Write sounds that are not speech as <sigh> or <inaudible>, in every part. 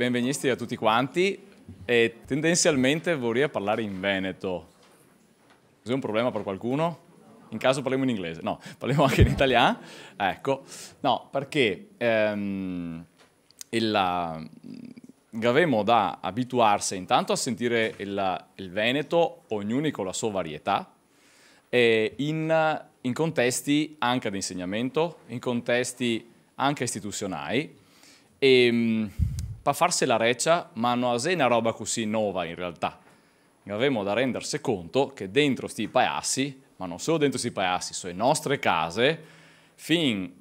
Benvenisti a tutti quanti e tendenzialmente vorrei parlare in veneto. Cos'è un problema per qualcuno? In caso parliamo in inglese, no, parliamo anche in italiano. Ecco, no, perché ehm, il, Gavemo da abituarsi intanto a sentire il, il, Veneto, ognuno con la sua varietà, in, in, contesti anche di insegnamento, in contesti anche istituzionali. E, ehm, per farsi la reccia, ma non è una roba così nuova in realtà. Avremo da rendersi conto che dentro questi paesi, ma non solo dentro questi paesi, sulle nostre case, fin,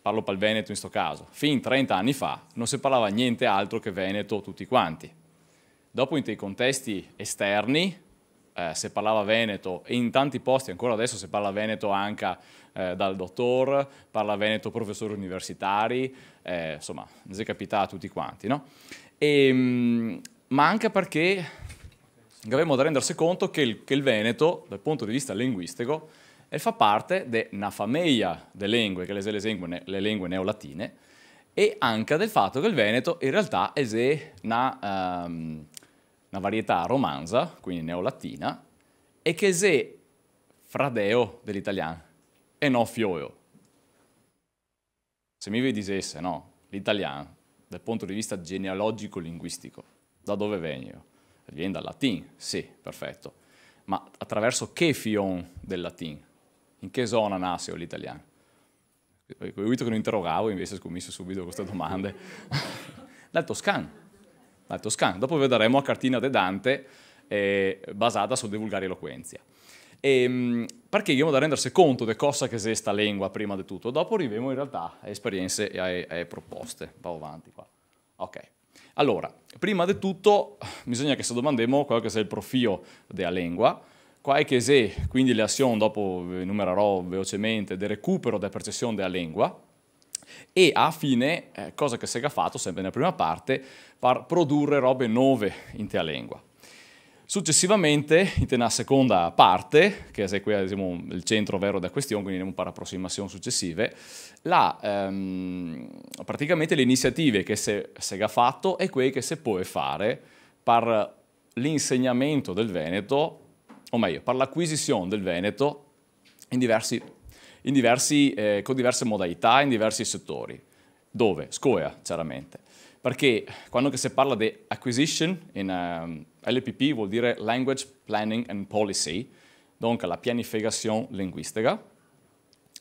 parlo per il Veneto in questo caso, fin 30 anni fa non si parlava niente altro che Veneto tutti quanti. Dopo in dei contesti esterni, eh, se parlava Veneto, e in tanti posti ancora adesso si parla Veneto anche eh, dal dottor, parla Veneto professori universitari, eh, insomma, si capita a tutti quanti, no? E, ehm, mh, ma anche perché dobbiamo rendersi conto che il, che il, Veneto, dal punto di vista linguistico, fa parte de una famiglia delle lingue, che le, lingue, le lingue neolatine, e anche del fatto che il Veneto in realtà è una... Um, ehm, una varietà romanza, quindi neolatina, e che è fradeo dell'italiano e non fioio. Se mi vi dicesse, no, l'italiano, dal punto di vista genealogico-linguistico, da dove vengo? Viene dal latino, sì, perfetto, ma attraverso che fion del latino? In che zona nasce l'italiano? Ho capito che lo interrogavo, invece scommesso subito queste domande. <laughs> dal toscano dal toscano. Dopo vedremo la Cartina de Dante eh, basata su De Vulgari Eloquenzia. E, ehm, perché abbiamo da rendersi conto di cosa che esiste la lingua prima di tutto, dopo arriviamo in realtà a esperienze e a, a proposte. Vado avanti qua. Ok. Allora, prima di tutto bisogna che si domandiamo quello che è il profilo della lingua, qualche se, quindi le azioni, dopo enumererò velocemente, del recupero della percezione della lingua, e a fine, eh, cosa che si è fatto sempre nella prima parte, far produrre robe nuove in tea lingua. Successivamente, in una seconda parte, che è qui diciamo, il centro vero della questione, quindi andiamo per approssimazioni successive, la, ehm, praticamente le iniziative che si è fatto e quelle che si può fare per l'insegnamento del Veneto, o meglio, per l'acquisizione del Veneto in diversi, in diversi, eh, con diverse modalità, in diversi settori. Dove? Scoia, chiaramente perché quando si parla di acquisition in um, ehm, LPP vuol dire Language Planning and Policy, dunque la pianificazione linguistica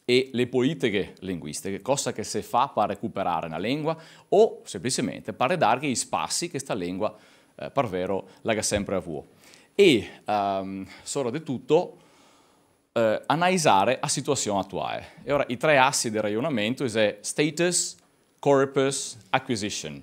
e le politiche linguistiche, cosa che si fa per recuperare una lingua o semplicemente per dare gli spazi che questa lingua, eh, per vero, lega sempre a voi. E, um, solo di tutto, eh, analizzare la situazione attuale. E ora i tre assi del ragionamento sono status, corpus acquisition.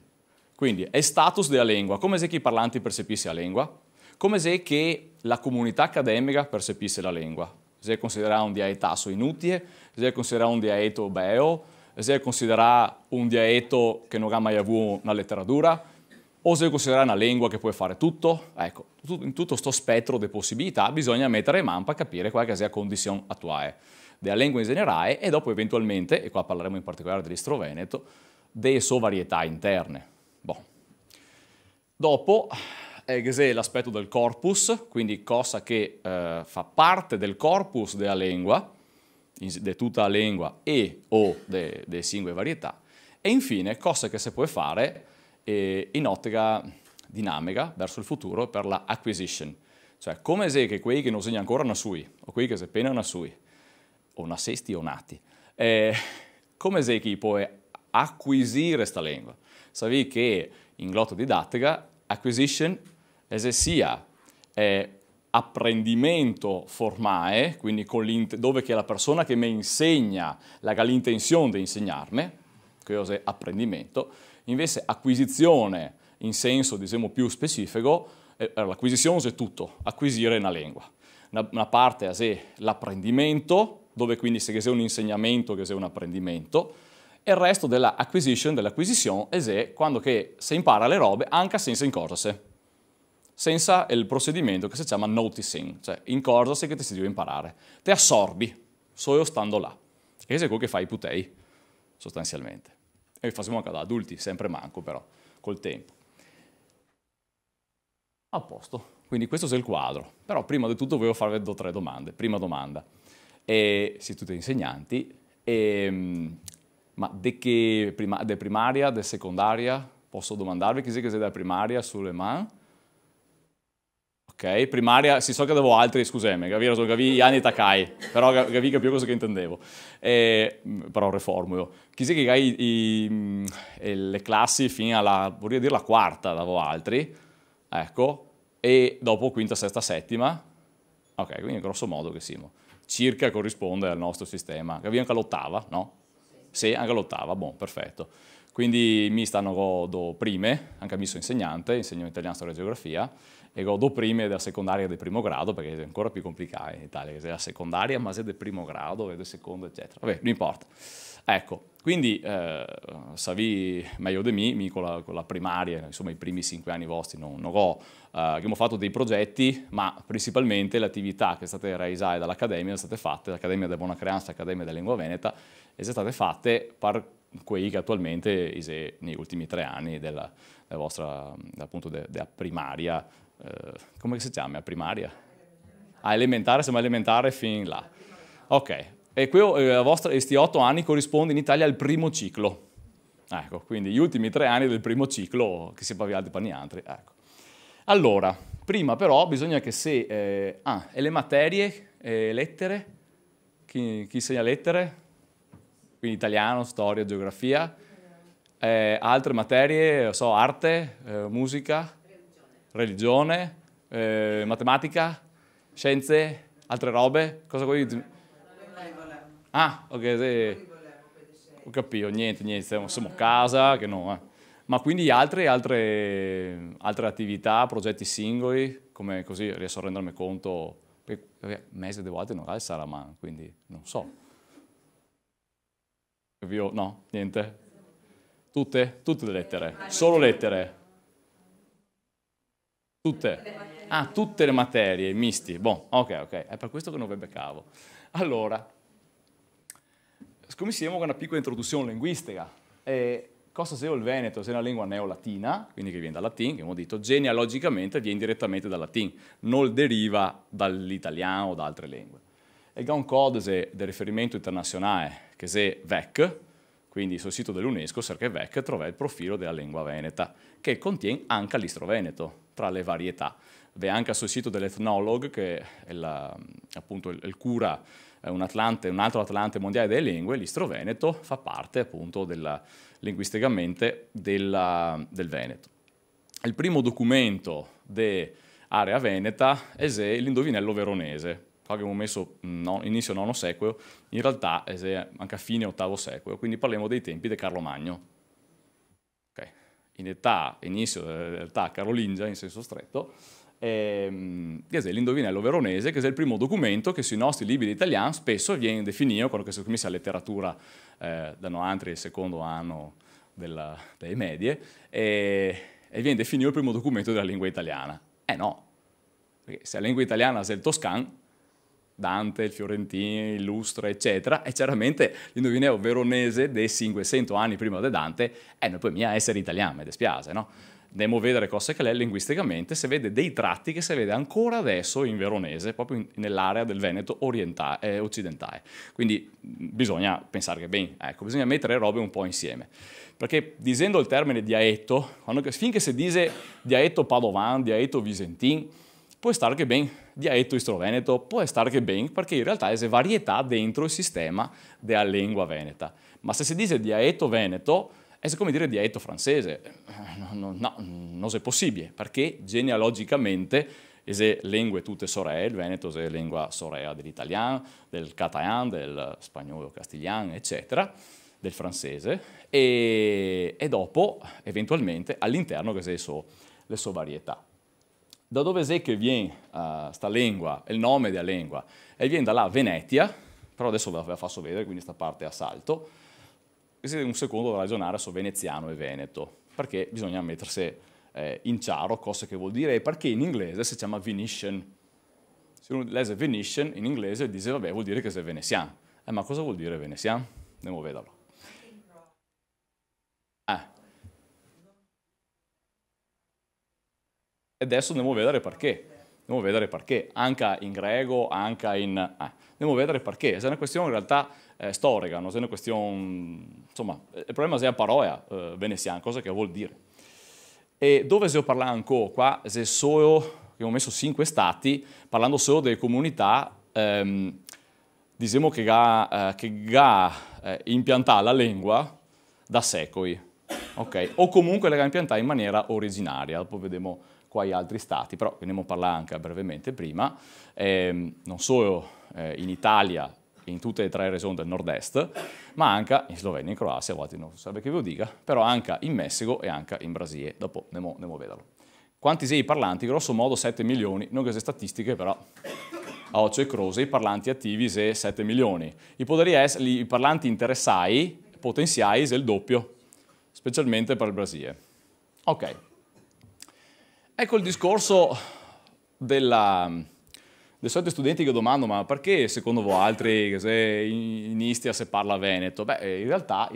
Quindi è status della lingua, come se chi parlanti percepisse la lingua, come se che la comunità accademica percepisse la lingua. Se è considerato un dietasso inutile, se è considerato un diaeto beo, se è considerato un diaeto che non ha mai avuto una letteratura, o se è considerato una lingua che può fare tutto. Ecco, in tutto questo spettro di possibilità bisogna mettere in mappa e capire qual è la condizione attuale della lingua in generale e dopo eventualmente, e qua parleremo in particolare dell'istroveneto, delle sue varietà interne. Bon. Dopo, è l'aspetto del corpus, quindi cosa che eh, fa parte del corpus della lingua, di tutta la lingua e o delle singole varietà, e infine cosa che si può fare eh, in ottica dinamica verso il futuro per la acquisition, cioè come se che quei che non segna ancora una sui, o quei che si appena una sui, o nascesti o nati. Eh, come Ezechi puoi acquisire questa lingua? Savi che in glottodidattica acquisition es sia apprendimento formale, quindi dove che la persona che mi insegna la l'intenzione di insegnarmi, che è apprendimento, invece acquisizione in senso diciamo più specifico, eh, l'acquisizione è tutto, acquisire una lingua. Una, una parte è l'apprendimento, dove quindi se c'è un insegnamento, c'è un apprendimento, e il resto dell'acquisition, dell'acquisition, è quando che se impara le robe anche senza incorsase. Senza il procedimento che si chiama noticing, cioè incorsase che ti si deve imparare. Te assorbi, solo stando là. E è quello che fai putei, sostanzialmente. E facciamo anche da adulti, sempre manco però, col tempo. A posto. Quindi questo è il quadro. Però prima di tutto volevo farvi due o tre domande. Prima domanda e sì, tutti insegnanti, e, ehm, ma di prima, de primaria, di secondaria, posso domandarvi chi è della primaria sulle mani? Ok, primaria, si so che avevo altri, scusami, Gavi, sono Gavi, Iani e Takai, però Gavi capivo cosa che intendevo, e, mm, però reformulo. Chi è che hai i, mm, le classi fino alla, vorrei dire la quarta, avevo altri, ecco, e dopo quinta, sesta, settima, ok, quindi grosso modo che siamo circa corrisponde al nostro sistema. Abbiamo anche l'ottava, no? Sì, anche l'ottava, buon, perfetto. Quindi mi stanno godo prime, anche a me sono insegnante, insegno italiano, storia e geografia, e godo prime della secondaria del primo grado, perché è ancora più complicato in Italia, se è la secondaria, ma se è del primo grado, è del secondo, eccetera. Vabbè, non importa. Ecco, quindi eh, savi meglio di me, mi con la, con la, primaria, insomma i primi cinque anni vostri non, non ho, eh, abbiamo fatto dei progetti, ma principalmente le attività che state realizzate dall'Accademia sono state fatte, l'Accademia della Buona Creanza, l'Accademia della Lingua Veneta, e sono state fatte per quelli che attualmente se, negli ultimi tre anni della, della vostra, appunto, della de primaria, eh, come si chiama, primaria? Ah, elementare, siamo elementare fin là. Ok, e quello, eh, vostra, questi otto anni corrispondono in Italia al primo ciclo. Ecco, quindi gli ultimi tre anni del primo ciclo che si è paviato paviate paniantri. Ecco. Allora, prima però bisogna che se... Eh, ah, e le materie, eh, lettere? Chi, chi insegna lettere? Quindi italiano, storia, geografia. Eh, altre materie, so, arte, eh, musica, religione, religione eh, matematica, scienze, altre robe. Cosa vuoi dire? Ah, ok, sì. Ho capito, niente, niente, siamo a casa, che no. Eh. Ma quindi altre, altre, altre attività, progetti singoli, come così riesco a rendermi conto, perché mese di volte non il Saraman, quindi non so. Io, no, niente. Tutte? Tutte le lettere. Solo lettere. Tutte. Ah, tutte le materie, misti. Boh, ok, ok. È per questo che non ve beccavo. Allora, siccome siamo con una piccola introduzione linguistica, eh, Costa Seo il Veneto è una lingua neolatina, quindi che viene dal latin, che abbiamo detto genealogicamente viene direttamente dal latin, non deriva dall'italiano o da altre lingue. E ha un codice di riferimento internazionale che è VEC, quindi sul sito dell'UNESCO, cerca VEC, trova il profilo della lingua veneta, che contiene anche l'istroveneto, tra le varietà. Ve anche sul sito dell'Ethnologue, che è la, appunto il, il cura eh, un, atlante, un altro atlante mondiale delle lingue, l'Istro-Veneto, fa parte appunto della, linguisticamente della, del Veneto. Il primo documento dell'area veneta è l'indovinello veronese, qua abbiamo messo mm, no, inizio IX secolo, in realtà è anche a fine VIII secolo, quindi parliamo dei tempi di Carlo Magno. Okay. In età, inizio dell'età eh, carolingia, in senso stretto, Ehm, che è l'indovinello veronese, che è il primo documento che sui nostri libri di italiano spesso viene definito, quello che si chiama letteratura eh, da Noantri, il secondo anno della, delle medie, e, e, viene definito il primo documento della lingua italiana. Eh no, perché se la lingua italiana è il toscan, Dante, il Fiorentino, Illustre, eccetera, e chiaramente l'indovinello veronese dei 500 anni prima di Dante, eh, non può mica essere italiano, mi dispiace, no? andiamo a vedere cose che lei linguisticamente, se vede dei tratti che si vede ancora adesso in veronese, proprio nell'area del Veneto orientale, eh, occidentale. Quindi mm, bisogna pensare che bene, ecco, bisogna mettere le robe un po' insieme. Perché dicendo il termine dialetto, finché si dice dialetto padovan, dialetto visentin, può stare che ben dialetto istroveneto, può stare che ben, perché in realtà è varietà dentro il sistema della lingua veneta. Ma se si dice dialetto veneto, è come dire dialetto francese, eh, no, no, non è possibile, perché genealogicamente le lingue tutte sorelle, il Veneto è lingua sorella dell'italiano, del catalan, del spagnolo, castigliano, eccetera, del francese, e, e dopo, eventualmente, all'interno che sono le sue varietà. Da dove è che viene eh, questa uh, lingua, il nome della lingua? E eh, viene dalla Venetia, però adesso ve la faccio vedere, quindi sta parte a salto, un secondo da ragionare su veneziano e veneto, perché bisogna mettersi eh, in chiaro cosa che vuol dire e perché in inglese si chiama Venetian. Se uno legge Venetian in inglese dice vabbè vuol dire che sei veneziano. Eh, ma cosa vuol dire veneziano? Andiamo a vederlo. Ah. E adesso andiamo a vedere perché. Andiamo a vedere perché. Anche in greco, anche in... Ah andiamo a vedere perché. Se è una questione in realtà eh, storica, non è una questione... Mm, insomma, il problema è la parola eh, veneziana, cosa che vuol dire. E dove se ho parlato ancora qua, se solo, abbiamo messo cinque stati, parlando solo delle comunità, ehm, diciamo che ha, eh, eh, impiantato la lingua da secoli. Okay. O comunque le abbiamo reimpiantare in maniera originaria, dopo vedremo qua gli altri stati, però ve ne parlare anche brevemente prima. Eh, non solo eh, in Italia, in tutte e tre le regioni del nord-est, ma anche in Slovenia, in Croazia, a volte non serve che ve lo dica, però anche in Messico e anche in Brasile, dopo ne mo, ne mo Quanti sei i parlanti? Grosso modo 7 milioni, non che se statistiche però a Occio e croce, i parlanti attivi se 7 milioni. I poderi i parlanti interessai, potenziali, se il doppio, specialmente per il Brasile. Ok, ecco il discorso della, dei soliti studenti che domandano ma perché secondo voi altri se in Istria se parla Veneto? Beh, eh, in realtà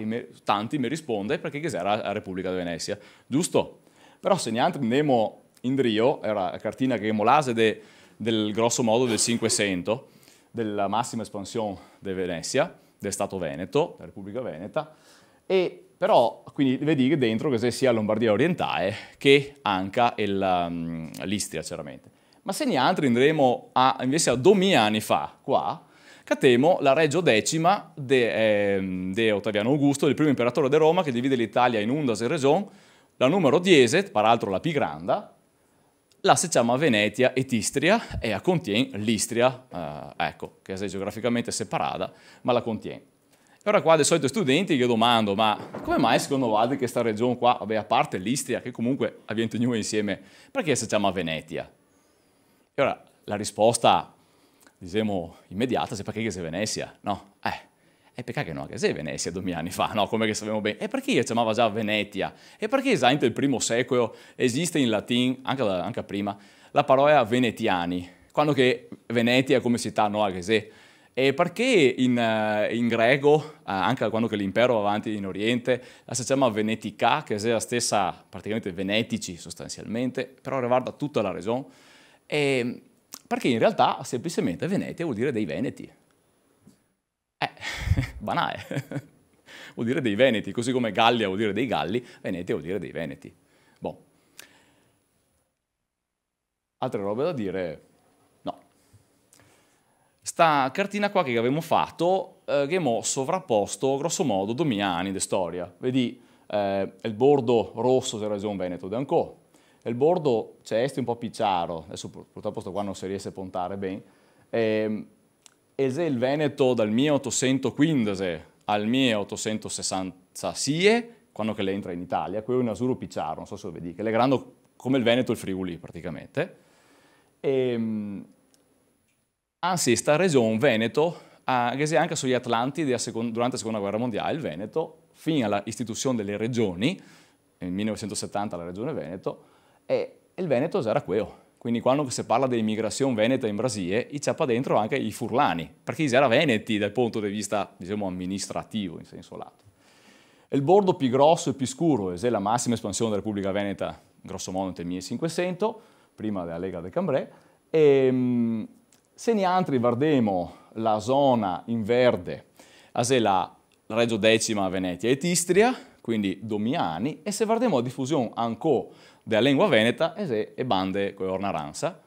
tanti mi rispondono perché era la Repubblica di Venezia, giusto? Però se neanche andiamo in Rio, era la cartina che molase de, del grosso modo del 500, della massima espansione di Venezia, del Stato Veneto, della Repubblica Veneta, e però, quindi vedi che dentro che sia Lombardia orientale che anche mm, l'Istria, chiaramente. Ma se niente andremo a, invece a anni fa, qua, catemo la regio decima di de, ehm, de Ottaviano Augusto, il primo imperatore di Roma, che divide l'Italia in undas e region, la numero 10, peraltro la più grande, la si chiama Venetia e Istria e a contiene l'Istria, eh, ecco, che è geograficamente separata, ma la contiene. Però qua di solito studenti io domando, ma come mai secondo Valdi che sta regione qua, vabbè a parte l'Istria, che comunque abbiamo tenuto insieme, perché si chiama Venetia? E ora la risposta, diciamo, immediata è perché si è Venezia, no? Eh, è peccato che non che sei Venezia due anni fa, no? Come che sappiamo bene. E perché si chiamava già Venetia? E perché esattamente il primo secolo esiste in latin, anche, anche prima, la parola venetiani, quando che Venetia come città, no? Che sei e perché in, eh, in greco, eh, anche quando l'impero va avanti in Oriente, la si chiama Venetica, che è la stessa, praticamente venetici sostanzialmente, però riguarda tutta la regione, e perché in realtà semplicemente Venete vuol dire dei Veneti. Eh, <laughs> banale. <laughs> vuol dire dei Veneti, così come Gallia vuol dire dei Galli, Venete vuol dire dei Veneti. Boh. Altre robe da dire, sta cartina qua che abbiamo fatto, eh, che ho sovrapposto grosso modo due anni di storia. Vedi, eh, il bordo rosso della regione Veneto d'Ancò, il bordo ceste un po' picciaro, adesso purtroppo sto qua non si riesce a puntare bene, eh, e se il Veneto dal 1815 al 1866, quando che lei entra in Italia, quello è un asuro picciaro, non so se lo vedi, che è grande come il Veneto e il Friuli praticamente, e, ehm, Anzi, ah, sta regione Veneto, ah, che anche sugli Atlanti durante la Seconda Guerra Mondiale, il Veneto, fino all'istituzione delle regioni, nel 1970 la regione Veneto, e il Veneto era quello. Quindi quando si parla di immigrazione veneta in Brasile, ci c'è dentro anche i furlani, perché si era veneti dal punto di vista, diciamo, amministrativo, in senso lato. Il bordo più grosso e più scuro e è la massima espansione della Repubblica Veneta, grosso modo nel 1500, prima della Lega del Cambrai, ehm, se nientri guardiamo la zona in verde, è la Reggio Decima, Venetia e Tistria, quindi Domiani, e se guardiamo la diffusione ancora della lingua veneta, è e bande con Ornaranza.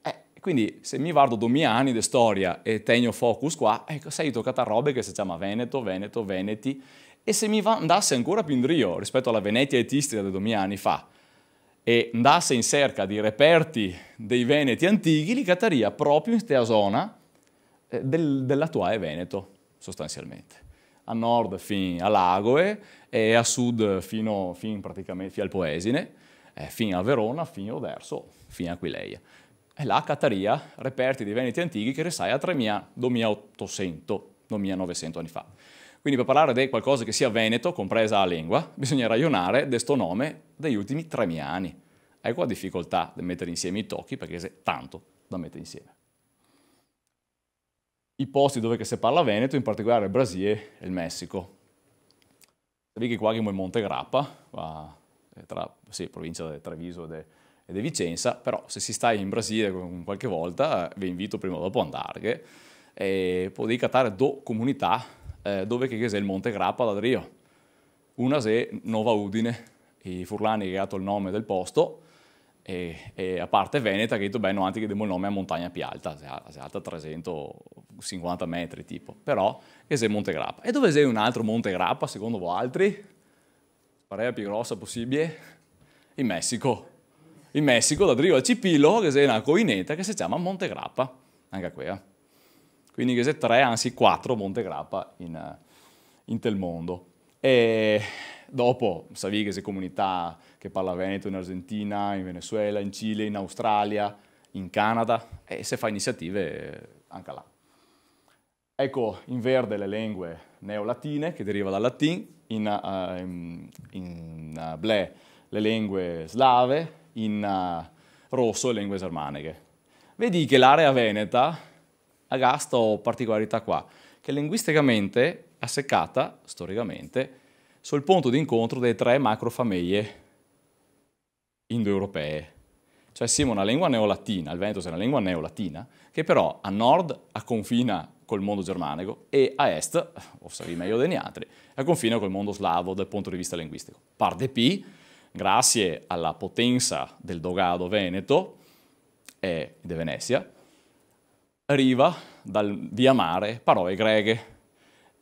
Eh, quindi se mi guardo Domiani di storia e tengo focus qua, ecco, sei toccata robe che si chiama Veneto, Veneto, Veneti, e se mi andasse ancora più in rio rispetto alla Venetia e Tistria di Domiani, fa e andasse in cerca di reperti dei Veneti antichi, li Cataria proprio in questa zona eh, del, dell'attuale Veneto, sostanzialmente. A nord fino all'Agoe e a sud fino, fin fino al Poesine, eh, fino a Verona, fino verso, fino a Aquileia. E là Cataria, reperti dei Veneti antichi che risale a 3800, 2900 anni fa. Quindi per parlare di qualcosa che sia veneto, compresa la lingua, bisogna ragionare di sto nome degli ultimi tremila anni. Ecco la difficoltà di mettere insieme i tocchi perché c'è tanto da mettere insieme. I posti dove si parla veneto, in particolare il Brasile e il Messico. Vedi che qua che è Montegrappa, va eh, tra sì, provincia di Treviso e di Vicenza, però se si sta in Brasile qualche volta eh, vi invito prima o dopo ad andare, e poi eh, potete cattare due comunità eh, dove è il Monte Grappa da Rio. Una se Nova Udine, i furlani che hanno dato il nome del posto, e, e, a parte Veneta che ha detto beh no anche che diamo il nome a montagna Pialta, se è alta 350 metri tipo però che sei Monte Grappa e dove sei un altro Monte Grappa secondo voi altri? Pareva più grossa possibile in Messico in Messico da Drio al Cipillo che sei una coineta che si chiama Monte Grappa anche quella quindi Chiese 3, anzi 4 Montegrappa in, eh, in Telmondo. E dopo che Savighese comunità che parla Veneto in Argentina, in Venezuela, in Cile, in Australia, in Canada e se fa iniziative eh, anche là. Ecco in verde le lingue neolatine che deriva dal latin, in, uh, in, in uh, ble le lingue slave, in uh, rosso le lingue germaniche. Vedi che l'area veneta a gasta particolarità qua, che linguisticamente è seccata, storicamente, sul punto di incontro delle tre macrofamiglie indoeuropee. Cioè siamo una lingua neolatina, il Veneto è una lingua neolatina, che però a nord confina col mondo germanico e a est, o sarei meglio degli altri, confina col mondo slavo dal punto di vista linguistico. Parte P, grazie alla potenza del dogado veneto e di Venezia, arriva dal, via mare parole greche,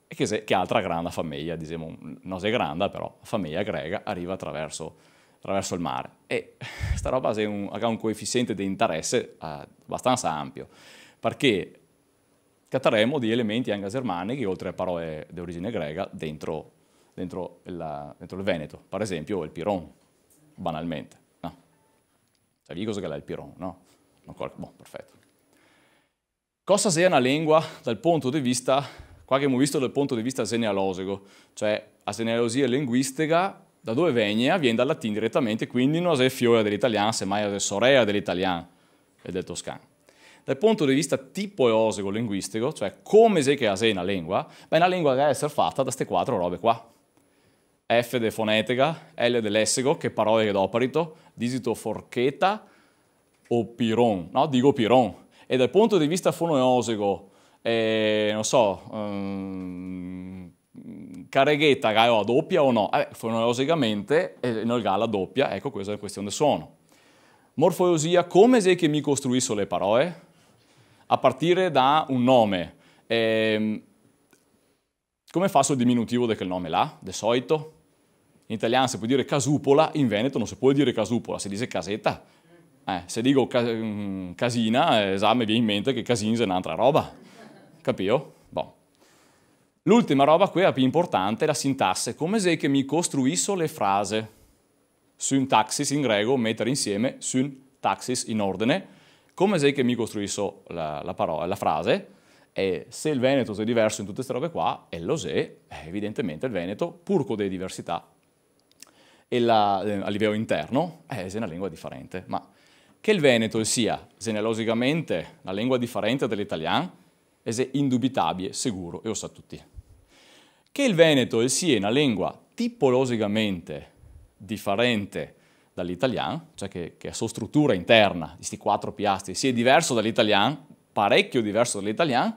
che, che altra grande famiglia, diciamo, non è grande, però famiglia greca arriva attraverso, attraverso il mare. E questa roba un, ha un coefficiente di interesse eh, abbastanza ampio, perché catteremo di elementi anche germanici, oltre a parole di origine greca, dentro, dentro, la, dentro il Veneto. Per esempio il Piron, banalmente. No. Cioè, che è il Piron, no? Non qualche... Boh, perfetto. Cosa sia una lingua dal punto di vista, qua che abbiamo visto dal punto di vista genealogico, cioè la genealogia linguistica da dove viene? Viene dal latino direttamente, quindi non è fiore dell'italiano, semmai è sorea dell'italiano e del toscano. Dal punto di vista tipologico linguistico, cioè come si che è una lingua, beh, una lingua deve essere fatta da queste quattro robe qua. F de fonetica, L de lessico, che parole che do parito, disito forchetta o piron, no? Dico piron, e dal punto di vista fonoeosego, eh, non so, um, Careghetta Gaio a doppia o no? Eh, fonoeosicamente eh, nel Gala doppia, ecco questa è la questione del suono. Morfoeosia, come se che mi costruisco le parole? A partire da un nome. Eh, come faccio il diminutivo di quel nome là, del solito? In italiano si può dire casupola, in Veneto non si può dire casupola, si dice casetta, eh, se dico ca mm, casina, esame esatto, viene in mente che casins è un'altra roba, capito? Bon. L'ultima roba qui, la più importante, è la sintasse. Come sei che mi costruisco le frasi? Syntaxis in greco, mettere insieme syntaxis in ordine. Come sei che mi costruisco la, la, parola, la frase? E se il Veneto è diverso in tutte queste robe qua, e lo se, evidentemente il Veneto, pur con delle diversità, e la, eh, a livello interno, eh, è una lingua differente. Ma che il veneto sia, genealogicamente, la lingua differente dell'italiano, è indubitabile, sicuro e lo sa tutti. Che il veneto sia una lingua tipologicamente differente dall'italiano, cioè che, che, la sua struttura interna, questi quattro piastri, sia diverso dall'italiano, parecchio diverso dall'italiano,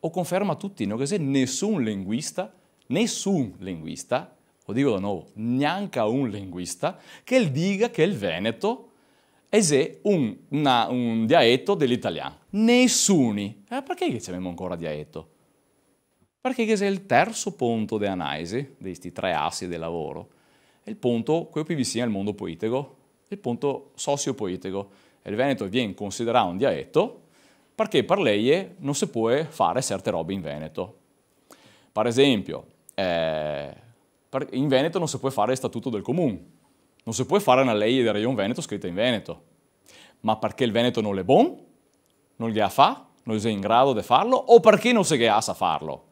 o conferma a tutti no, che nessun linguista, nessun linguista, lo dico da nuovo, neanche un linguista, che il dica che il Veneto Ese un, una, un dialetto dell'italiano. Nessuni. Eh, perché che abbiamo ancora dialetto? Perché che è il terzo punto di analisi, di questi tre assi del lavoro, è il punto quello più vicino al mondo poetico, il punto socio-poetico. Il Veneto viene considerato un dialetto perché per lei non si può fare certe robe in Veneto. Per esempio, eh, in Veneto non si può fare il statuto del comune, non si può fare una legge del Rayon Veneto scritta in Veneto. Ma perché il Veneto non è buono? Non la fa? Non è in grado di farlo? O perché non si è a farlo?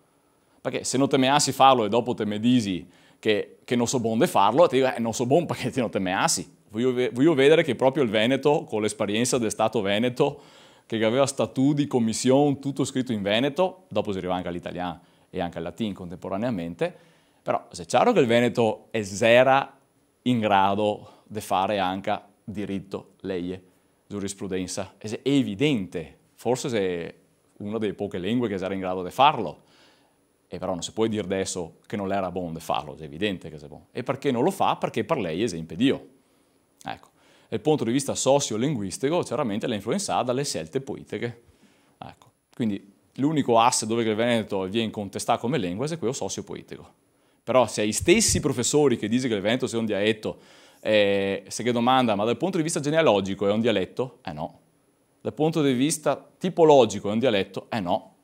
Perché se non te meassi farlo e dopo te me disi che, che, non so buono di farlo, ti dico, eh, non so buono perché te non te meassi. Voglio, voglio vedere che proprio il Veneto, con l'esperienza del Stato Veneto, che aveva statuti, commissione, tutto scritto in Veneto, dopo si arriva anche all'italiano e anche al latino contemporaneamente, però se è chiaro che il Veneto è zero in grado di fare anche diritto, legge, giurisprudenza. È evidente, forse è una delle poche lingue che era in grado di farlo, e però non si può dire adesso che non era buono di farlo, è evidente che è buono. E perché non lo fa? Perché per lei esempio impedito. Ecco, dal punto di vista sociolinguistico, chiaramente l'ha influenzata dalle scelte poetiche. Ecco, quindi l'unico asse dove il Veneto viene contestato come lingua è quello sociopolitico. Però se ai stessi professori che dicono che il Veneto sia un dialetto, eh, se che domanda, ma dal punto di vista genealogico è un dialetto? Eh no. Dal punto di vista tipologico è un dialetto? Eh no.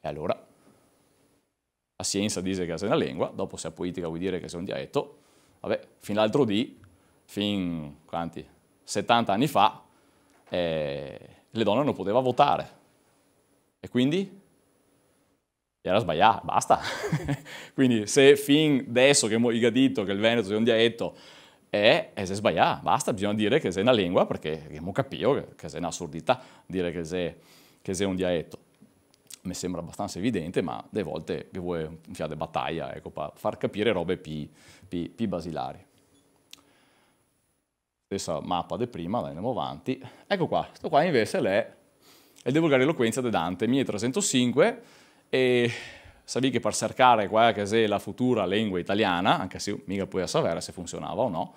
E allora? La scienza dice che è una lingua, dopo se la politica vuol dire che sia un dialetto, vabbè, fin l'altro dì, fin quanti? 70 anni fa, eh, le donne non potevano votare. E quindi era sbagliato, basta. <laughs> Quindi se fin adesso che ha detto che il Veneto sia un dialetto, è, è sbagliato, basta, bisogna dire che è una lingua, perché abbiamo capito che è un'assurdità dire che è, che è un dialetto. Mi sembra abbastanza evidente, ma delle volte che vuoi un fiato di battaglia, ecco, per far capire robe più, basilari stessa mappa di prima, andiamo avanti. Ecco qua, questo qua invece è, è De Vulgare Eloquenza di Dante, 1305, e sapevi che per cercare quella che la futura lingua italiana, anche se mica puoi sapere se funzionava o no,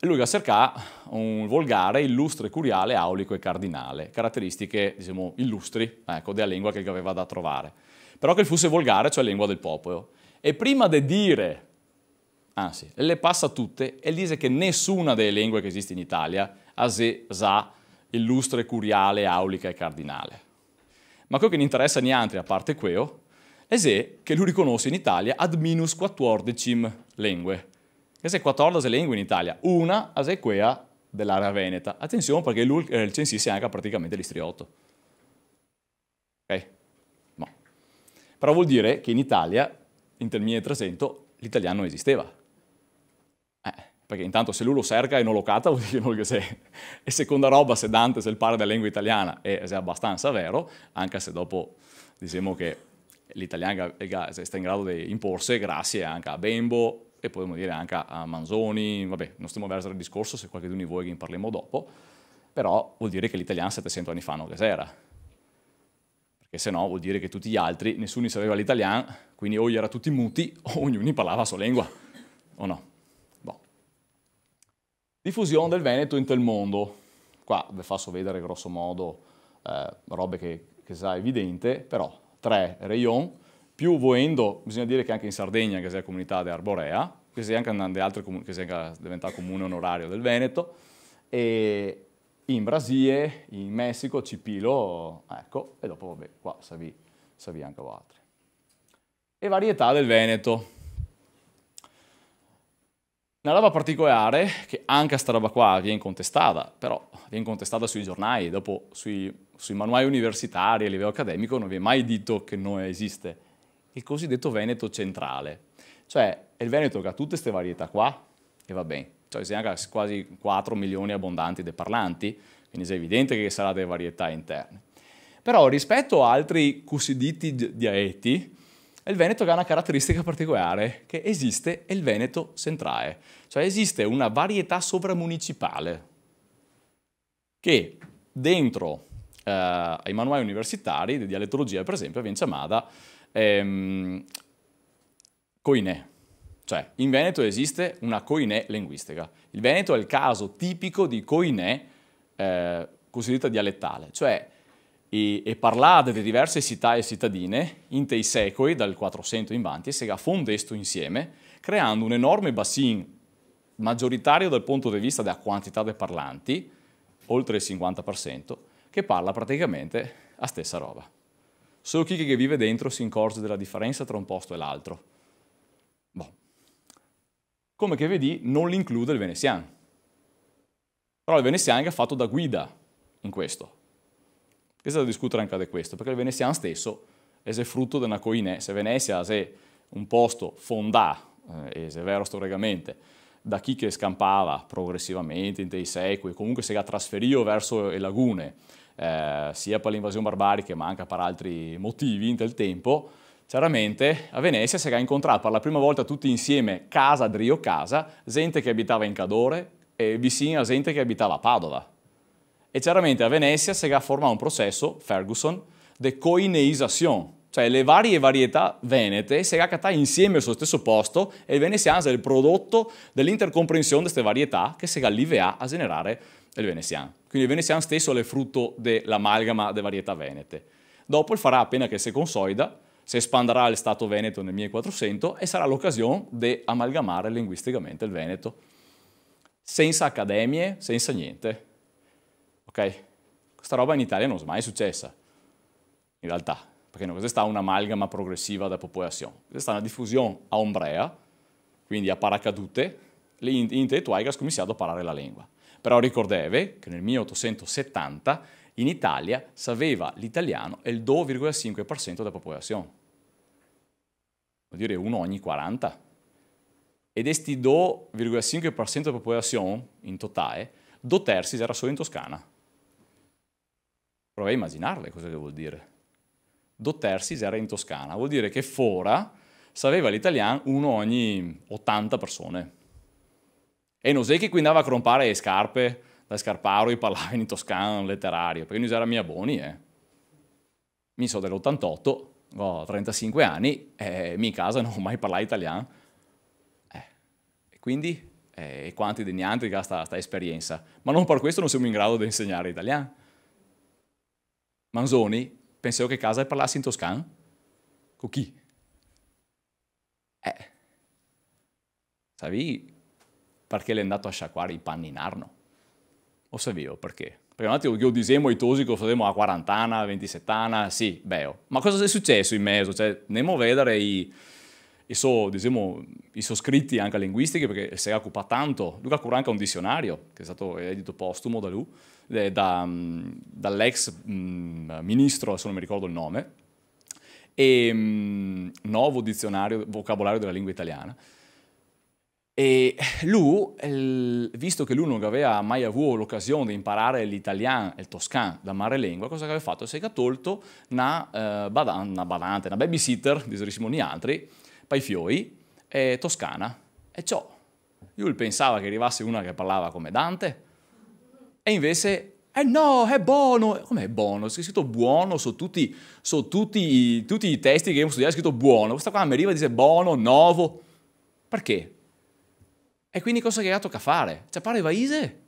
lui ha cercato un volgare illustre curiale, aulico e cardinale, caratteristiche, diciamo, illustri, ecco, della lingua che aveva da trovare. Però che fosse volgare, cioè lingua del popolo. E prima di dire, anzi, le passa tutte e dice che nessuna delle lingue che esiste in Italia ha se sa illustre, curiale, aulica e cardinale ma quello che non interessa neanche, a parte quello, è che lui riconosce in Italia ad minus 14 lingue. Che se 14 lingue in Italia, una è quella dell'area veneta. Attenzione perché lui, eh, il censisse anche praticamente l'istriotto. Ok? No. Però vuol dire che in Italia, in 300, l'italiano esisteva perché intanto se lui lo cerca e non lo cata <laughs> vuol dire che non lo se. E seconda roba, se Dante è il parla della lingua italiana, e se è abbastanza vero, anche se dopo diciamo che l'italiano sta in grado di imporsi grazie anche a Bembo e possiamo dire anche a Manzoni, vabbè, non stiamo verso il discorso, se qualcuno di voi che ne parliamo dopo, però vuol dire che l'italiano 700 anni fa non che era. Perché se no vuol dire che tutti gli altri, nessuno sapeva l'italiano, quindi o gli era tutti muti o ognuno parlava la sua lingua, o no? Diffusione del Veneto in tel mondo. Qua vi faccio vedere grosso modo eh, robe che, che sa evidente, però tre rayon, più voendo, bisogna dire che anche in Sardegna, che c'è la comunità di Arborea, che sia anche in altre comuni, che sia anche diventata comune onorario del Veneto, e in Brasile, in Messico, Cipilo, ecco, e dopo vabbè, qua Savi, Savi anche altri. E varietà del Veneto. Una roba particolare, che anche questa roba qua viene contestata, però viene contestata sui giornali, dopo sui, sui manuali universitari a livello accademico non viene mai detto che non esiste, il cosiddetto Veneto centrale. Cioè è il Veneto che ha tutte queste varietà qua e va bene. Cioè si ha quasi 4 milioni abbondanti di parlanti, quindi è evidente che sarà delle varietà interne. Però rispetto a altri cosiddetti dialetti, il Veneto ha una caratteristica particolare, che esiste il Veneto centrale, cioè esiste una varietà sovramunicipale che dentro eh, ai manuali universitari di dialettologia, per esempio, viene chiamata ehm, coinè. Cioè, in Veneto esiste una coinè linguistica. Il Veneto è il caso tipico di coinè eh, cosiddetta dialettale, cioè e, e parlate di diverse città e cittadine, in tei secoli, dal 400 in avanti, si affondesto insieme, creando un enorme bassin maggioritario dal punto di vista della quantità dei parlanti, oltre il 50%, che parla praticamente la stessa roba. Solo chi che vive dentro si incorge della differenza tra un posto e l'altro. Boh. Come che vedi, non l'include il veneziano. Però il veneziano è fatto da guida in questo. Che è da discutere anche di questo, perché il veneziano stesso è frutto di una coinè. Se Venezia è un posto fondato, eh, e se è vero storicamente, da chi che scampava progressivamente in dei secoli, comunque si è trasferito verso le lagune, eh, sia per l'invasione barbarica ma anche per altri motivi in quel tempo, chiaramente a Venezia si è incontrato per la prima volta tutti insieme casa drio casa, gente che abitava in Cadore e vicino a gente che abitava a Padova. E chiaramente a Venezia si è formato un processo, Ferguson, di coineizzazione, cioè le varie varietà venete si sono raccattano insieme sullo stesso posto e il veneziano è il prodotto dell'intercomprensione di queste varietà che si allivea a generare il veneziano. Quindi il veneziano stesso è il frutto dell'amalgama delle varietà venete. Dopo il farà appena che si consolida, si espanderà il Stato Veneto nel 1400 e sarà l'occasione di amalgamare linguisticamente il Veneto, senza accademie, senza niente. Ok? Questa roba in Italia non è mai successa, in realtà, perché non è sta un'amalgama progressiva da popolazione. Questa sta una diffusione a ombrea, quindi a paracadute, le intellettuali che cominciato a parlare la lingua. Però ricordeve che nel 1870 in Italia sapeva l'italiano il 2,5% della popolazione. Vuol dire uno ogni 40. E di questi 2,5% della popolazione in totale, due terzi era solo in Toscana. Prova a immaginarle cosa che vuol dire. Dottersis era in Toscana, vuol dire che fora sapeva l'italiano uno ogni 80 persone. E non sei che qui andava a crompare le scarpe da Scarparo e parlava in toscano letterario, perché noi era mia Boni, eh. Mi so dell'88, ho 35 anni, e mi in casa non ho mai parlato italiano. Eh. E quindi, eh, quanti degnanti che ha questa esperienza. Ma non per questo non siamo in grado di insegnare italiano Manzoni, pensavo che casa parlasse in toscano. Con chi? Eh, sapevi perché è andato a sciacquare i panni in Arno? O sapevo perché. Perché un attimo io disemmo i tosi che facevamo a quarantana, a ventisettana, sì, beh, oh. Ma cosa è successo in mezzo? Cioè, andiamo a vedere i, i suoi diciamo, so scritti anche linguistici, perché si è occupato tanto. Luca Curanca anche un dizionario, che è stato edito postumo da lui, eh, da, mm, dall'ex mh, mm, ministro, se non mi ricordo il nome, e mh, mm, nuovo dizionario, vocabolario della lingua italiana. E lui, il, visto che lui non aveva mai avuto l'occasione di imparare l'italiano e il toscano da mare lingua, cosa che aveva fatto? Si è tolto una, uh, eh, badan, una badante, una babysitter, diserissimo nientri, altri, fioi, eh, toscana. E ciò, lui pensava che arrivasse una che parlava come Dante, e invece eh no, è buono. Com'è buono? è scritto buono su tutti, su tutti, tutti i testi che abbiamo studiato, è scritto buono. Questa qua mi arriva e dice buono, nuovo. Perché? E quindi cosa che ha tocca fare? Cioè pareva Ise.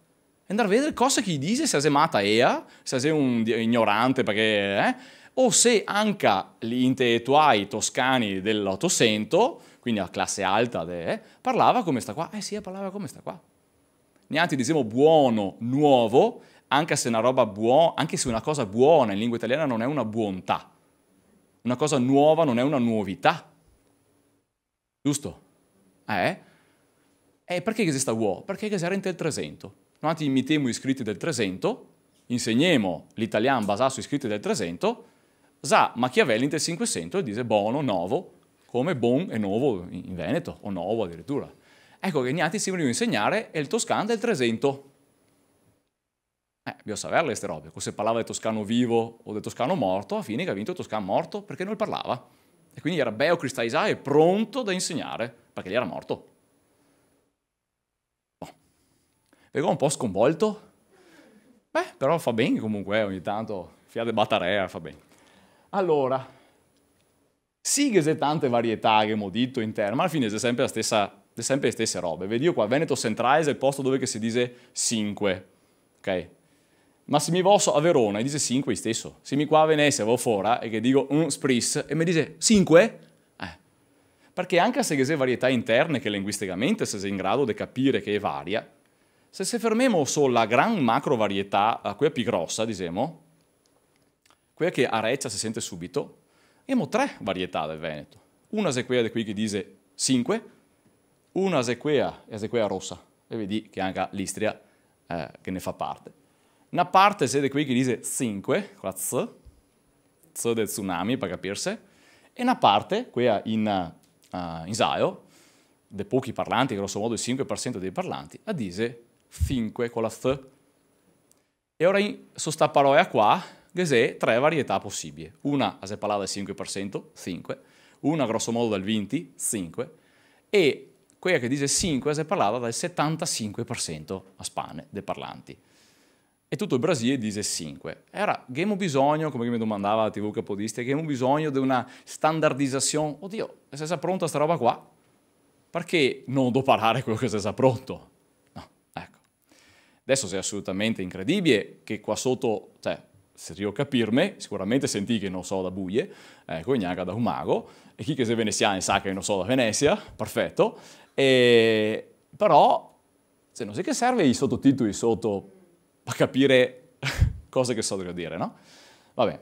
andare a vedere cosa gli dice se è mata ea, se sei un ignorante perché... Eh? O se anche gli intellettuali toscani dell'Ottocento, quindi la classe alta, de, eh, parlava come sta qua. Eh sì, eh, parlava come sta qua neanche diciamo buono, nuovo, anche se, buo, anche se una cosa buona in lingua italiana non è una buontà. Una cosa nuova non è una nuovità. Giusto? Eh? E perché esiste uo? Perché esiste il in 300. Noi imitiamo i scritti del 300, insegniamo l'italiano basato sui scritti del 300, sa Machiavelli del 500 dice buono, nuovo, come buon e nuovo in Veneto, o nuovo addirittura ecco che Ignati si veniva insegnare è il toscano del Tresento. Eh, bisogna saperle queste robe, se parlava del toscano vivo o del toscano morto, a fine che ha vinto il toscano morto perché non parlava. E quindi era Beo Cristaisae pronto da insegnare, perché gli era morto. Boh. Vengo un po' sconvolto. Beh, però fa bene comunque, eh, ogni tanto, fiade batarea fa bene. Allora, sì che c'è tante varietà che ho detto in terra, ma alla fine c'è sempre la stessa le sempre le stesse robe. Vedi io qua, Veneto Centrale è il posto dove si dice 5, ok? Ma se mi vosso a Verona e dice 5 stesso. Se mi qua a Venezia vo fora eh, e che dico un mm, spris e mi dice 5, eh. Perché anche se che c'è varietà interne che linguisticamente se sei in grado di capire che è varia, se si fermiamo sulla gran macro varietà, quella più grossa, diciamo, quella che a Reccia si sente subito, abbiamo tre varietà del Veneto. Una è quella di qui che dice 5, una Asequea, Asequea rossa, e vedi che anche l'Istria eh, che ne fa parte. Una parte siete qui che dice 5, con la Z, Z del tsunami per capirsi, e una parte, qui in, uh, in Saio, dei pochi parlanti, grosso modo il 5% dei parlanti, a dice 5 con la T. E ora in sosta parola qua, che se tre varietà possibili. Una a se parla del 5%, 5, una grosso modo del 20, 5, e quella che dice 5 si è parlava del 75% a spanne dei parlanti. E tutto il Brasile dice 5. Era, abbiamo bisogno, come mi domandava la TV capodista, abbiamo bisogno di una standardizzazione. Oddio, è stata pronta questa roba qua, perché non do parlare quello che sei pronto? No, ecco. Adesso sei assolutamente incredibile che qua sotto, cioè, se io capirmi, sicuramente sentì che non so da buie, ecco, eh, neanche da un mago, e chi che sei veneziano sa che non so da Venezia, perfetto, e, però, se non sai che serve, i sottotitoli sotto per capire <laughs> cose che so dire, no? Vabbè.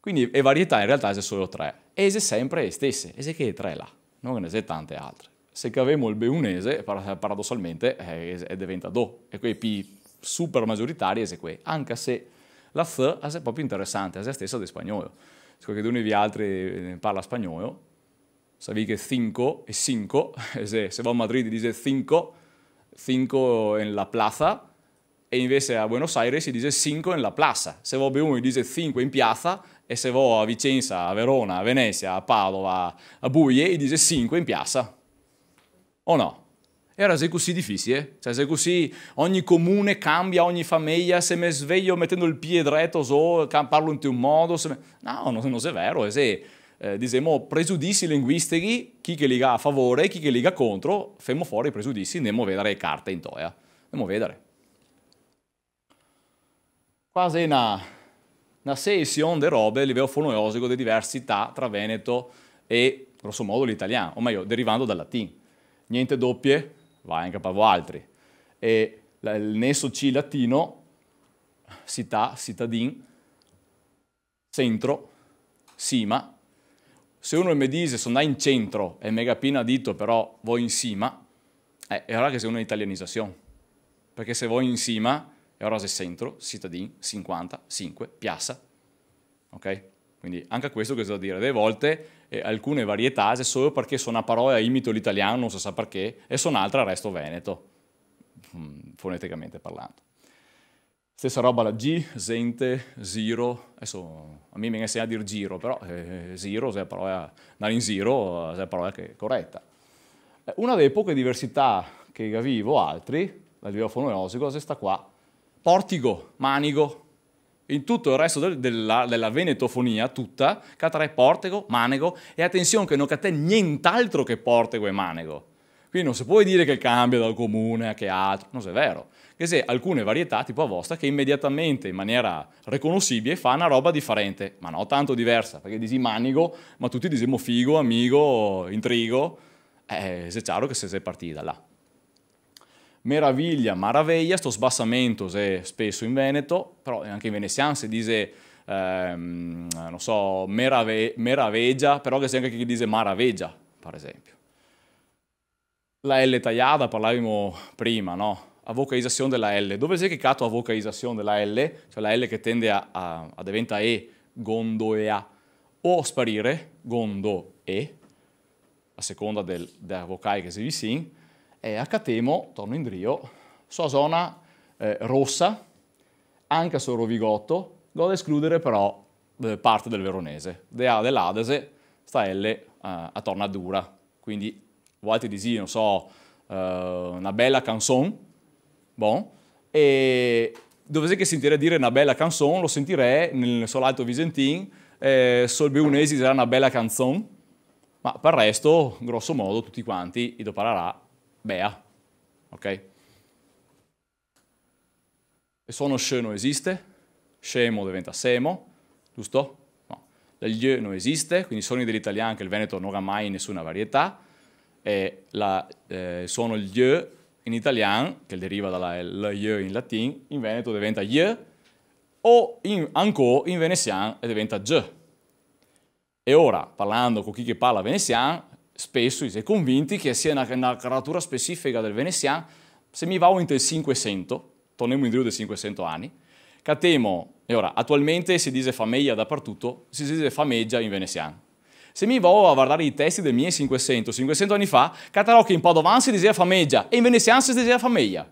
Quindi e varietà in realtà c'è solo tre. E se sempre le stesse, e se che tre là, non ne se tante altre. Se cavemo il beunese, paradossalmente, è, eh, diventa do, e quei P super maggioritari è quei, anche se la F è proprio interessante, è la stessa di spagnolo. Se qualcuno di voi altri eh, parla spagnolo, sabéis que 5 es 5, se, se va a Madrid y dice 5, 5 en la plaza, e invece a Buenos Aires si dice 5 en la plaza, se va a Belluno dice 5 in piazza, e se va a Vicenza, a Verona, a Venezia, a Padova, a Buie, dice 5 in piazza. O no? Era se così difficile, eh? cioè se così ogni comune cambia, ogni famiglia, se mi sveglio mettendo il piede dritto so, parlo in un modo, me... no, non, non è vero, è eh, se eh, diciamo, pregiudizi linguistici, chi che li a favore e chi che li contro, fermo fuori i pregiudizi, andiamo a vedere le carte in toia. Andiamo a vedere. Quasi una, una sessione di robe a livello fonoeosico di diversità tra Veneto e, grosso modo, l'italiano, o meglio, derivando dal latino. Niente doppie, va in capo altri. E il nesso C latino, città, cittadin, centro, sima, se uno mi dice sono in centro e mega pina dito però voi in cima, eh, è ora che sei una italianizzazione. Perché se voi in cima, è ora sei centro, cittadin, 50, 5, piazza. Ok? Quindi anche questo che c'è da dire. Delle volte eh, alcune varietà solo perché sono una parola imito l'italiano, non si so sa perché, e sono altre resto veneto, mm, foneticamente parlando. Stessa roba la G, Zente, Zero, adesso a me mi insegna a dire giro, però eh, Zero, se è parola, andare in giro, se la parola che è corretta. Eh, una delle poche diversità che vivo, altri, la di fonoeosico, è questa qua, portico, manico, In tutto il resto del, della, della, venetofonia tutta, catare portico, manico, e attenzione che non catè nient'altro che portico e manico. Quindi non si può dire che cambia dal comune a che altro, non è vero che alcune varietà, tipo a vostra, che immediatamente in maniera riconoscibile fa una roba differente, ma non tanto diversa, perché disi manigo, ma tutti diciamo figo, amico, intrigo, eh, se è chiaro che se sei partita là. Meraviglia, maraviglia, sto sbassamento se spesso in Veneto, però anche in veneziano si dice ehm, non so, merave, meraveggia, però che c'è anche chi dice maraveggia, per esempio. La L tagliata, parlavamo prima, no? a avocalizzazione della L. Dove si è cliccato avocalizzazione della L, cioè la L che tende a, a, a diventa E, gondo e A, o sparire, gondo E, a seconda del, della vocale che si vicina, e a catemo, torno in drio, sua zona eh, rossa, anche solo Vigotto, ad escludere però eh, parte del veronese. De A dell'Adese sta L eh, a torna dura, quindi volte di sì, non so, eh, una bella canzone, Bon. E dovessi che sentire dire una bella canzone, lo sentirei nel Solalto Visentin, eh, Solbeunesi sarà una bella canzone, ma per il resto, grosso modo, tutti quanti, Ido Pararà, Bea. Ok? E sono sce non esiste, scemo diventa semo, giusto? No. L'glie non esiste, quindi sono dell'italiano che il Veneto non ha mai nessuna varietà, e la, eh, sono gli in italiano, che deriva dalla L, I in latin, in veneto diventa I, o in, ancora in veneziano diventa G. E ora, parlando con chi che parla veneziano, spesso si è convinti che sia una, una caratura specifica del veneziano, se mi va in del 500, torniamo indietro del 500 anni, catemo, e ora, attualmente si dice famiglia dappertutto, si dice fameggia in veneziano. Se mi vado a guardare i testi del mio 500 500 anni fa, Catalocchi in padovano si diceva fameglia e in veneziano si diceva famiglia.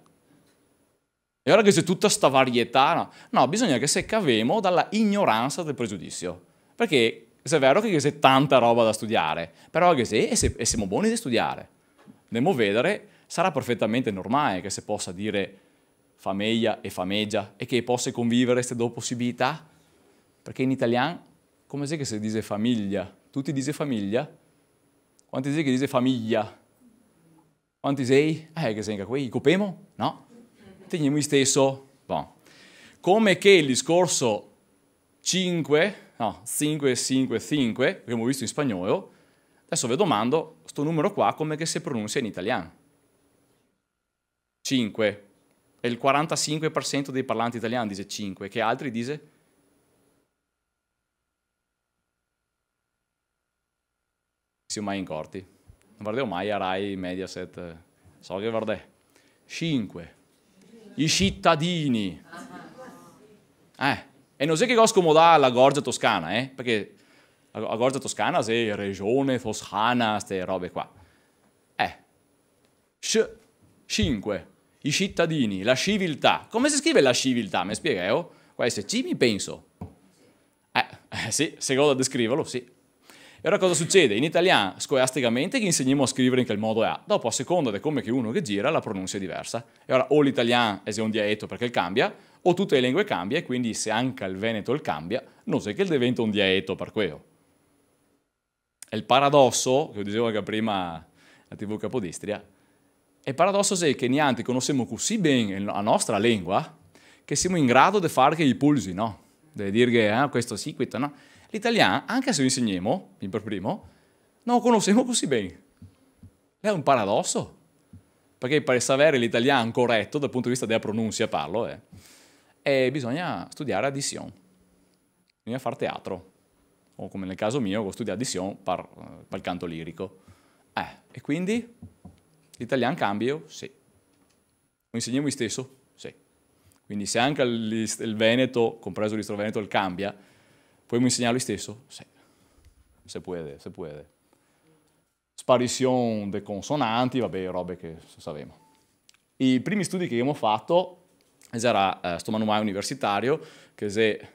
E ora che c'è tutta questa varietà, no? no, bisogna che seccavemo dalla ignoranza del pregiudizio. Perché se è vero che c'è tanta roba da studiare, però che se, e, se, e siamo buoni di studiare, andiamo vedere, sarà perfettamente normale che si possa dire famiglia e fameggia e che possa convivere queste due possibilità. Perché in italiano, come se che si dice famiglia? Tutti dice famiglia? Quanti dice che dice famiglia? Quanti sei? Eh, che sei qui? Copemo? No? Teniamo stesso? Bon. Come che il discorso 5, no, 5, 5, 5, che abbiamo visto in spagnolo, adesso vi domando, questo numero qua come che si pronuncia in italiano? 5. E il 45% dei parlanti italiani dice 5, che altri dice 5? Zio mai corti. Non guardavo mai a Rai, Mediaset, so che guardavo. 5. I cittadini. Eh, e non so che cosa scomodà la Gorgia Toscana, eh? Perché la Gorgia Toscana sei regione toscana, queste robe qua. Eh. 5. I cittadini, la civiltà. Come si scrive la civiltà? Mi spieghi? Qua è C mi penso. Eh, eh sì, secondo descriverlo, sì ora cosa succede? In italiano scolasticamente che insegniamo a scrivere in quel modo è A, dopo a seconda di come che uno che gira la pronuncia è diversa. E ora o l'italiano è un dialetto perché cambia, o tutte le lingue cambiano e quindi se anche il veneto il cambia, non so che il diventa un dialetto per quello. E il paradosso, che dicevo anche prima a TV Capodistria, il paradosso è che neanche conosciamo così bene la nostra lingua che siamo in grado di fare che i pulsi, no? Di dire che eh, questo sì, questo no l'italiano, anche se lo insegniamo, per primo, non lo conosciamo così bene. È un paradosso, perché per sapere l'italiano corretto dal punto di vista della pronuncia, parlo, eh, bisogna studiare addizione, bisogna fare teatro, o come nel caso mio, studio addizione per, eh, per il canto lirico. Eh, e quindi l'italiano cambio? Sì. Lo insegniamo lui stesso? Sì. Quindi se anche il Veneto, compreso l'Istro Veneto, il cambia, Puoi insegnare lui stesso? Sì. Se puede, se puede. Sparizione dei consonanti, vabbè, robe che sapevamo. I primi studi che abbiamo fatto, eh, era questo eh, manuale universitario, che se...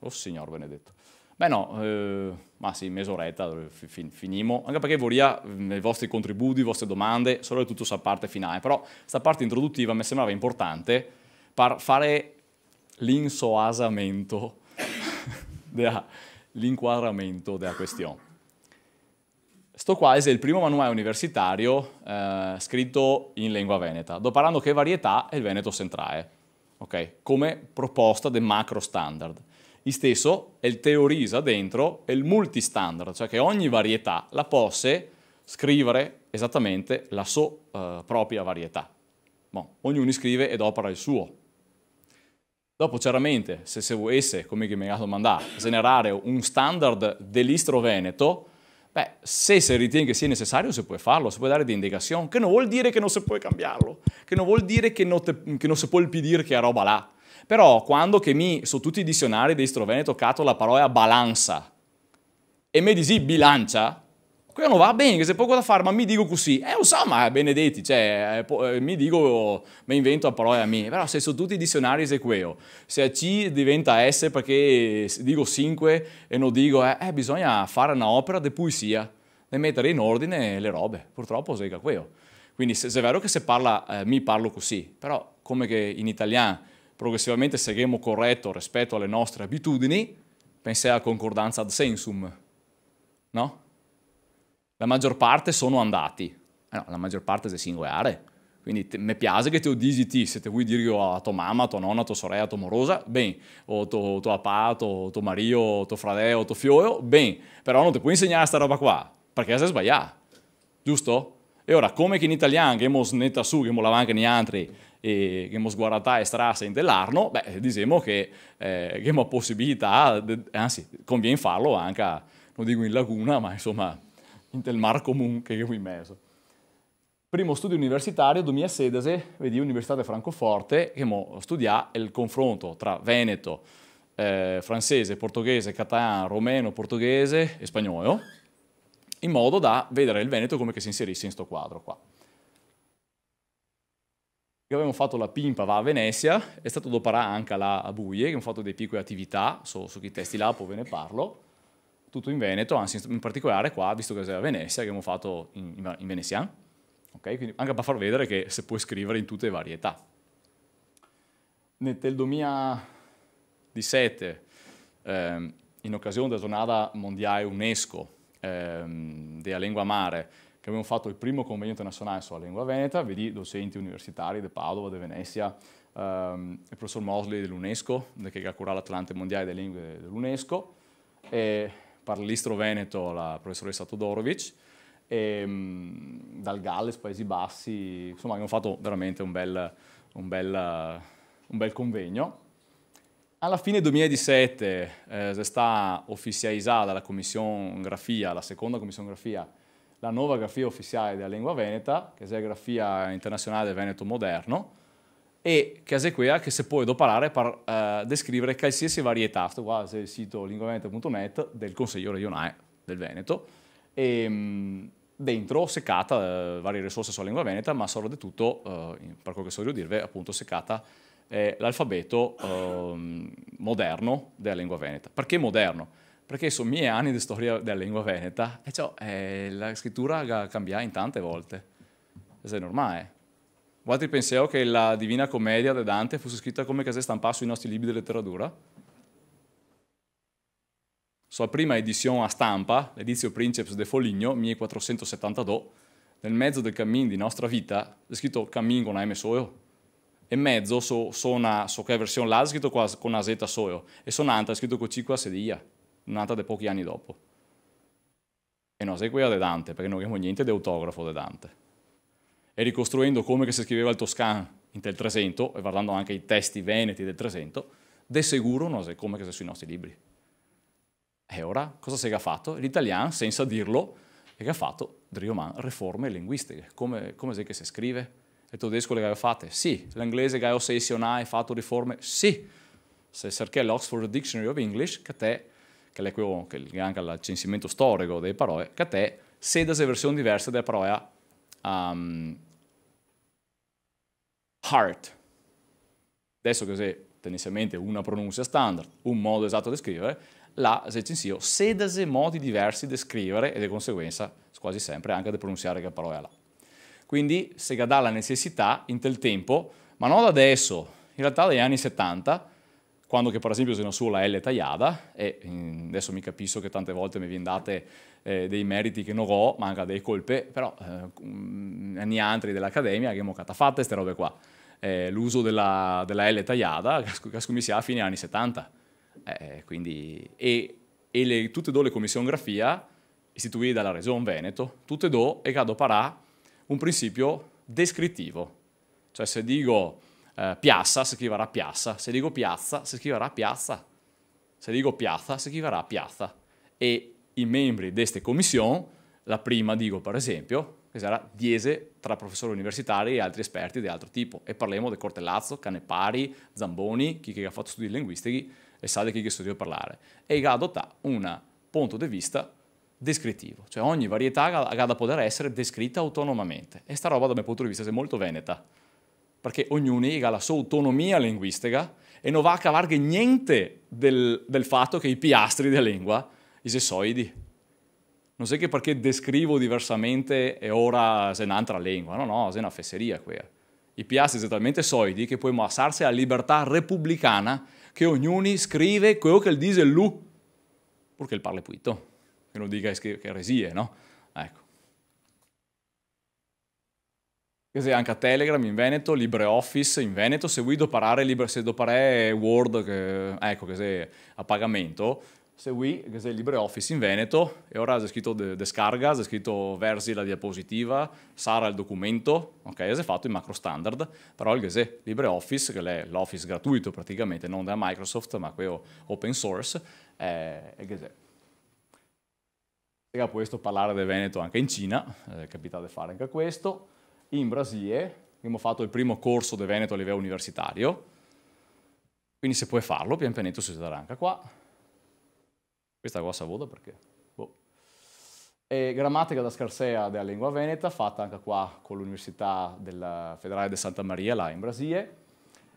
Oh signor benedetto. Beh no, eh, ma sì, mesoretta, fin, finimo, anche perché vorrei mm, i vostri contributi, le vostre domande, solo tutto sa parte finale, però sta parte introduttiva mi sembrava importante per fare l'insoasamento dell'inquadramento della questione. Sto qua è il primo manuale universitario eh, scritto in lingua veneta, doparando che varietà è il Veneto centrale, okay? come proposta del macro standard. Il stesso è il teorisa dentro e il multistandard, cioè che ogni varietà la possa scrivere esattamente la sua so, eh, propria varietà. Bon, ognuno scrive ed opera il suo, Dopo, chiaramente, se si volesse, come mi ha domandato, generare un standard dell'istro veneto, beh, se si ritiene che sia necessario, si può farlo, si può dare di indicazione, che non vuol dire che non si può cambiarlo, che non vuol dire che non, te, che non si può impedire che è roba là. Però, quando che mi, su tutti i dizionari dell'Istro veneto, cato la parola balanza, e mi dici bilancia, quello non va bene, che c'è poco da fare, ma mi dico così. Eh, lo so, ma è benedetti, cioè, eh, eh, mi dico, mi invento a parole a me. Però se sono tutti i dizionari è quello. Se a C diventa S perché dico 5 e non dico, eh, eh bisogna fare un'opera opera di poesia e mettere in ordine le robe. Purtroppo si dica quello. Quindi se, se, è vero che se parla, eh, mi parlo così, però come che in italiano progressivamente seguiamo corretto rispetto alle nostre abitudini, pensi alla concordanza ad sensum, no? la maggior parte sono andati. Eh no, la maggior parte è singolare. Quindi te, mi piace che tu dici ti, se ti vuoi dire a tua mamma, a tua nonna, a tua sorella, a tua morosa, ben, o tuo, tuo papà, a tuo, tuo marito, a tuo fratello, a tuo figlio, ben, però non ti puoi insegnare questa roba qua, perché sei sbagliato, giusto? E ora, come che in italiano, che mos netta su, che lava anche gli altri, e che mo sguardatà e strasse in dell'arno, beh, diciamo che eh, abbiamo possibilità, anzi, conviene farlo anche, a, non dico in laguna, ma insomma, del mar comune che ho messo. Primo studio universitario 2016, vedi, Università di Francoforte, che mo studia il confronto tra Veneto, eh, francese, portoghese, catalano, romeno, portoghese e spagnolo, in modo da vedere il Veneto come si inserisse in questo quadro qua. Che abbiamo fatto la pimpa va a Venezia, è stato doparà anche là a Buie, che abbiamo fatto dei piccole attività, su so, so chi testi là, poi ve ne parlo, tutto in Veneto, anzi in particolare qua, visto che sei a Venezia, che abbiamo fatto in, in veneziano. Okay? Quindi anche per far vedere che si può scrivere in tutte le varietà. Nel 2017, eh, in occasione della giornata mondiale UNESCO ehm, della lingua mare, che abbiamo fatto il primo convegno internazionale sulla lingua veneta, vedi docenti universitari di Padova, di Venezia, ehm, il professor Mosley dell'UNESCO, che ha curato l'Atlante Mondiale delle Lingue dell'UNESCO, e parlamentare veneto la professoressa Todorovic, e, ehm, dal Galles, Paesi Bassi, insomma abbiamo fatto veramente un bel, un bel, un bel convegno. Alla fine 2017 eh, è stata ufficializzata la commissione grafia, la seconda commissione grafia, la nuova grafia ufficiale della lingua veneta, che è la grafia internazionale del Veneto moderno, e Casequea che se si può adoperare per eh, descrivere qualsiasi varietà, sto qua c'è il sito linguaveneto.net del consiglio regionale del Veneto, e ehm, mh, dentro seccata eh, varie risorse sulla lingua veneta, ma soprattutto, eh, per quello che so io dirvi, appunto seccata eh, l'alfabeto ehm, moderno della lingua veneta. Perché moderno? Perché sono miei anni di storia della lingua veneta e cioè, la scrittura cambia in tante volte, questo è normale. Gualtri pensava che la Divina Commedia di Dante fosse scritta come che si stampava sui nostri libri di letteratura? Sua prima edizione a stampa, l'edizio Princeps de Foligno, 1472, nel mezzo del cammin di nostra vita, è scritto cammin con AM soio, e mezzo so, sona, so che versione là è scritto qua, con una Z soio, e sonanta è scritto con 5 a sedia, nata de pochi anni dopo. E non sei quella di Dante, perché non abbiamo niente di autografo di Dante e ricostruendo come si scriveva il toscano in del Trecento, e parlando anche i testi veneti del Trecento, de seguro non è come che sui nostri libri. E ora cosa si è fatto? L'italiano, senza dirlo, è fatto Drioman riforme linguistiche, come, come si scrive? Il tedesco le ha fatte? Sì. L'inglese che ha ossessionato e fatto riforme? Sì. Se cerchi l'Oxford Dictionary of English, che te, che è anche il censimento storico delle parole, che te, sedase versione diversa delle parole um, heart. Adesso cos'è tendenzialmente una pronuncia standard, un modo esatto di scrivere, la se censio sedase modi diversi di scrivere e di conseguenza quasi sempre anche di pronunciare che parola è là. Quindi se dà la necessità in tel tempo, ma non da adesso, in realtà dagli anni 70, quando che per esempio se non solo la L tagliata, e mm, adesso mi capisco che tante volte mi viene date eh, dei meriti che non ho, manca delle colpe, però eh, mm, ne altri dell'Accademia che hanno fatta queste robe qua. Eh, l'uso della, della, L tagliata, che scommissia a fine anni 70. Eh, quindi, e, e le, tutte e due le commissioni grafia istituite dalla Regione Veneto, tutte e due e cado parà un principio descrittivo. Cioè se dico eh, piazza, si scriverà piazza, se dico piazza, si scriverà piazza, se dico piazza, si scriverà piazza. E i membri di questa commissione, la prima dico per esempio, che sarà diese tra professori universitari e altri esperti di altro tipo e parliamo di Cortellazzo, Canepari, Zamboni, chi che ha fatto studi linguistici e sa di chi che studia parlare e ha adottato un punto di vista descrittivo, cioè ogni varietà ha da poter essere descritta autonomamente e sta roba dal mio punto di vista è molto veneta perché ognuno ha la sua autonomia linguistica e non va a cavarghe niente del, del fatto che i piastri della lingua i sessoidi. Non sei che perché descrivo diversamente e ora è un'altra lingua, no, no, è una fesseria quella. I piastri sono talmente soidi che puoi massarsi alla libertà repubblicana che ognuno scrive quello che dice lui, purché il parle puito, che non dica che eresie, no? Ecco. Che sei anche a Telegram in Veneto, LibreOffice in Veneto, se vuoi doparare, se doparare Word, che, ecco, che sei a pagamento, se qui, che sei LibreOffice in Veneto, e ora è scritto Descargas, è scritto Versi la diapositiva, Sara il documento, ok, è fatto in macro standard, però il che LibreOffice, che è l'office gratuito praticamente, non da Microsoft, ma quello open source, è, è che a questo parlare del Veneto anche in Cina, eh, è capitato di fare anche questo, in Brasile abbiamo fatto il primo corso del Veneto a livello universitario, quindi se puoi farlo, pian pianetto si darà anche qua, questa qua savuta perché... Boh. E grammatica da scarsea della lingua veneta, fatta anche qua con l'Università Federale di Santa Maria, là in Brasile.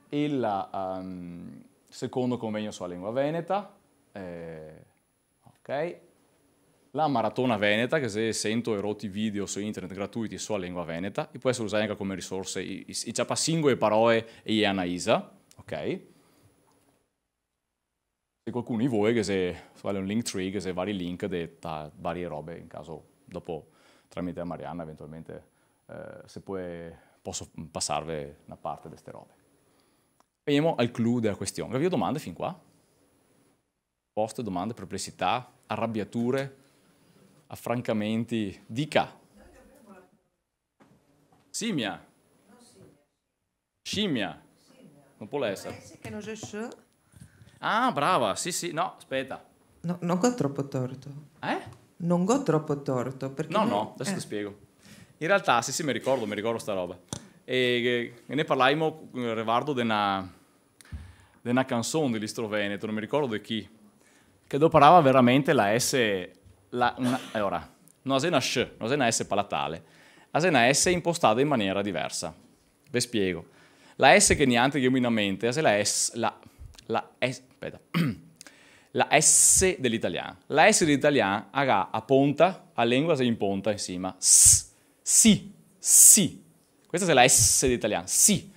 Il um, secondo convegno sulla lingua veneta. Eh, ok. La maratona veneta, che se sento e eroti video su internet gratuiti sulla lingua veneta, e può essere usata anche come risorse i, i, i e parole e Iana Isa, ok? se qualcuno di voi che se vale un link tree, che se vari link detta varie robe, in caso dopo tramite Marianna eventualmente eh, se puoi, posso passarvi una parte di queste robe. Veniamo al clou della questione. Avevo domande fin qua? Poste, domande, perplessità, arrabbiature, affrancamenti, dica. Simia. Scimmia. Non può essere. Che non c'è Ah, brava, sì, sì, no, aspetta. No, non ho troppo torto. Eh? Non ho troppo torto. Perché no, no, adesso eh. ti spiego. In realtà, sì, sì, mi ricordo, mi ricordo sta roba. E, eh, e ne parlaimo eh, riguardo di una, di una canzone di Listro Veneto, non mi ricordo di chi, che doparava veramente la S, la, una, allora, eh, non asena una S, non asena S palatale, asena S impostata in maniera diversa. Vi spiego. La S che neanche io mi in mente, è S, la, la S, aspetta, la S dell'italiano. La S dell'italiano ha a ponta, a lingua si imponta in cima. S, sì, si. Questa è la S dell'italiano, si.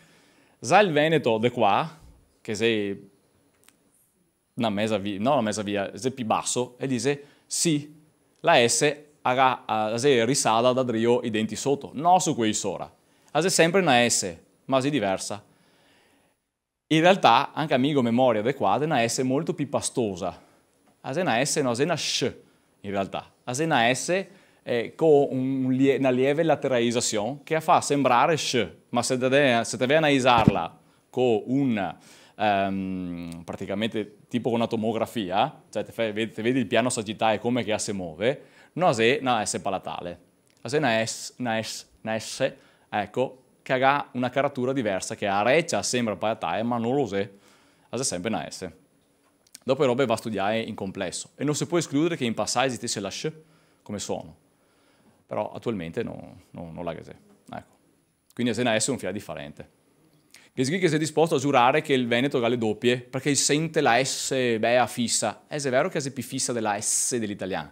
Sa il Veneto de qua, che sei una mesa via, no una mesa via, sei più basso, e dice sì. La S ha se risala da drio i denti sotto, no su quei sora. Ha sempre una S, ma si diversa. In realtà anche amigo memoria adeguata è una S molto più pastosa. Asena S no, Asena SH in realtà. Asena S è con un, una lieve lateralizzazione che fa sembrare SH, ma se te, se a analizzarla con un um, praticamente tipo una tomografia, cioè te, fai, te vedi il piano sagittale come che si muove, no, se una S palatale. Asena S, una S, una S, ecco, che ha una caratura diversa, che ha reccia, sembra pataia, ma non lo è, ha sempre una S. Dopo le robe va a studiare in complesso e non si può escludere che in passato esistesse la SH come suono, però attualmente no, no, non la gase. Ecco. Quindi se una S è un fiat differente. Gesghi che si è disposto a giurare che il Veneto ha le doppie perché sente la S bea fissa. E eh, se è vero che è più fissa della S dell'italiano.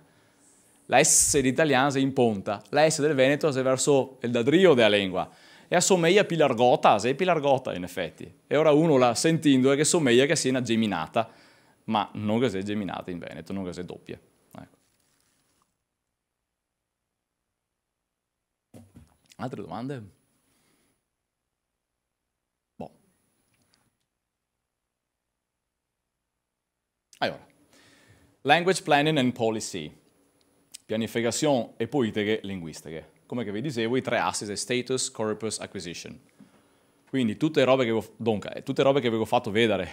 La S dell'italiano si imponta, la S del Veneto è verso il dadrio della lingua e assomiglia a Pilar Pilargota, sei Pilargota in effetti. E ora uno la sentendo è che assomiglia che sia una geminata, ma non che sia geminata in Veneto, non che sia doppia. Ecco. Altre domande? Boh. Allora, language planning and policy, pianificazione e politiche linguistiche come vi dicevo, i tre assi, status, corpus, acquisition. Quindi tutte robe che, dunque, eh, tutte robe che avevo fatto vedere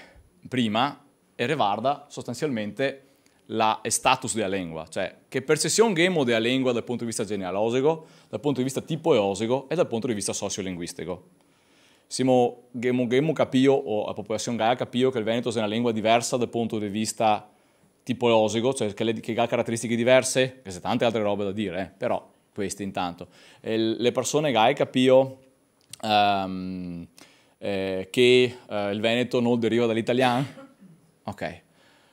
prima e revarda sostanzialmente la status della lingua, cioè che percezione game della lingua dal punto di vista genealogico, dal punto di vista tipo eosico e dal punto di vista sociolinguistico. Siamo gemo, gemo capio, o la popolazione gaia capio che il Veneto è una lingua diversa dal punto di vista tipo eosico, cioè che, le, che ha caratteristiche diverse, che c'è tante altre robe da dire, eh, però questi intanto. E le persone gai capio um, ehm, eh, che eh, il Veneto non deriva dall'italiano? Ok.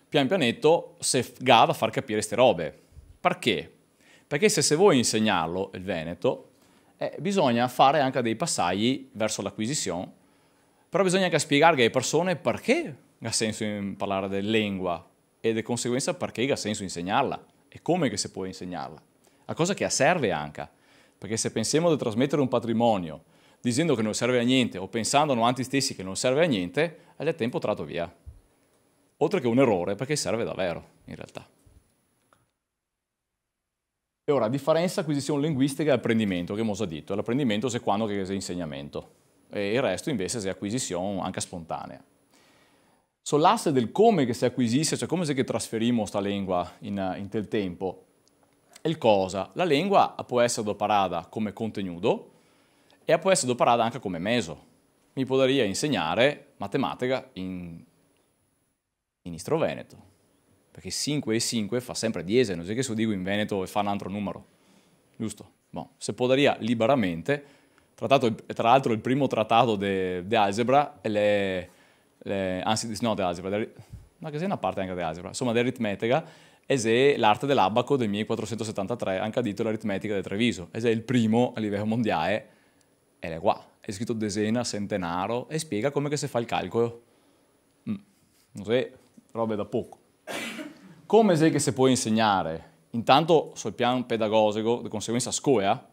Pian pianetto se ga va a far capire queste robe. Perché? Perché se, se vuoi insegnarlo il Veneto, eh, bisogna fare anche dei passaggi verso l'acquisizione, però bisogna anche spiegare alle persone perché ha senso parlare della lingua e di conseguenza perché ha senso insegnarla e come che si può insegnarla a cosa che serve anche. Perché se pensiamo di trasmettere un patrimonio dicendo che non serve a niente o pensando noi stessi che non serve a niente, è del tempo tratto via. Oltre che un errore, perché serve davvero, in realtà. E ora, differenza acquisizione linguistica e apprendimento, che Mosa ha detto. L'apprendimento se quando che è insegnamento. E il resto invece è acquisizione anche spontanea. Sull'asse del come che si acquisisce, cioè come si trasferimo questa lingua in, in tel tempo, il cosa. La lingua può essere adoperata come contenuto e può essere adoperata anche come meso. Mi potrei insegnare matematica in, in Istro-Veneto, perché 5 e 5 fa sempre 10, non so che se lo dico in Veneto e fa un altro numero, giusto? Bon. Se potrei liberamente, trattato, tra l'altro il primo trattato di algebra, le, le, anzi no di algebra, ma che sia una parte anche di algebra, insomma di aritmetica, Ese l'arte dell'abaco del 1473, anche a dito l'aritmetica del Treviso. Ese è il primo a livello mondiale, ed è qua. È scritto Desena, Centenaro, e spiega come si fa il calcolo. Mm. Non sei, robe da poco. Come sei che si può insegnare? Intanto sul piano pedagogico, di conseguenza a scuola.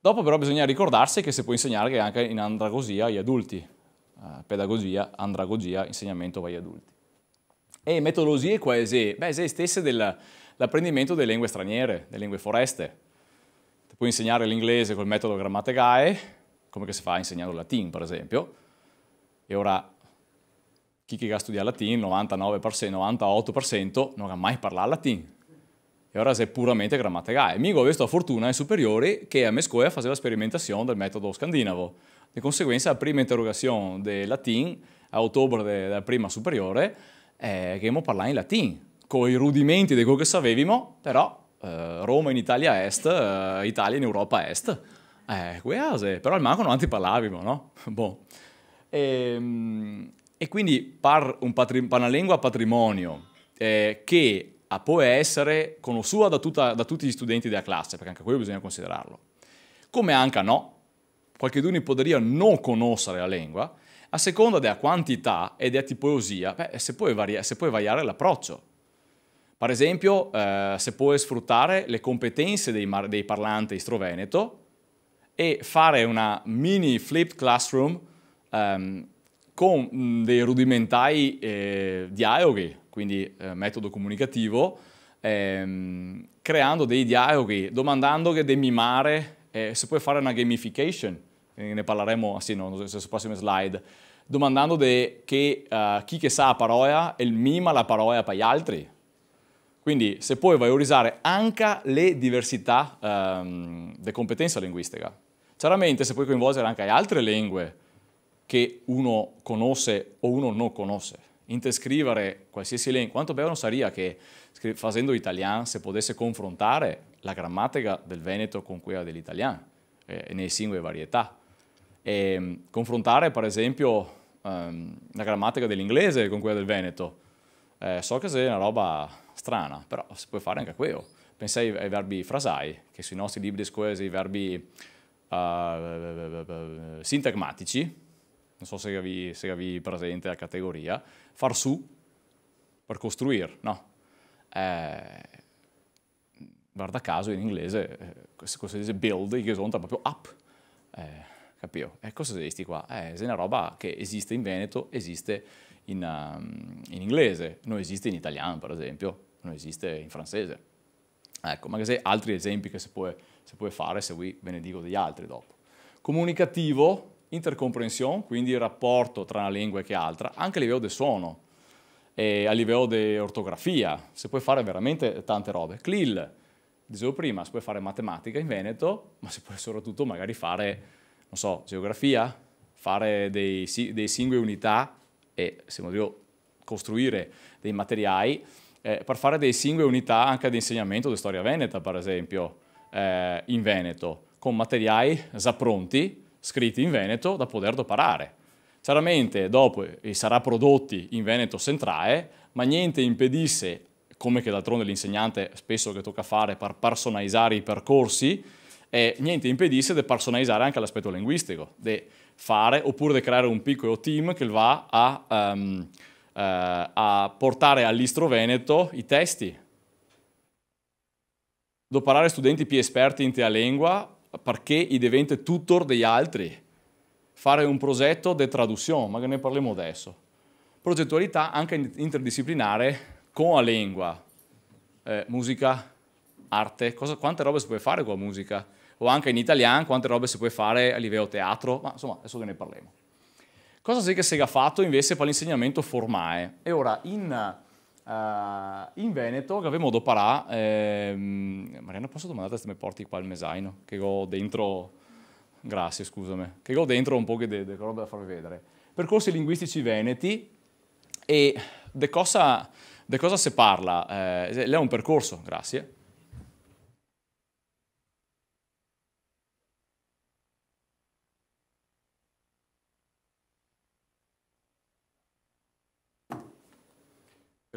Dopo però bisogna ricordarsi che si può insegnare anche in andragosia agli adulti. Eh, pedagogia, andragogia, insegnamento agli adulti e metodologie quasi beh, esistesse dell'apprendimento delle lingue straniere, delle lingue foreste. Ti puoi insegnare l'inglese col metodo Grammaticae, come si fa insegnando il latin, per esempio, e ora chi che ha studia latino, 99%, 98% non ha mai parlato latin. E ora sei puramente Grammaticae. Mi ho visto la fortuna ai superiori che a Mescoia faceva sperimentazione del metodo scandinavo. Di conseguenza la prima interrogazione del latin, a ottobre della prima superiore eh, che mo parlare in latino, con i rudimenti di quello che sapevamo, però eh, Roma in Italia Est, eh, Italia in Europa Est. Eh, quasi, però il manco non ti parlavamo, no? <laughs> boh. E, ehm, e quindi par un patri panalingua patrimonio eh, che ah, può essere conosciuta da, tutta, da tutti gli studenti della classe, perché anche quello bisogna considerarlo. Come anche no, qualcuno potrebbe non conoscere la lingua, a seconda della quantità e della tipologia, beh, se, puoi varia- se puoi variare l'approccio. Per esempio, eh, se puoi sfruttare le competenze dei, mar- dei parlanti istroveneto e fare una mini flipped classroom ehm, con mm, dei rudimentari eh, dialoghi, quindi eh, metodo comunicativo, ehm, creando dei dialoghi, domandando che demimare, eh, se puoi fare una gamification, ne parleremo, ah sì, no, nelle prossime slide, domandando che uh, chi che sa la parola e il mima la parola per gli altri. Quindi se puoi valorizzare anche le diversità um, ehm, di competenza linguistica. Chiaramente se puoi coinvolgere anche le altre lingue che uno conosce o uno non conosce. Interscrivere qualsiasi lingua, quanto bello sarebbe che facendo italiano si potesse confrontare la grammatica del Veneto con quella dell'italiano eh, nelle singole varietà e mm, confrontare per esempio ehm, la grammatica dell'inglese con quella del veneto. Eh, so che è una roba strana, però si può fare anche quello. Pensai ai, verbi frasai, che sui nostri libri di scuola sono i verbi uh, sintagmatici, non so se vi, se vi presente la categoria, far su per costruire, no? Eh, guarda caso in inglese eh, questo si dice build, che sono proprio up. Eh, capito? E eh, cosa esiste qua? Eh, è una roba che esiste in Veneto, esiste in, um, in, inglese, non esiste in italiano, per esempio, non esiste in francese. Ecco, magari altri esempi che si può, si può fare, se vuoi ve ne dico degli altri dopo. Comunicativo, intercomprensione, quindi il rapporto tra una lingua e che altra, anche a livello del suono e a livello di ortografia, se puoi fare veramente tante robe. CLIL, dicevo prima, si può fare matematica in Veneto, ma si può soprattutto magari fare non so, geografia, fare dei, dei singole unità e se motivo costruire dei materiali eh, per fare dei singole unità anche di insegnamento di storia veneta, per esempio, eh, in Veneto, con materiali già pronti, scritti in Veneto, da poter doparare. Chiaramente dopo eh, sarà prodotti in Veneto centrale, ma niente impedisse, come che d'altronde l'insegnante spesso che tocca fare per personalizzare i percorsi, e niente impedisse di personalizzare anche l'aspetto linguistico, di fare oppure di creare un piccolo team che va a, um, uh, a portare all'Istro Veneto i testi, di parlare studenti più esperti in tea lingua perché diventi tutor degli altri, fare un progetto di traduzione, ma che ne parliamo adesso. Progettualità anche interdisciplinare con la lingua, eh, musica, arte, cosa, quante robe si può fare con la musica? o anche in italiano quante robe si può fare a livello teatro, ma insomma adesso ne parliamo. Cosa si che si è fatto invece per l'insegnamento formale? E ora in, uh, in Veneto avevamo doparà, ehm, Mariana posso domandare se mi porti qua il mesaino che ho dentro, grazie scusami, che ho dentro un po' di de, roba da farvi vedere. Percorsi linguistici veneti e di cosa, cosa si parla? Eh, ha un percorso, grazie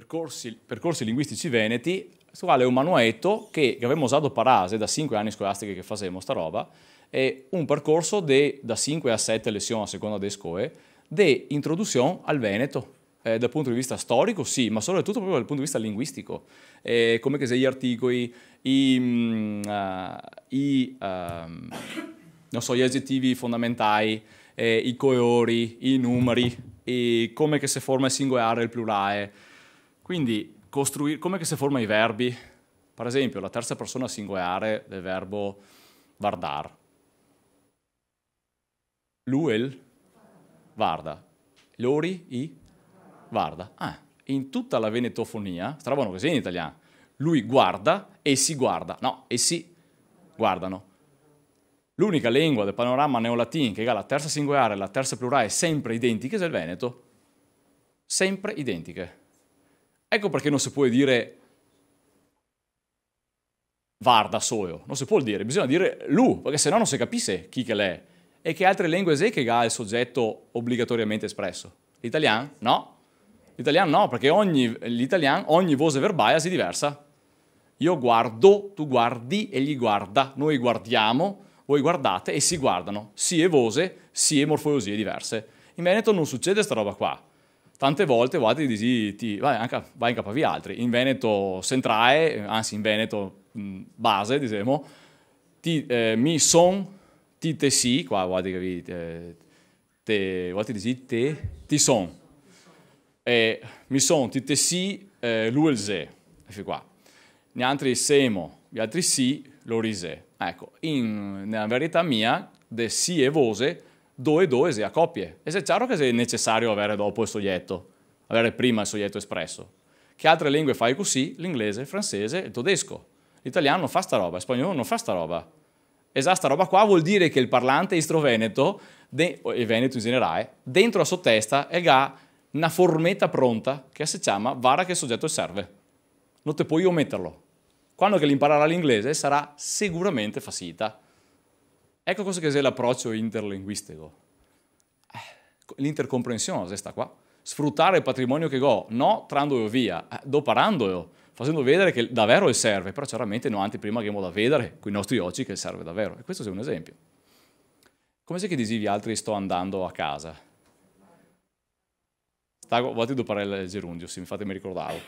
percorsi, percorsi linguistici veneti, questo qua è un manuetto che, che avevamo usato parase da 5 anni scolastici che facevamo sta roba, è un percorso de, da 5 a 7 lezioni a seconda delle scuole, di introduzione al Veneto. Eh, dal punto di vista storico sì, ma soprattutto proprio dal punto di vista linguistico. Eh, come che se gli articoli, i, um, uh, i um, so, gli aggettivi fondamentali, eh, i colori, i numeri, come che se forma il singolare e il plurale, quindi costruire, come si forma i verbi? Per esempio la terza persona singolare del verbo vardar. Luel guarda. Lori i guarda. Ah, in tutta la venetofonia, stavano così in italiano, lui guarda e si guarda. No, e si guardano. L'unica lingua del panorama neolatin che ha la terza singolare e la terza plurale sempre identiche è il veneto. Sempre identiche. Ecco perché non si può dire Varda da solo, non si può dire, bisogna dire lu, perché sennò non si capisce chi che l'è e che altre lingue sei che ha il soggetto obbligatoriamente espresso. L'italiano? No. L'italiano no, perché ogni, l'italiano, ogni voce verbale si diversa. Io guardo, tu guardi, e gli guarda, noi guardiamo, voi guardate e si guardano. Si e voce, si e morfologie diverse. In Veneto non succede sta roba qua tante volte guarda ti dici ti, vai, anche, vai in capo agli altri. In Veneto Sentrae, anzi in Veneto mh, base, diciamo, ti, eh, mi son, ti te si, qua guarda che eh, te, guarda ti dici te, ti son. E mi son, ti te si, eh, se, e qua. Gli altri semo, gli altri si, l'orise. Ecco, in, nella verità mia, de si e vose, dove dove si a coppie. E se è chiaro che è necessario avere dopo il soggetto, avere prima il soggetto espresso. Che altre lingue fai così? L'inglese, il francese, il tedesco. L'italiano non fa sta roba, il spagnolo non fa sta roba. E sta roba qua vuol dire che il parlante istroveneto, de- e veneto in generale, dentro la sua testa è ha una formetta pronta che si chiama vara che il soggetto serve. Non te puoi ometterlo. Quando che l'imparerà l'inglese sarà sicuramente facilita. Ecco cosa che è l'approccio interlinguistico. Eh, l'intercomprensione, questa qua. Sfruttare il patrimonio che ho, non trandolo via, eh, doparandolo, facendo vedere che davvero serve, però chiaramente non anche prima che andiamo a vedere con i nostri occhi che serve davvero. E questo è un esempio. Come se che disivi altri sto andando a casa? Stago, volte a parlare il gerundio, se infatti mi ricordavo.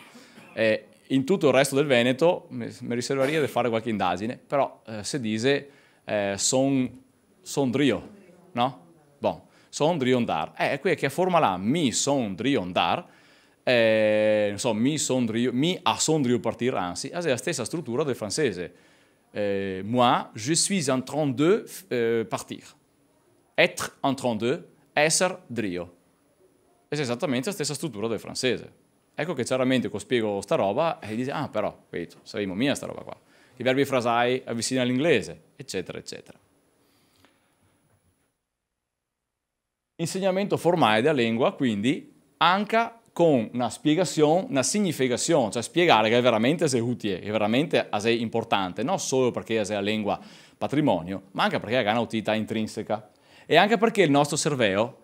Eh, in tutto il resto del Veneto mi riserverei di fare qualche indagine, però eh, se dice eh, son, sondrio, no? Bon, sondriondar. Eh, qui è che forma là, mi sondriondar, eh, non so, mi, sondrio, mi a sondrio partir, anzi, è la stessa struttura del francese. Eh, moi, je suis en train de eh, partir. Être en train de, essere drio. È esattamente la stessa struttura del francese. Ecco che chiaramente, quando spiego sta roba, e dice, ah però, vedo, saremo mia sta roba qua i verbi frasai avvicini all'inglese, eccetera, eccetera. Insegnamento formale della lingua, quindi, anche con una spiegazione, una significazione, cioè spiegare che è veramente sei utile, che è veramente sei importante, non solo perché è la lingua patrimonio, ma anche perché ha una utilità intrinseca. E anche perché il nostro cervello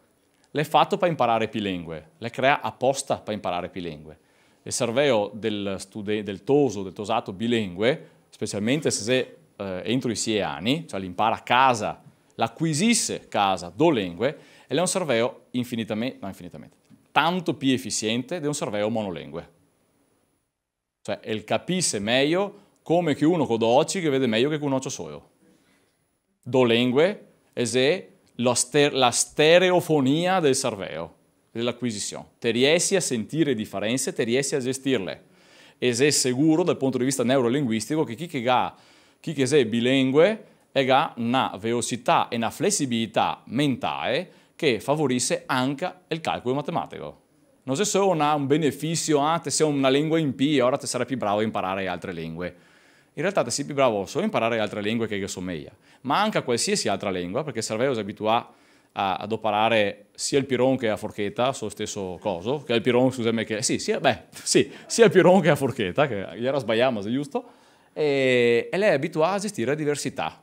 l'è fatto per imparare più lingue, le crea apposta per imparare più lingue. Il cervello del, del, toso, del tosato bilingue, specialmente se eh, entro i sei anni, cioè l'impara a casa, l'acquisisse casa do lingue, è un sorveo infinitamente, no, infinitamente, tanto più efficiente di un sorveo monolingue. Cioè, il capisse meglio come che uno con doci che vede meglio che con un solo. Do lingue è se ster la stereofonia del sorveo, dell'acquisizione. Te riesci a sentire differenze, te riesci a gestirle ed è sicuro dal punto di vista neurolinguistico che chi che, ha, chi che è bilingue ha una velocità e una flessibilità mentale che favorisce anche il calcolo matematico. Non è solo un beneficio, ah, te sei una lingua in P e ora ti sarai più bravo a imparare altre lingue. In realtà ti sei più bravo solo a imparare altre lingue che io sono meglio, ma anche a qualsiasi altra lingua, perché il cervello si abitua a, operare sia il Piron che la Forchetta sullo stesso coso, che il Piron, scusami, che, sì, sia, beh, sì, sia il Piron che la Forchetta, che gli era sbagliato, se giusto, e, e lei è abituata a gestire la diversità.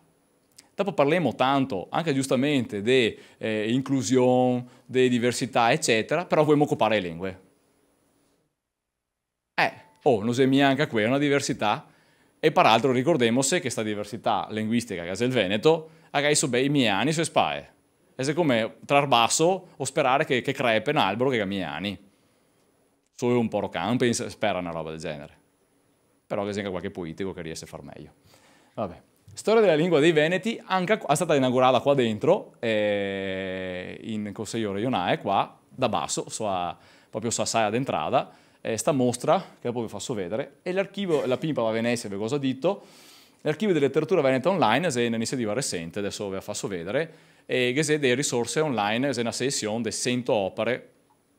Dopo parliamo tanto, anche giustamente, di eh, inclusione, di diversità, eccetera, però vogliamo occupare le lingue. Eh, oh, non semia anche qui, è una diversità, e peraltro ricordiamo che questa diversità linguistica che è il Veneto, ha i suoi bei miei anni e sue spae. È come trar basso o sperare che, che crepe un albero che ha miei anni. Solo un poro camping spera una roba del genere. Però che sia qualche politico che riesce a far meglio. Vabbè. Storia della lingua dei Veneti, anche è stata inaugurata qua dentro, eh, in Consiglio regionale, qua, da basso, sua, proprio su assai ad entrata, eh, sta mostra, che dopo vi faccio vedere, e l'archivio, la pimpa va a Venezia, vi cosa ho detto, L'archivio di letteratura veneta online è un'iniziativa recente, adesso ve la faccio vedere, e che è delle risorse online, è una selezione di 100 opere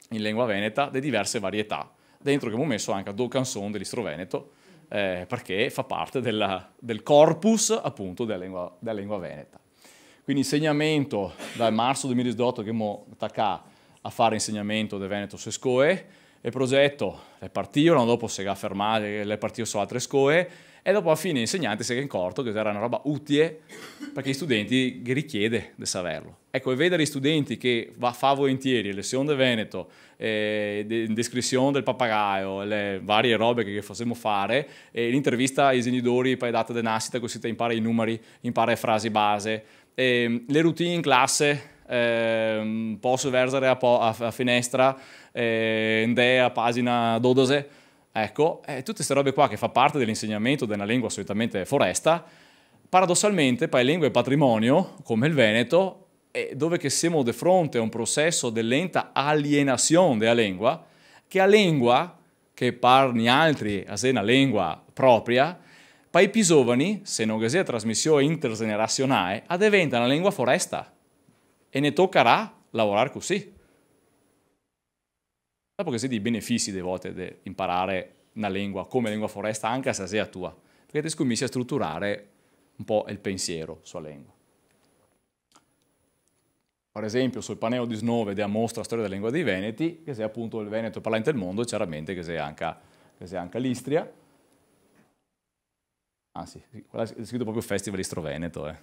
in lingua veneta di diverse varietà, dentro che abbiamo messo anche due canzoni dell'Istro Veneto, eh, perché fa parte della, del corpus appunto della lingua, della lingua veneta. Quindi insegnamento dal marzo 2018 che abbiamo attaccato a fare insegnamento del Veneto su SCOE, il progetto è partito, l'anno dopo si è fermato, è partito su altre SCOE, e dopo a fine insegnante si è accorto che era una roba utile perché gli studenti richiede di saperlo. Ecco, e vedere gli studenti che va, fa volentieri lezione del Veneto, eh, descrizione del papagaio, le varie robe che, che facciamo fare, eh, l'intervista ai genitori, poi data di nascita, così impara i numeri, impara le frasi base, eh, le routine in classe, eh, posso versare a, po a, a, finestra, eh, dea, pagina 12, Ecco, eh, tutte queste robe qua che fa parte dell'insegnamento della lingua solitamente foresta, paradossalmente poi lingua e patrimonio, come il Veneto, eh, dove che siamo di fronte a un processo di lenta alienazione della lingua, che a lingua che parli altri, a se una lingua propria, per i giovani, se non che sia trasmissione intergenerazionale, diventa una lingua foresta e ne toccherà lavorare così dopo che sei dei benefici delle volte di imparare una lingua come lingua foresta, anche se sia tua, perché ti scommissi a strutturare un po' il pensiero sulla lingua. Per esempio, sul Paneo di 19 della mostra Storia della Lingua dei Veneti, che sei appunto il Veneto parlante del mondo, chiaramente che sei anche, che sei anche l'Istria, anzi, ah, è scritto proprio Festival Istro Veneto, eh.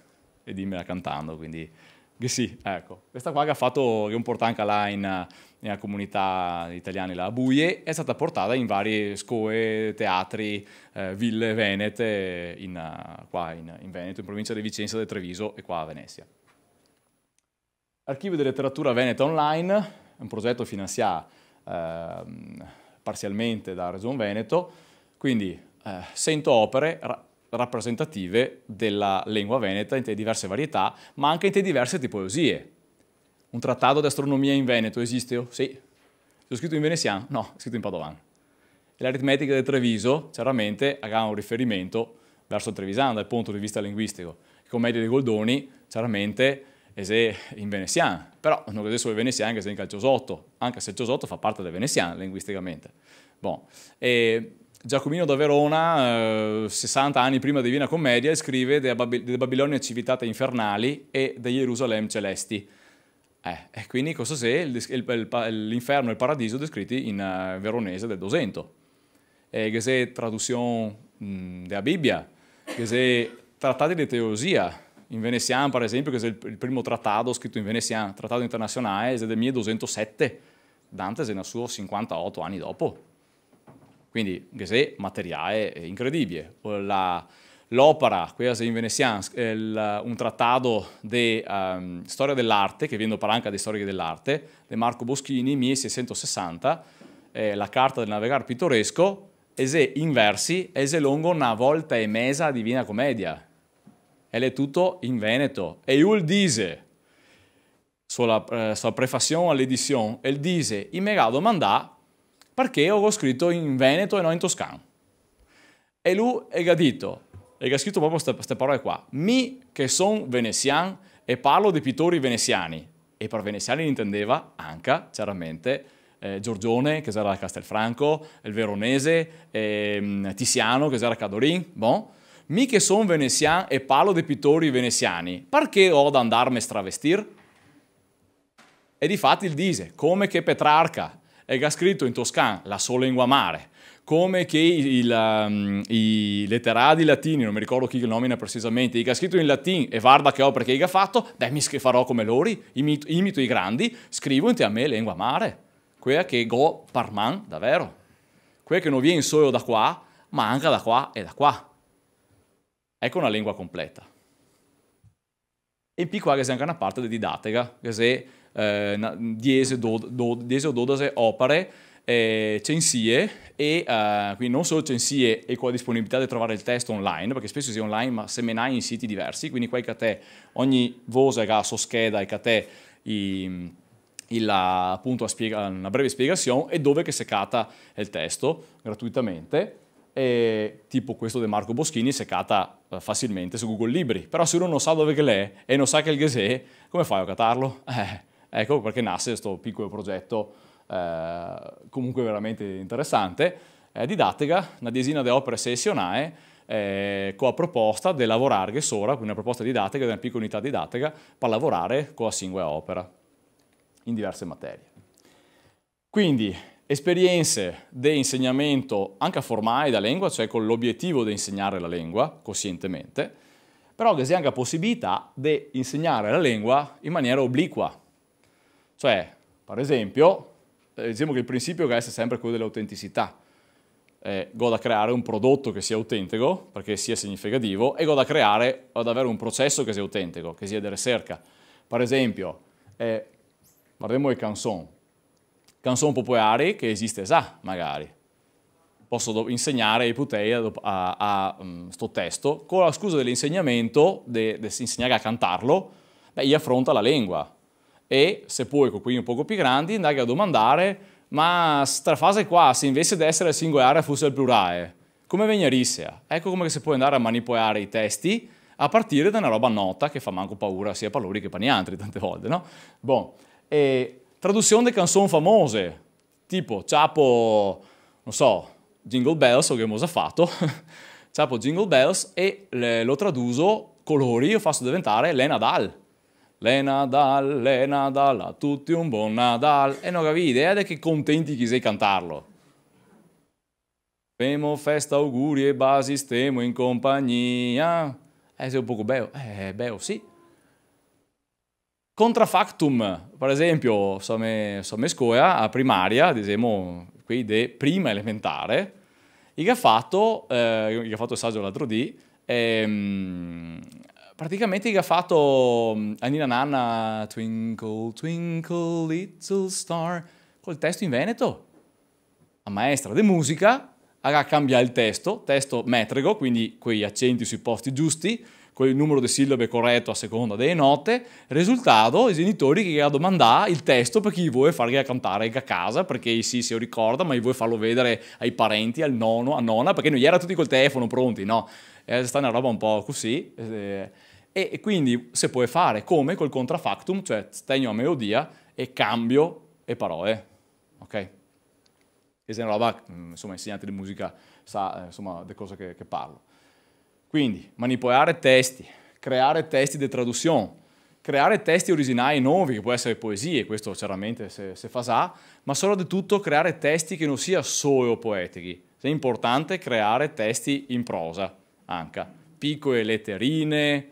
e dimmela cantando, quindi che sì, ecco, questa qua che ha fatto, che un portanca là in, nella comunità italiana la Buie, è stata portata in varie scoe, teatri, eh, ville venete, in, uh, qua in, in, Veneto, in provincia di Vicenza, del Treviso e qua a Venezia. Archivio di letteratura veneta online, un progetto finanziato eh, parzialmente da Regione Veneto, quindi eh, 100 opere rappresentative della lingua veneta in diverse varietà, ma anche in diverse tipologie, un trattato di astronomia in Veneto, esiste? Oh, sì. C'è scritto in veneziano? No, è scritto in padovano. E l'aritmetica del Treviso, chiaramente, aveva un riferimento verso il trevisano dal punto di vista linguistico. La commedia di Goldoni, chiaramente, è in veneziano, però non è solo in veneziano, se è in calciosotto, anche se il calciosotto fa parte del veneziano linguisticamente. Bon. E Giacomino da Verona, eh, 60 anni prima di Divina Commedia, scrive delle Babilonia civitate infernali e dei Gerusalemme celesti eh, e quindi questo se l'inferno e il paradiso descritti in uh, veronese del 200. E che se traduzione della Bibbia, che se trattati di teologia, in veneziano per esempio, che se il, il primo trattato scritto in veneziano, trattato internazionale, è del 1207, Dante se ne suo 58 anni dopo. Quindi, che se materiale eh, incredibile. La, l'opera, quella in venecians, un trattato di um, ehm, storia dell'arte, che viene anche di storia dell'arte, di Marco Boschini, 1660, eh, la carta del navigar pittoresco, e se in versi, e se lungo una volta e mesa divina commedia. E è tutto in veneto. E lui dice, sulla, eh, sulla prefazione all'edizione, e dice, in mega domanda perché ho scritto in veneto e non in Toscana. E lui ha detto, e che ha scritto proprio queste parole qua. Mi che son venezian e parlo dei pittori veneziani. E per veneziani intendeva anche, chiaramente, eh, Giorgione, che era a Castelfranco, il Veronese, eh, Tiziano, che era a Cadorin, bon. Mi che son venezian e parlo dei pittori veneziani, perché ho da andarmi stravestir? E di fatti il dice, come che Petrarca, e che ha scritto in toscano La sua lingua mare, come che il, i mm, letterati latini, non mi ricordo chi nomina precisamente, che ha scritto in latino e guarda che opere che ha fatto, beh mi farò come loro, imito, imito, i grandi, scrivo in te a me lingua mare, quella che go parman davvero, quella che non viene solo da qua, ma anche da qua e da qua. Ecco una lingua completa. E qui qua che c'è anche una parte di didattica, che se eh, diese, o dodase opere, eh, censie e eh, quindi non solo censie e con la disponibilità di trovare il testo online, perché spesso si è online ma semenai in siti diversi, quindi qua te, ogni che ha la sua scheda e te i, il, appunto spiega, una breve spiegazione e dove che seccata il testo gratuitamente. E, tipo questo di Marco Boschini seccata eh, facilmente su Google Libri, però se uno non sa dove che l'è e non sa che il ghesè, come fai a catarlo? <laughs> Eh, ecco perché nasce questo piccolo progetto eh, comunque veramente interessante, didattica, una desina di opere sessionae, eh, con la proposta di lavorare solo, quindi una proposta didattica, una piccola unità didattica, per lavorare con la singola opera in diverse materie. Quindi esperienze di insegnamento anche formale da lingua, cioè con l'obiettivo di insegnare la lingua coscientemente, però che sia anche la possibilità di insegnare la lingua in maniera obliqua. Cioè, per esempio, eh, diciamo che il principio resta sempre quello dell'autenticità. Eh, a creare un prodotto che sia autentico, perché sia significativo, e a creare ad avere un processo che sia autentico, che sia di ricerca. Per esempio, eh, parliamo di canzoni. Canzoni popolari che esiste già, magari. Posso insegnare ai putei a, a, a um, mm, sto testo con la scusa dell'insegnamento, di de, de insegnare a cantarlo, beh, gli affronta la lingua e se puoi con quelli un poco più grandi andare a domandare ma sta frase qua se invece di essere singolare fosse il plurale come veniarissea ecco come si può andare a manipolare i testi a partire da una roba nota che fa manco paura sia per loro che per paniantri <laughs> tante volte no? Bon. E traduzione di canzoni famose tipo Ciapo non so Jingle Bells o che cosa ha fatto <laughs> Ciapo Jingle Bells e lo traduso colori io faccio diventare Lena Dal le Nadal, le Nadal, a tutti un buon Nadal. E non capite, idea di che contenti chi sei cantarlo. Femo festa, auguri e basi, stiamo in compagnia. Eh, sei un poco beo. Eh, beo, sì. Contrafactum, per esempio, somme, somme scuola, a primaria, diciamo, qui de prima elementare, che ha fatto, eh, gli ha fatto il saggio l'altro dì, ehm, praticamente gli ha fatto mm, a Nina Nanna Twinkle Twinkle Little Star col testo in veneto. La maestra di musica ha cambiato il testo, testo metrico, quindi quegli accenti sui posti giusti, quel numero di sillabe corretto a seconda delle note, risultato i genitori che gli ha domandato il testo per chi vuole fargli cantare a casa, perché sì, se lo ricorda, ma gli vuole farlo vedere ai parenti, al nono, a nonna, perché non gli era tutti col telefono pronti, no? È eh, stata una roba un po' così. Eh, e quindi se puoi fare come col contrafactum, cioè stegno a melodia e cambio le parole, ok? E è una roba, mm, insomma, insegnante di musica sa, eh, insomma, le cose che, che parlo. Quindi, manipolare testi, creare testi di traduzione, creare testi originali nuovi, che può essere poesie, questo chiaramente se, se fa sa, ma solo di tutto creare testi che non siano solo poetici. È importante creare testi in prosa, anche, piccole letterine,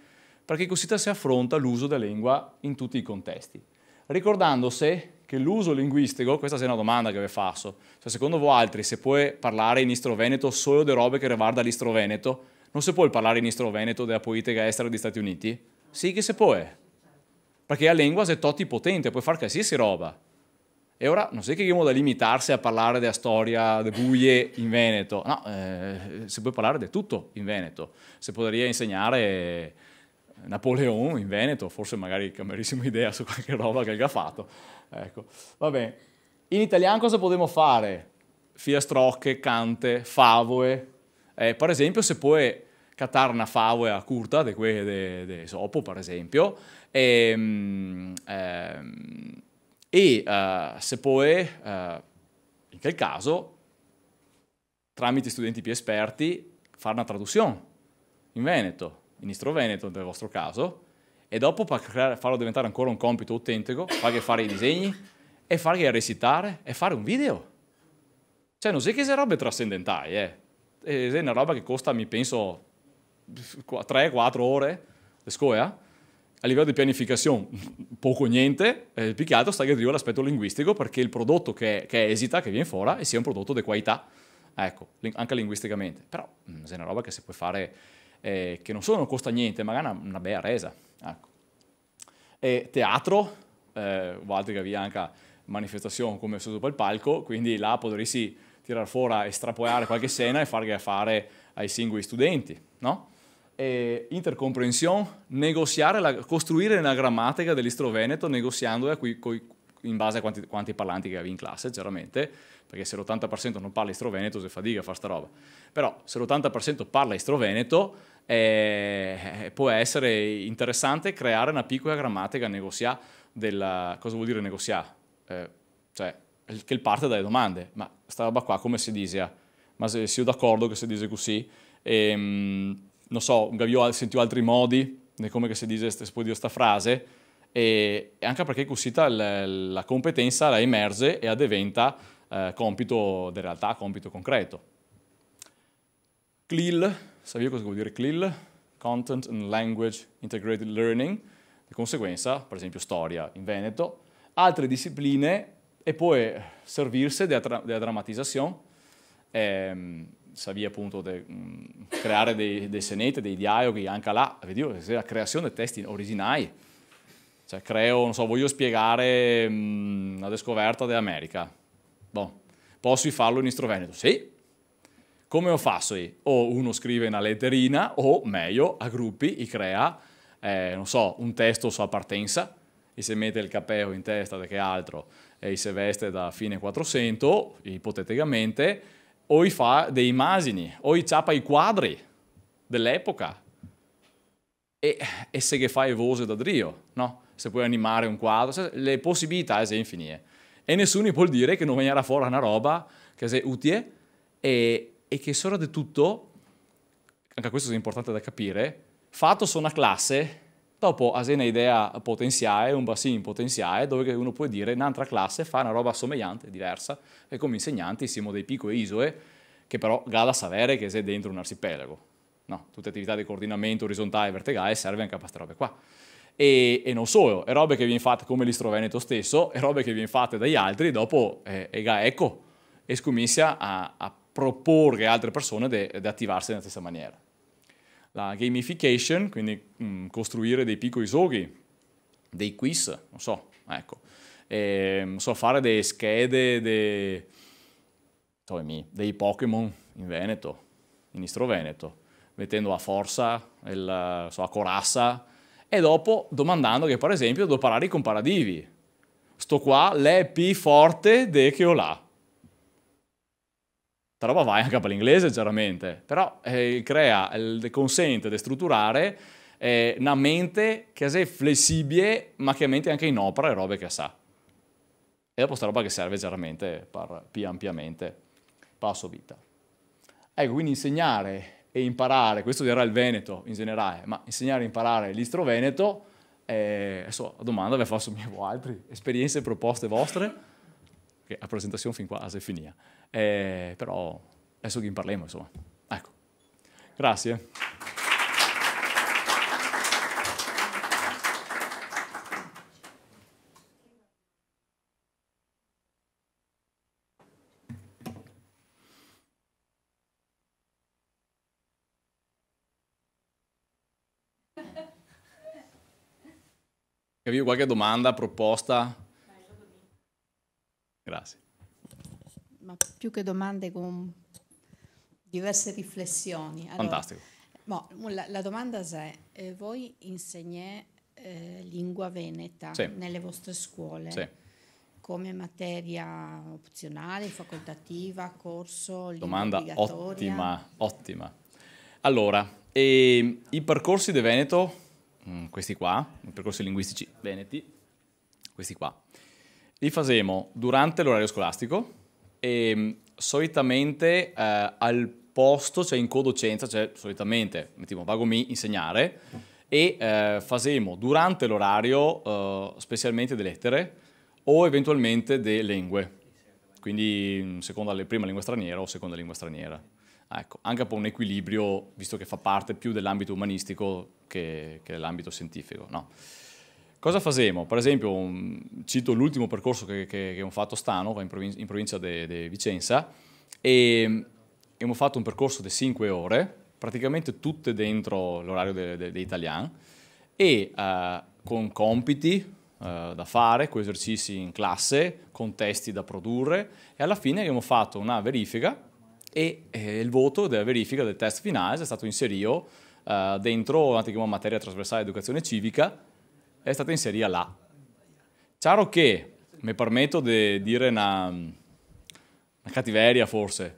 perché così si affronta l'uso della lingua in tutti i contesti. Ricordandosi che l'uso linguistico, questa è una domanda che vi faccio, cioè secondo voi altri se puoi parlare in istroveneto solo di robe che riguarda l'istroveneto, non si può parlare in istroveneto della politica estera degli Stati Uniti? Sì che si può, perché la lingua è totti potente, puoi fare qualsiasi roba. E ora non sei che io da limitarsi a parlare della storia di buie in Veneto, no, eh, si può parlare di tutto in Veneto, si potrebbe insegnare Napoleon in Veneto, forse magari cambierissimo idea su qualche roba che ha fatto. Ecco, va bene. In italiano cosa potremmo fare? Fiastrocche, cante, favole. Eh, per esempio, se puoi catar una favola a curta, di quelle de, de Sopo, per esempio, ehm, ehm, e, um, um, e uh, se puoi, uh, in quel caso, tramite studenti più esperti, fare una traduzione in Veneto ministro Veneto nel vostro caso, e dopo farlo diventare ancora un compito autentico, fargli fare i disegni, e fargli recitare, e fare un video. Cioè, non so che se robe trascendentali, eh. È una roba che costa, mi penso, 3-4 ore, le scoia, a livello di pianificazione poco niente, eh, più che altro sta che arriva l'aspetto linguistico perché il prodotto che, che esita, che viene fuori, sia un prodotto di qualità, ecco, anche linguisticamente. Però mh, mm, è una roba che si può fare eh, che non solo non costa niente, magari una, una bella resa. Ecco. E teatro, eh, altri che abbiamo anche manifestazione come sotto il palco, quindi là potresti tirare fuori, estrapoiare qualche scena e farle fare ai singoli studenti, no? E intercomprensione, negoziare, la, costruire una grammatica dell'istro veneto negoziandola qui, in base a quanti, quanti parlanti che avevi in classe, chiaramente, perché se l'80% non parla istroveneto si fa fatica a fare sta roba. Però se l'80% parla istroveneto eh, eh, può essere interessante creare una piccola grammatica negozià della... cosa vuol dire negozià? Eh, cioè, che il parte dalle domande, ma sta roba qua come si dice? Ma se io d'accordo che si dice così, e, ehm, non so, io sento altri modi di come si dice, si questa frase, e, anche perché così la competenza la emerge e diventa eh, compito in realtà, compito concreto. CLIL, sapete cosa vuol dire CLIL? Content and Language Integrated Learning, di conseguenza, per esempio, storia in Veneto, altre discipline e poi servirsi della, della drammatizzazione, ehm, sapere appunto de, mm, creare dei, dei senetti, dei dialoghi, anche là, vedo, oh, la creazione dei testi originali, cioè creo, non so, voglio spiegare mh, mm, la scoperta dell'America, Boh. Posso farlo in Istro-Veneto? Sì. Come ho fatto? O uno scrive una letterina o, meglio, a gruppi, i crea, eh, non so, un testo sua partenza, e se mette il cappello in testa che altro, e se veste da fine 400, ipoteticamente, o i fa dei immagini, o i ciappa i quadri dell'epoca. E, e, se che fai voce da Drio, no? Se puoi animare un quadro, le possibilità sono infinite e nessuno può dire che non veniva fuori una roba che è utile e, e che sopra di tutto, anche questo è importante da capire, fatto su una classe, dopo hai un'idea potenziale, un bacino potenziale, dove uno può dire un'altra classe fa una roba somigliante, diversa, e come insegnanti siamo dei piccole isole che però gala sapere che sei dentro un arcipelago. No, tutte attività di coordinamento orizzontale e verticale servono anche a queste robe qua e, e, non solo, è roba che viene fatta come l'Istro Veneto stesso, è roba che viene fatta dagli altri, dopo eh, ega, ecco, e scommessa a, a proporre a altre persone di attivarsi nella stessa maniera. La gamification, quindi mh, mm, costruire dei piccoli soghi, dei quiz, non so, ecco, e, ehm, non so, fare delle schede dei, dei Pokémon in Veneto, in Istro Veneto, mettendo a forza, il, so, a Corassa, e dopo domandando che per esempio devo parlare i comparativi. Sto qua, le P forte de che ho là. Sta roba va eh, anche per l'inglese, chiaramente, però eh, crea, eh, consente di strutturare eh, una mente che è flessibile, ma che mente anche in opera le robe che sa. E dopo sta roba che serve chiaramente per più ampiamente passo vita. Ecco, quindi insegnare e imparare, questo dirà il Veneto in generale, ma insegnare e imparare l'Istro-Veneto, eh, adesso la domanda ve la faccio mia altri, esperienze proposte vostre, che la presentazione fin qua se finia, eh. eh, però adesso che parliamo insomma. Ecco, grazie. che avevi qualche domanda, proposta? Grazie. Ma più che domande con diverse riflessioni. Allora, Fantastico. Boh, la, la, domanda è, eh, voi insegnate eh, lingua veneta sì. nelle vostre scuole? Sì come materia opzionale, facoltativa, corso, Domanda ottima, ottima. Allora, ehm, i percorsi di Veneto Mm, questi qua, percorsi linguistici veneti, questi qua. Li facciamo durante l'orario scolastico e mm, solitamente eh, al posto, cioè in codocenza, cioè solitamente, mettiamo vago mi insegnare, e eh, facciamo durante l'orario eh, specialmente delle lettere o eventualmente delle lingue, quindi mm, seconda, prima lingua straniera o seconda lingua straniera. Ecco, anche un po' un equilibrio, visto che fa parte più dell'ambito umanistico che, che dell'ambito scientifico. No? Cosa facciamo? Per esempio, un, cito l'ultimo percorso che, che, che ho fatto stano, in, provin in provincia di Vicenza, e abbiamo fatto un percorso di 5 ore, praticamente tutte dentro l'orario degli de, de italiani, e eh, con compiti, eh, da fare, con esercizi in classe, con testi da produrre e alla fine abbiamo fatto una verifica e eh, il voto della verifica del test finale è stato inserito eh, dentro una materia trasversale educazione civica è stata inserita là. Chiaro che, mi permetto di dire una, una cattiveria forse,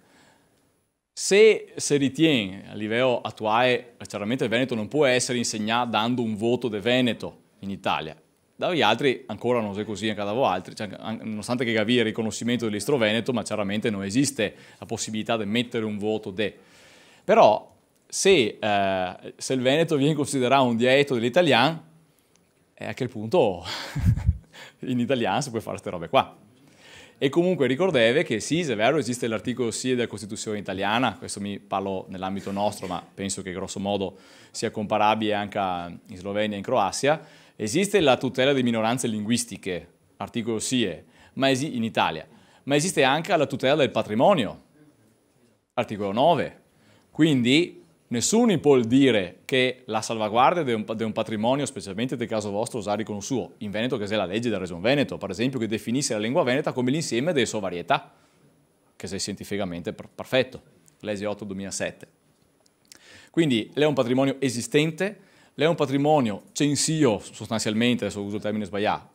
se si ritiene a livello attuale, chiaramente il Veneto non può essere insegnato dando un voto del Veneto in Italia, Davi altri ancora non so così anche davo altri, cioè, nonostante che Gavi è il riconoscimento dell'istroveneto ma chiaramente non esiste la possibilità di mettere un voto de. Però se, eh, se il Veneto viene considerato un dialetto dell'italiano, eh, a quel punto <laughs> in italiano si può fare queste robe qua. E comunque ricordeve che sì, è vero, esiste l'articolo sì della Costituzione italiana, questo mi parlo nell'ambito nostro, ma penso che grosso modo sia comparabile anche in Slovenia e in Croazia, Esiste la tutela di minoranze linguistiche, articolo SIE, in Italia, ma esiste anche la tutela del patrimonio, articolo 9. Quindi nessuno può dire che la salvaguardia di un, di un patrimonio, specialmente nel caso vostro, usare con suo. In Veneto che c'è la legge della Regione Veneto, per esempio, che definisse la lingua veneta come l'insieme delle sue varietà, che sei scientificamente perfetto, legge 8 2007. Quindi lei è un patrimonio esistente, lei ha un patrimonio censio sostanzialmente, adesso uso il termine sbagliato,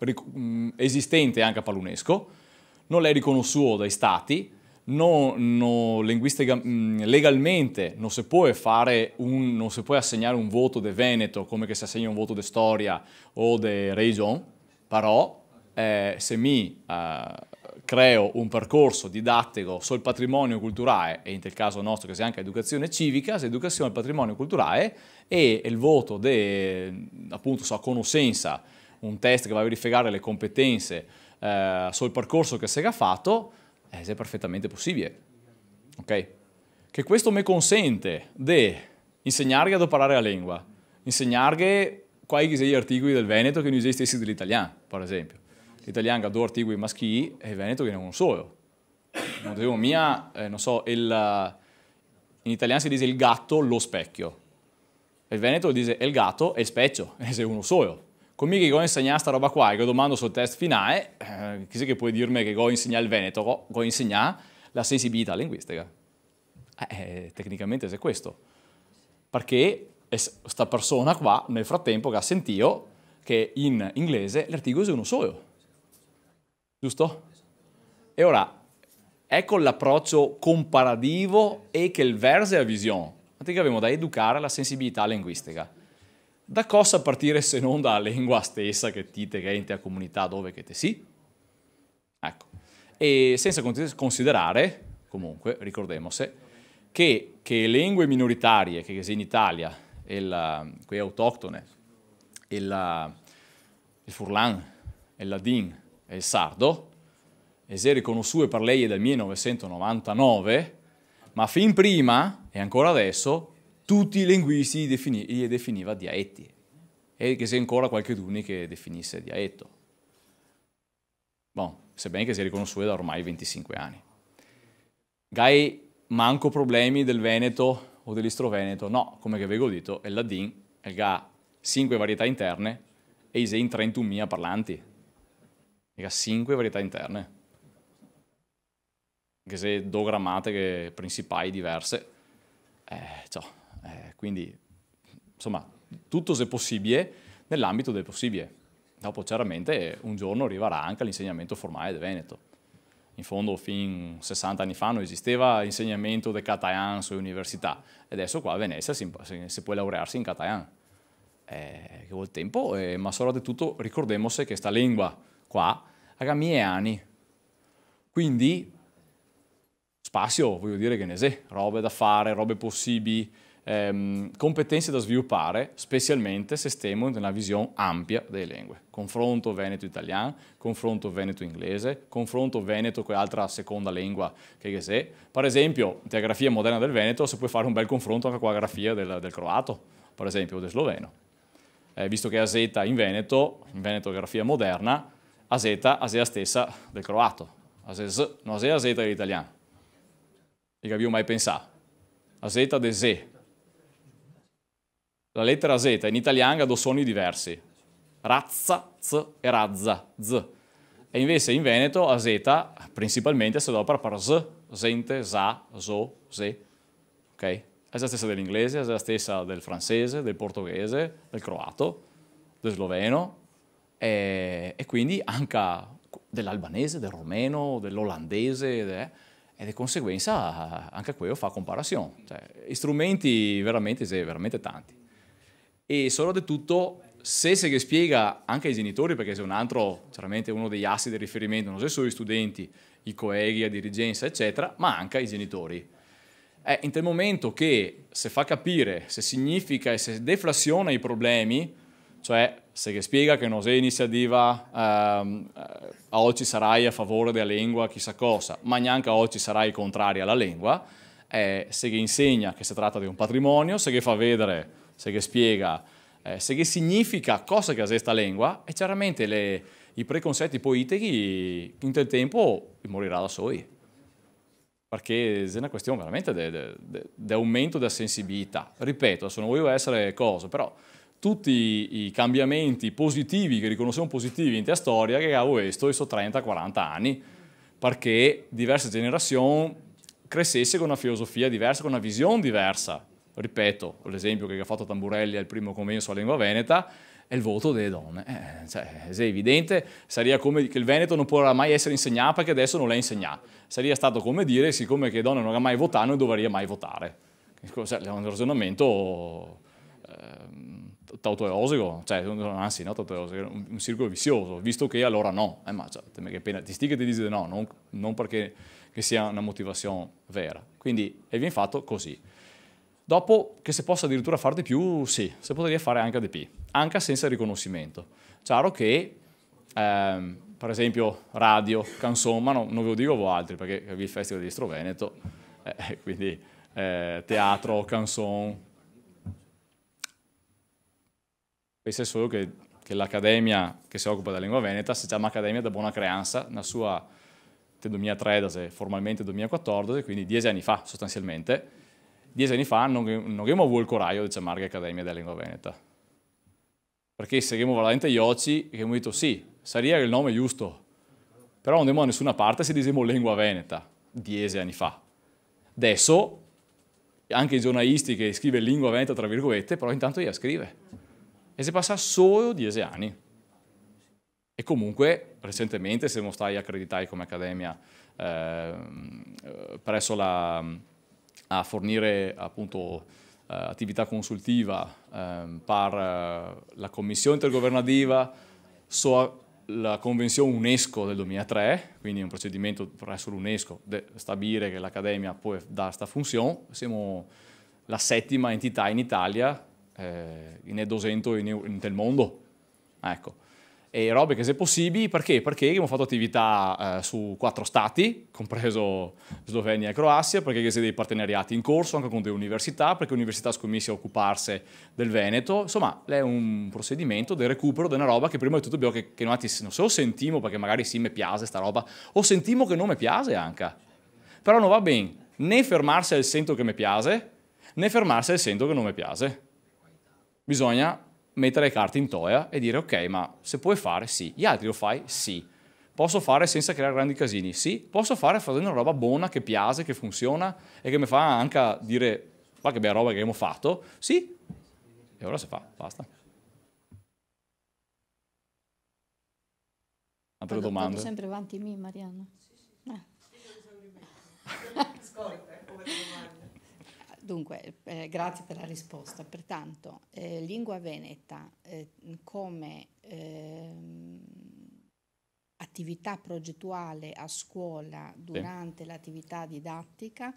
esistente anche per l'UNESCO, non l'è riconosciuto dai stati, non, non, legalmente non si, può un, non si può assegnare un voto de Veneto come che si assegna un voto de Storia o de Region, però eh, se mi eh, creo un percorso didattico sul patrimonio culturale e in quel caso nostro che sia anche educazione civica, se educazione al patrimonio culturale e il voto de, appunto o senza un test che va a verificare le competenze eh, sul percorso che si è fatto, eh, è perfettamente possibile. Ok? Che questo mi consente di insegnare ad imparare la lingua, insegnare quali articoli del Veneto che non esistessero dell'italiano, per esempio l'italiano, due articoli maschili e il Veneto viene uno solo. Non devo mia, eh, non so, il, in italiano si dice il gatto, lo specchio. E Il Veneto dice il gatto e il specchio, <laughs> e sei uno solo. Con me che go insegnare questa roba qua, e che domando sul test finale, eh, chissà che puoi dirmi che go insegnare il Veneto, go, go insegnare la sensibilità linguistica. Eh, eh, tecnicamente è questo. Perché questa persona qua, nel frattempo, che ha sentito che in inglese l'articolo è uno solo giusto? E ora, ecco l'approccio comparativo e che il verso è la visione. Infatti abbiamo da educare la sensibilità linguistica. Da cosa partire se non dalla lingua stessa che ti te che a comunità dove che te sì? Ecco. E senza considerare, comunque, ricordemose, che, che lingue minoritarie, che in Italia, quei autoctone, il, il furlan, il ladin, è il sardo, Eserico non sue per lei è del 1999, ma fin prima e ancora adesso tutti i linguisti li, defini li definiva diaetti, e che sia ancora qualcuno che definisse dialetto. Bon, sebbene che sia riconosciuto da ormai 25 anni. Gai manco problemi del Veneto o dell'Istroveneto, no, come che avevo detto, è il ladin, è il ga 5 varietà interne e i 31.000 parlanti. Mica 5 varietà interne. Anche se do grammatiche principali diverse. Eh, cioè, eh, quindi, insomma, tutto se possibile nell'ambito del possibile. Dopo, chiaramente, un giorno arriverà anche l'insegnamento formale del Veneto. In fondo, fin 60 anni fa non esisteva l'insegnamento del Catayan sulle università. E Adesso qua a Venezia si, si può laurearsi in Catayan. Eh, che vuol tempo, eh, ma soprattutto di tutto ricordiamoci che sta lingua qua, Ramiani. Quindi spazio, voglio dire che ne sé, robe da fare, robe possibili, ehm, competenze da sviluppare, specialmente se stiamo in una visione ampia delle lingue. Confronto veneto-italiano, confronto veneto-inglese, confronto veneto con altra seconda lingua che che se. Per esempio, nella grafia moderna del Veneto se puoi fare un bel confronto anche con la grafia del, del croato, per esempio, o del sloveno. Eh, visto che a Z in Veneto, in Veneto grafia moderna, Aseta, Aseta stessa del croato, Ases, no, Aseta, dell'italiano. E che avevo mai pensato. Aseta de se. La lettera Z in italiano ha due suoni diversi. Razza, Z e razza, Z. E invece in Veneto a principalmente si adopera per Z, sente, sa, Zo, se. Ok? È la stessa dell'inglese, è la stessa del francese, del portoghese, del croato, del sloveno, e, eh, e quindi anche dell'albanese, del romeno, dell'olandese eh, e di conseguenza eh, anche quello fa comparazione. Cioè, strumenti veramente, veramente tanti. E solo di tutto, se si spiega anche ai genitori, perché se un altro, chiaramente uno degli assi di riferimento, non solo gli studenti, i colleghi, la dirigenza, eccetera, ma anche ai genitori. È in tal momento che se fa capire, se significa e se deflaziona i problemi, cioè se che spiega che non c'è iniziativa ehm, eh, a oggi sarai a favore della lingua chissà cosa, ma neanche oggi sarai contrario alla lingua, eh, se che insegna che si tratta di un patrimonio, se che fa vedere, se che spiega, eh, se che significa cosa che ha questa lingua, e chiaramente le, i preconcetti poetici in quel tempo morirà da soli. Perché è una questione veramente di aumento della sensibilità. Ripeto, se non voglio essere cosa, però tutti i cambiamenti positivi che riconosciamo positivi in tia storia che avevo questo, in 30-40 anni, perché diverse generazioni crescesse con una filosofia diversa, con una visione diversa. Ripeto, l'esempio che ha fatto Tamburelli al primo convenso sulla lingua veneta è il voto delle donne. Eh, cioè, è evidente, sarebbe come che il Veneto non potrà mai essere insegnato perché adesso non l'è insegnato. Sarebbe stato come dire, siccome che le donne non hanno mai votato, non dovrebbero mai votare. Cioè, è un ragionamento tautoerosico, cioè, anzi, ah, no, tautoerosico, un, un circolo vizioso, visto che allora no, eh, ma cioè, appena ti stica ti dice no, non, non perché sia una motivazione vera. Quindi, e viene fatto così. Dopo che se possa addirittura fare di più, sì, se potrebbe fare anche ADP, anche senza riconoscimento. Chiaro che, ehm, per esempio, radio, canzone, ma no, non ve lo dico voi altri, perché vi il Festival di Stro Veneto, <laughs> eh, quindi eh, teatro, canzone, Pensa solo che, che l'Accademia che si occupa della lingua veneta si chiama Accademia da Buona Creanza, la sua del 2013, formalmente 2014, quindi dieci anni fa sostanzialmente. Dieci anni fa non, non abbiamo avuto il coraggio di chiamare l'Accademia della lingua veneta. Perché se abbiamo veramente ioci, abbiamo detto sì, sarebbe il nome giusto, però non andiamo da nessuna parte se diciamo lingua veneta, dieci anni fa. Adesso anche i giornalisti che scrive lingua veneta, tra virgolette, però intanto io scrive e si passa solo 10 anni. E comunque recentemente siamo stati accreditati come accademia eh, presso la, a fornire appunto eh, attività consultiva ehm, eh, per la commissione intergovernativa so la Convenzione UNESCO del 2003, quindi un procedimento presso l'UNESCO per stabilire che l'Accademia può dare questa funzione, siamo la settima entità in Italia eh, nel 200 in, nel mondo. Ecco. E robe che se possibili, perché? Perché abbiamo fatto attività eh, su quattro stati, compreso Slovenia e Croazia, perché si siete dei partenariati in corso anche con delle università, perché l'università scommissi a occuparsi del Veneto. Insomma, è un procedimento del recupero di una roba che prima di tutto abbiamo che, che non, non so, sentimo, perché magari sì, mi piace sta roba, o sentimo che non mi piace anche. Però non va bene né fermarsi al sento che mi piace, né fermarsi al sento che non mi piace bisogna mettere le carte in toia e dire ok, ma se puoi fare sì, gli altri lo fai sì. Posso fare senza creare grandi casini? Sì. Posso fare facendo una roba buona, che piace, che funziona e che mi fa anche dire ma che bella roba che abbiamo fatto? Sì. E ora si fa, basta. Altre domande? sempre avanti me, Mariano. Eh. Sì, sì. Eh. <laughs> Scorta. Dunque, eh, grazie per la risposta. Pertanto, eh, lingua veneta eh, come ehm, attività progettuale a scuola durante sì. l'attività didattica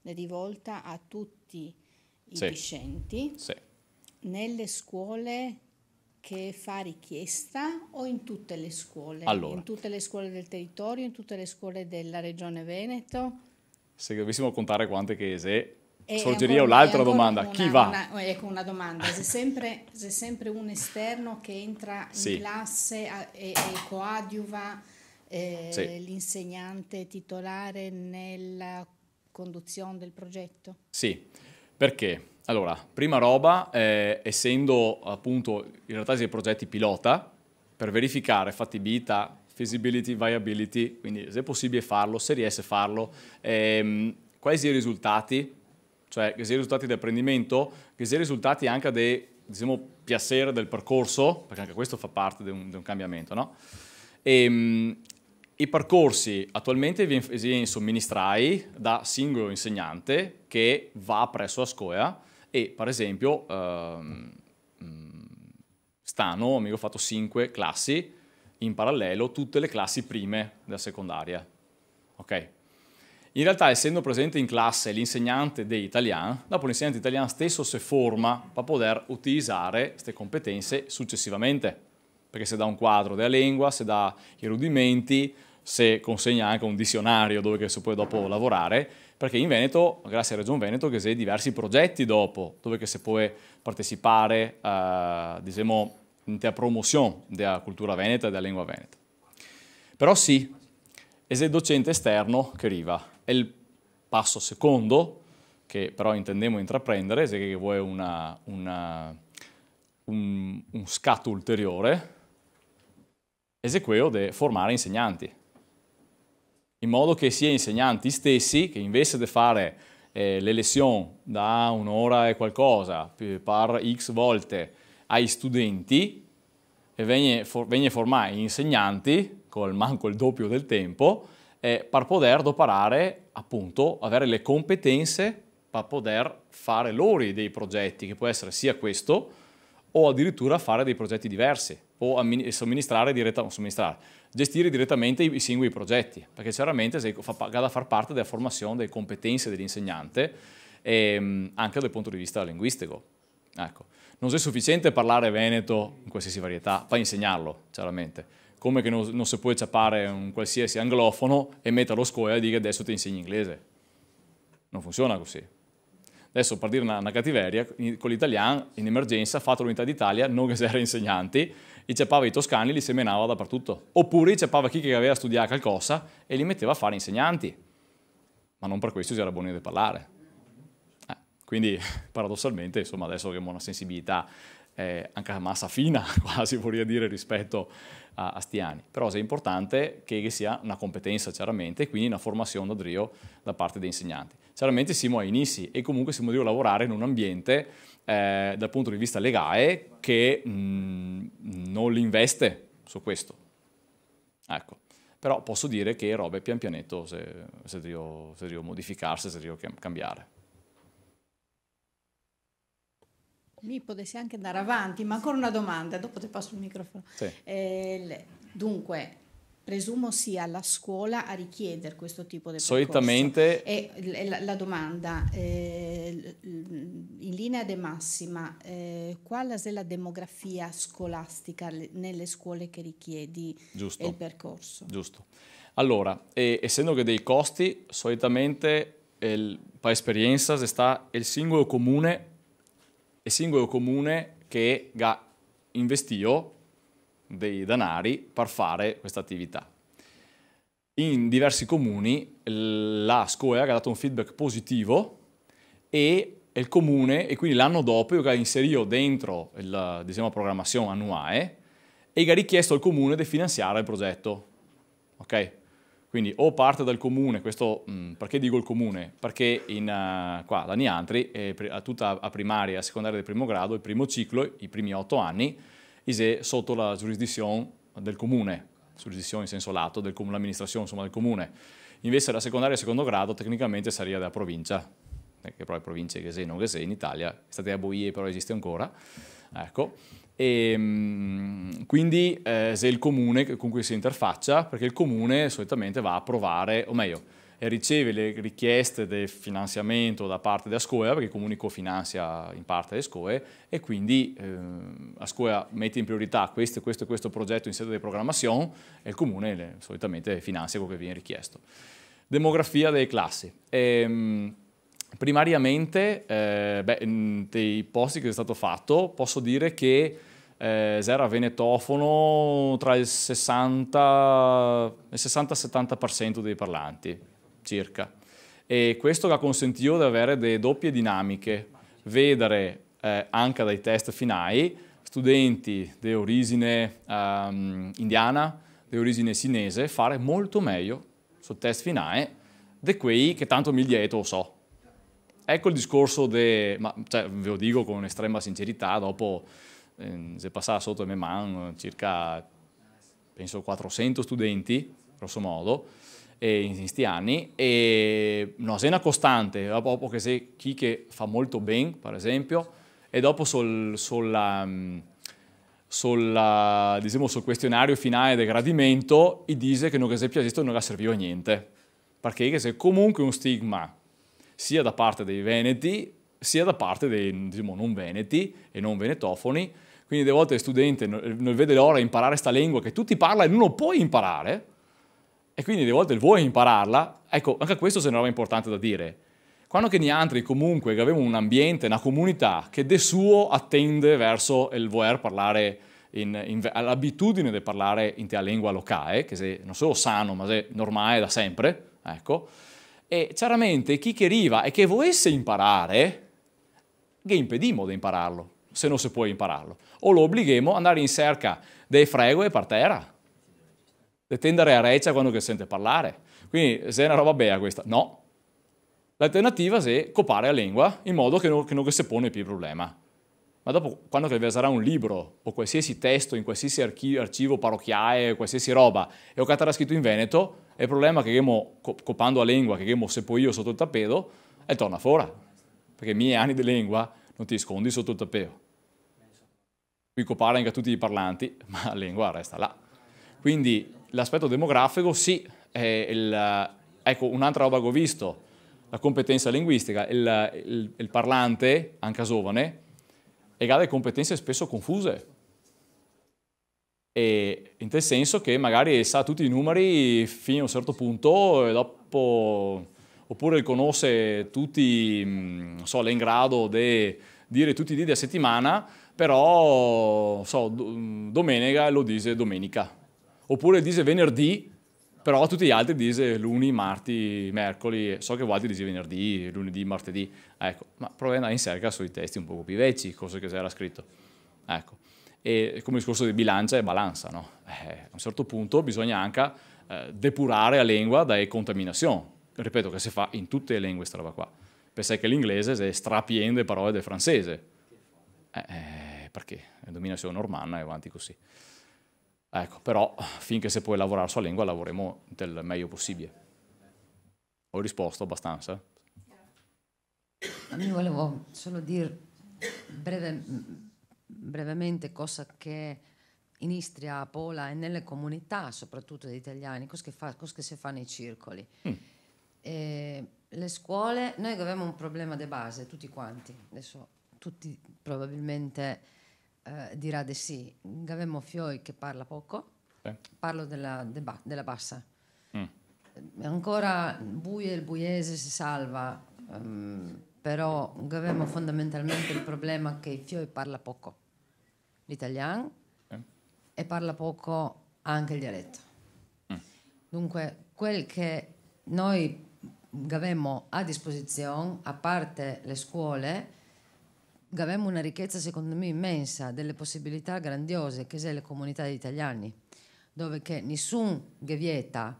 è rivolta a tutti i sì. discenti sì. nelle scuole che fa richiesta o in tutte le scuole? Allora. In tutte le scuole del territorio, in tutte le scuole della regione Veneto? Se dovessimo contare quante chiese, Sorgeria un'altra domanda. Una, Chi va? Una, eh, ecco una domanda. C'è sempre, se sempre un esterno che entra in classe e, e coadiuva eh, sì. l'insegnante titolare nella conduzione del progetto? Sì, perché? Allora, prima roba, eh, essendo appunto in realtà dei progetti pilota, per verificare fattibilità, feasibility, viability, quindi se è possibile farlo, se riesce a farlo, ehm, quali sono i risultati cioè che sia i risultati di apprendimento, che sia i risultati anche del diciamo, piacere del percorso, perché anche questo fa parte di un, di un cambiamento, no? E, ehm, mh, I percorsi attualmente viene somministrai da singolo insegnante che va presso la Ascoia e per esempio ehm, stanno, amico, ho fatto 5 classi in parallelo, tutte le classi prime della secondaria. Okay? In realtà, essendo presente in classe l'insegnante di italiano, dopo l'insegnante italiano stesso si forma per poter utilizzare queste competenze successivamente. Perché se dà un quadro della lingua, se dà i rudimenti, se consegna anche un dizionario dove si può dopo lavorare, perché in Veneto, grazie a Regione Veneto, che si è diversi progetti dopo, dove si può partecipare, eh, diciamo, nella promozione della cultura veneta e della lingua veneta. Però sì, è il docente esterno che arriva, è il passo secondo che però intendiamo intraprendere, se che vuoi una, una, un, un, scatto ulteriore, è quello di formare insegnanti, in modo che sia insegnanti stessi che invece di fare eh, le lezioni da un'ora e qualcosa per x volte ai studenti, e vengono for, formati insegnanti, con manco il doppio del tempo, eh, per poter doparare, appunto, avere le competenze per poter fare loro dei progetti, che può essere sia questo, o addirittura fare dei progetti diversi, o somministrare, direttamente, somministrare gestire direttamente i, i singoli progetti, perché chiaramente sei, fa, da far parte della formazione delle competenze dell'insegnante, ehm, anche dal punto di vista linguistico. Ecco. Non è sufficiente parlare veneto in qualsiasi varietà, poi insegnarlo, chiaramente come che non, non si può ciappare un qualsiasi anglofono e metterlo a scuola e dire adesso ti insegni inglese. Non funziona così. Adesso per dire una, una cattiveria, con l'italiano in emergenza, fatto l'unità d'Italia, non che si era insegnanti, e ceppava i toscani e li seminava dappertutto. Oppure i ceppava chi che aveva studiato qualcosa e li metteva a fare insegnanti. Ma non per questo si era buoni di parlare. Eh, quindi <laughs> paradossalmente, insomma, adesso che abbiamo una sensibilità eh, anche a massa fina, <laughs> quasi vorrei dire, rispetto a, a Stiani. Però è importante che sia una competenza, chiaramente, e quindi una formazione da, Drio da parte degli insegnanti. Chiaramente siamo ai inizi e comunque siamo a lavorare in un ambiente eh, dal punto di vista legale che mh, mm, non investe su questo. Ecco. Però posso dire che roba è pian pianetto se, se se devo modificarsi, se devo cambiare. mi potessi anche andare avanti, ma ancora una domanda, dopo ti passo il microfono. Sì. Eh, dunque, presumo sia la scuola a richiedere questo tipo di percorso. Solitamente... E la, la domanda, eh, in linea di massima, eh, qual è la demografia scolastica nelle scuole che richiedi Giusto. il percorso? Giusto. Allora, eh, essendo che dei costi, solitamente, il, eh, per esperienza, se sta il singolo comune è singolo comune che ga investio dei denari per fare questa attività. In diversi comuni la scuola ha dato un feedback positivo e il comune, e quindi l'anno dopo ha inserito dentro la diciamo, programmazione annuale e ha richiesto al comune di finanziare il progetto. Okay? Quindi o parte dal comune, questo, mh, mm, perché dico il comune? Perché in, uh, qua da Niantri, eh, a tutta a primaria, e a secondaria del primo grado, il primo ciclo, i primi otto anni, è sotto la giurisdizione del comune, giurisdizione in senso lato, dell'amministrazione insomma, del comune. Invece la secondaria e secondo grado tecnicamente sarebbe della provincia, eh, che però è provincia che se non che se in Italia, è stata a Boie però esiste ancora, ecco. E, ehm, quindi eh, se il comune con cui si interfaccia, perché il comune solitamente va a provare, o meglio, eh, riceve le richieste del finanziamento da parte di Ascoea, perché il comune cofinanzia in parte Ascoe, e quindi eh, Ascoea mette in priorità questo, questo e questo progetto in sede di programmazione e il comune le, solitamente finanzia quello che viene richiesto. Demografia delle classi. Ehm, primariamente, eh, beh, dei posti che è stato fatto, posso dire che eh, era venetofono tra il 60 e 70% dei parlanti, circa. E questo ha consentito di avere delle doppie dinamiche, vedere eh, anche dai test finali studenti di origine ehm, indiana, di origine cinese, fare molto meglio sul test finale di quei che tanto mi lo so. Ecco il discorso, de, ma, cioè, ve lo dico con estrema sincerità, dopo Ehm, si è passata sotto le mie mani circa, penso, 400 studenti, grosso modo, in questi anni, e una scena costante, dopo che se chi che fa molto bene, per esempio, e dopo sul, sulla, ehm, sulla, diciamo, sul questionario finale del gradimento, i dice che non che se piacesse non gli serviva a niente, perché c'è comunque un stigma, sia da parte dei Veneti, sia da parte dei diciamo, non veneti e non venetofoni. Quindi, delle volte, il studente non vede l'ora di imparare questa lingua che tutti parlano e non lo puoi imparare, e quindi, delle volte, vuoi impararla. Ecco, anche questo è una roba importante da dire. Quando che nientri comunque che avevamo un ambiente, una comunità che de suo attende verso il voler parlare, l'abitudine di parlare in te lingua locale, che se non solo sano, ma se normale da sempre, ecco, e chiaramente chi che arriva e che volesse imparare, che impedimo di impararlo, se non si può impararlo. O lo obblighiamo ad andare in cerca dei fregue per terra, di tendere a reccia quando che sente parlare. Quindi se è una roba bella questa, no. L'alternativa è copare la lingua in modo che non, che non si pone più il problema. Ma dopo, quando vi sarà un libro o qualsiasi testo in qualsiasi archivo parrocchiale, qualsiasi roba, e ho catarà scritto in veneto, il problema che abbiamo copando la lingua, che abbiamo se poi io sotto il tappeto, è torna fuori perché i miei anni di lingua non ti scondi sotto il tappeto. Qui copala anche a tutti i parlanti, ma la lingua resta là. Quindi l'aspetto demografico sì, il, ecco un'altra roba che ho visto, la competenza linguistica, il, il, il parlante, anche giovane, è gare delle competenze spesso confuse. E in tal senso che magari sa tutti i numeri fino a un certo punto e dopo oppure conosce tutti, mm, non so, è in grado di dire tutti i di della settimana, però so, domenica lo dice domenica, oppure dice venerdì, però tutti gli altri dice lunedì, martedì, mercoledì, so che altri dice venerdì, lunedì, martedì, ecco, ma prova ad andare in cerca sui testi un po' più vecchi, cose che c'era scritto, ecco. E come discorso di bilancia e balanza, no? eh, a un certo punto bisogna anche eh, depurare la lingua da contaminazione, ripeto che si fa in tutte le lingue questa roba qua. Pensai che l'inglese è strapieno di parole del francese. Eh, eh perché? Domina solo normanna e avanti così. Ecco, però finché se puoi lavorare sulla lingua lavoreremo del meglio possibile. Ho risposto abbastanza? Io volevo solo dire breve, brevemente cosa che in Istria, a Pola e nelle comunità, soprattutto degli italiani, cosa che, fa, cosa che si fa nei circoli. Mm. Eh, le scuole, noi abbiamo un problema di base, tutti quanti, adesso tutti probabilmente eh, dirà di sì, abbiamo Fioi che parla poco, eh. parlo della, de ba, della bassa. Mm. Ehm, ancora buie, il buiese si salva, um, però abbiamo fondamentalmente il problema che Fioi parla poco l'italiano e parla poco anche il dialetto. Mm. Dunque, quel che noi abbiamo a disposizione, a parte le scuole, avemmo una ricchezza secondo me immensa, delle possibilità grandiose che sono le comunità di italiani, dove che nessun che vieta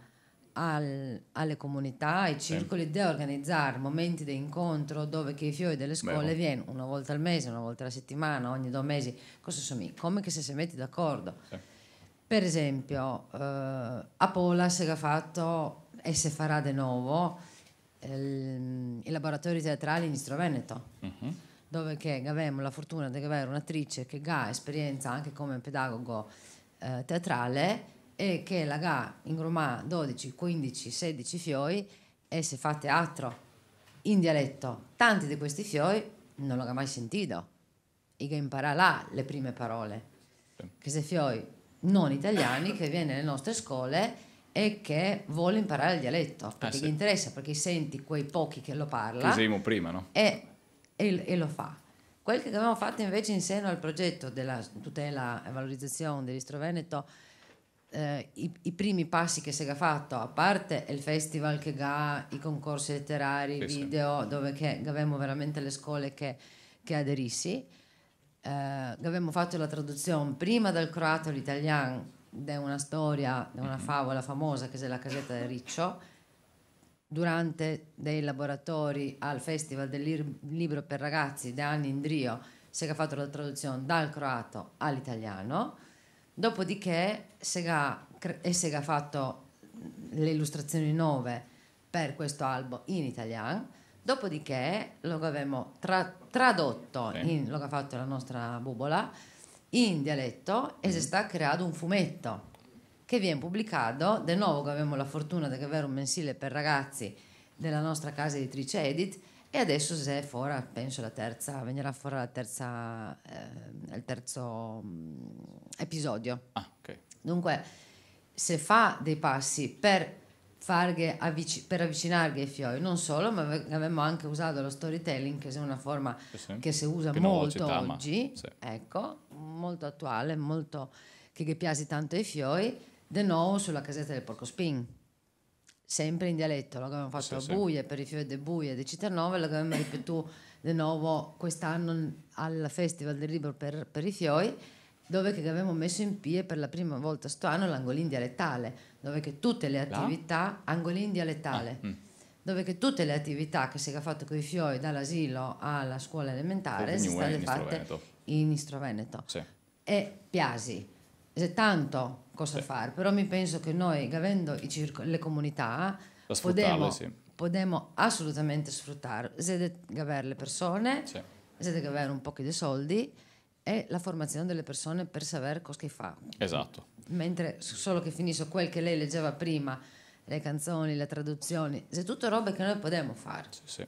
al, alle comunità, ai circoli, sì. di organizzare momenti di incontro dove che i fiori delle scuole oh. vengono una volta al mese, una volta alla settimana, ogni due mesi, cosa sono come che se si mette d'accordo. Sì. Per esempio, eh, a Pola si è fatto e se farà di nuovo i laboratori teatrali in Istro Veneto, uh-huh. dove avevamo la fortuna di avere un'attrice che ha esperienza anche come pedagogo eh, teatrale e che la ha in Roma 12, 15, 16 fiori e se fa teatro in dialetto tanti di questi fiori non l'ho mai sentito e che impara là le prime parole che se fiori non italiani che viene nelle nostre scuole e che vuole imparare il dialetto, eh, perché eh sì. gli interessa, perché senti quei pochi che lo parlano. prima, no? E, e, e, lo fa. Quel che abbiamo fatto invece in seno al progetto della tutela e valorizzazione dell'Istroveneto, eh, i, i, primi passi che si è fatto, a parte il festival che ha, i concorsi letterari, i sì, video, sì. dove che, avevamo veramente le scuole che, che aderissi, eh, abbiamo fatto la traduzione prima dal croato all'italiano da una storia, da una mm-hmm. favola famosa che è la casetta del Riccio, durante dei laboratori al Festival del Libro per Ragazzi da Anni in Drio, si è fatto la traduzione dal croato all'italiano, dopodiché Sega, e Sega ha fatto le illustrazioni nuove per questo album in italiano, dopodiché lo abbiamo tra, tradotto, in, lo ha fatto la nostra bubola, in dialetto e si mm. sta creando un fumetto che viene pubblicato, di nuovo che abbiamo la fortuna di avere un mensile per ragazzi della nostra casa editrice Edit e adesso se è fuori, penso la terza, venirà fuori la terza, eh, il terzo mh, mm, episodio. Ah, okay. Dunque, se fa dei passi per, farghe avvic- per avvicinarghe ai fiori, non solo, ma abbiamo anche usato lo storytelling, che è una forma sì. che si usa che molto oggi, sì. ecco, molto attuale, molto, che, che piace tanto ai fiori, di nuovo sulla casetta del Porcospin. Sempre in dialetto, l'abbiamo fatto sì, a Buie, per i fiori di Buie di Cittadinova, l'abbiamo ripetuto di nuovo quest'anno al Festival del Libro per, per i fiori dove che abbiamo messo in pie per la prima volta sto anno l'angolin dialettale, dove che tutte le attività, la? angolin dialettale, ah, mm. dove che tutte le attività che si è fatto con i fiori dall'asilo alla scuola elementare sono state fatte Ministro Veneto sì. e Piasi. c'è Tanto cosa sì. fare, però mi penso che noi, avendo le comunità, potremmo sì. assolutamente sfruttare, siete avere le persone, sì. siete avere un po' di soldi e la formazione delle persone per sapere cosa fa. Esatto. Mentre solo che finisco quel che lei leggeva prima, le canzoni, le traduzioni, è tutte robe che noi possiamo fare. Sì, sì.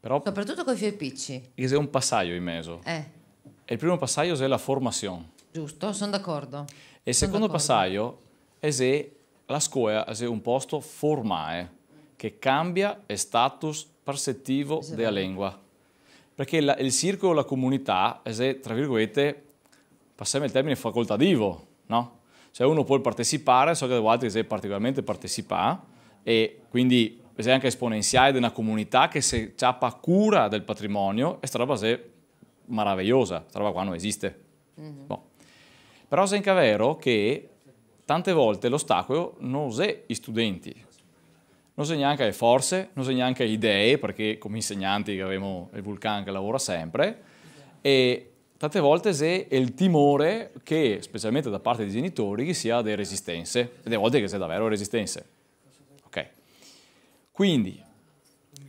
Però, Soprattutto con i fioi picci. Che è un passaio in mezzo. Eh. E il primo passaggio è la formazione. Giusto, sono d'accordo. E il secondo passaggio è se la scuola è un posto formale, che cambia il status percettivo esatto. della lingua. Perché la, il circolo, la comunità, è, tra virgolette, passiamo il termine facoltativo, no? Cioè uno può partecipare, so che altri se particolarmente partecipa, e quindi è anche esponenziale di una comunità che se ha cura del patrimonio, è sta roba se meravigliosa, questa roba qua non esiste. Mm-hmm. Bon. Però senza vero che tante volte l'ostacolo non è gli studenti, non è neanche le forze, non è neanche le idee, perché come insegnanti abbiamo il vulcano che lavora sempre, e tante volte è il timore che, specialmente da parte dei genitori, che sia delle resistenze, e delle volte che sia davvero resistenze. Ok? Quindi,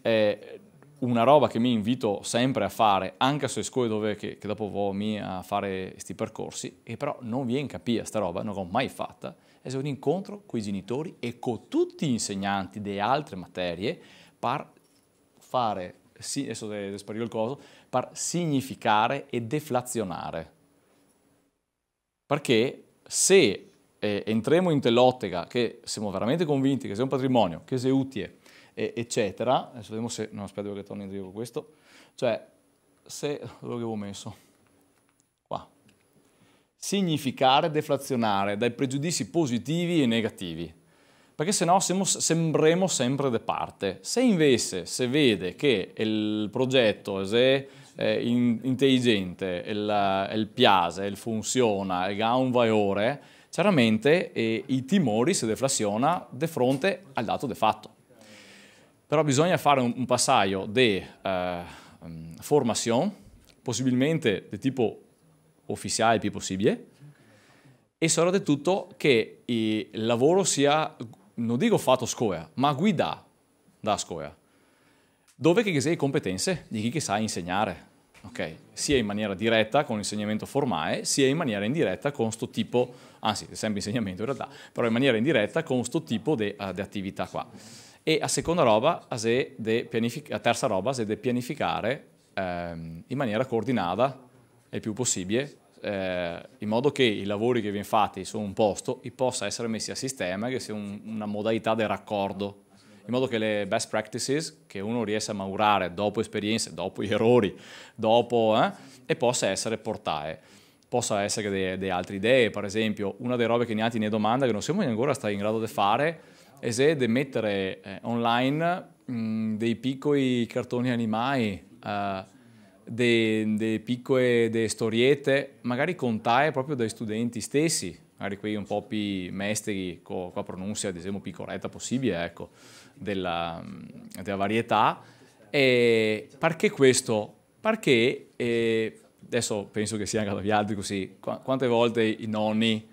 eh, una roba che mi invito sempre a fare, anche se scuole dove che, che dopo vo a fare questi percorsi, e però non viene capita sta roba, non l'ho mai fatta, è un incontro con i genitori e con tutti gli insegnanti di altre materie per fare, sì, adesso sparito il coso, per significare e deflazionare. Perché se eh, entriamo in telottega, che siamo veramente convinti che sia un patrimonio, che sia utile, e, eccetera. Adesso vediamo se, no aspetta che torni indietro questo, cioè se, quello che avevo messo? Qua. Significare, deflazionare dai pregiudizi positivi e negativi, perché se no sembremo sempre da parte. Se invece si vede che il progetto è intelligente, il, il piace, il funziona, il ha un valore, chiaramente eh, i timori si deflazionano di fronte al dato de fatto. Però bisogna fare un, un passaggio di eh, mm, formazione, possibilmente di tipo ufficiale il più possibile, e soprattutto che il lavoro sia, non dico fatto scuola, ma guida da scuola, dove che sei competenze di chi che sa insegnare, ok? Sia in maniera diretta con l'insegnamento formale, sia in maniera indiretta con questo tipo, anzi, è sempre insegnamento in realtà, però in maniera indiretta con questo tipo di eh, attività qua. E a seconda roba, a, se a terza roba, si de pianificare ehm, in maniera coordinata il più possibile, eh, in modo che i lavori che vengono fatti su un posto possano essere messi a sistema, che sia un, una modalità di raccordo, in modo che le best practices che uno riesce a maurare dopo esperienze, dopo <laughs> gli errori, dopo, eh, e possa essere portate possa essere delle de altre idee, per esempio, una delle robe che Niati ne domanda che non siamo ancora stati in grado di fare Esede mettere eh, online mh, mm, dei piccoli cartoni animali, eh, delle piccole de storiette, magari contate proprio dai studenti stessi, magari quei un po' più mestri, con la pronuncia ad esempio più corretta possibile, ecco, della, mm, della varietà. E perché questo? Perché, eh, adesso penso che sia anche da altri così, qu quante volte i nonni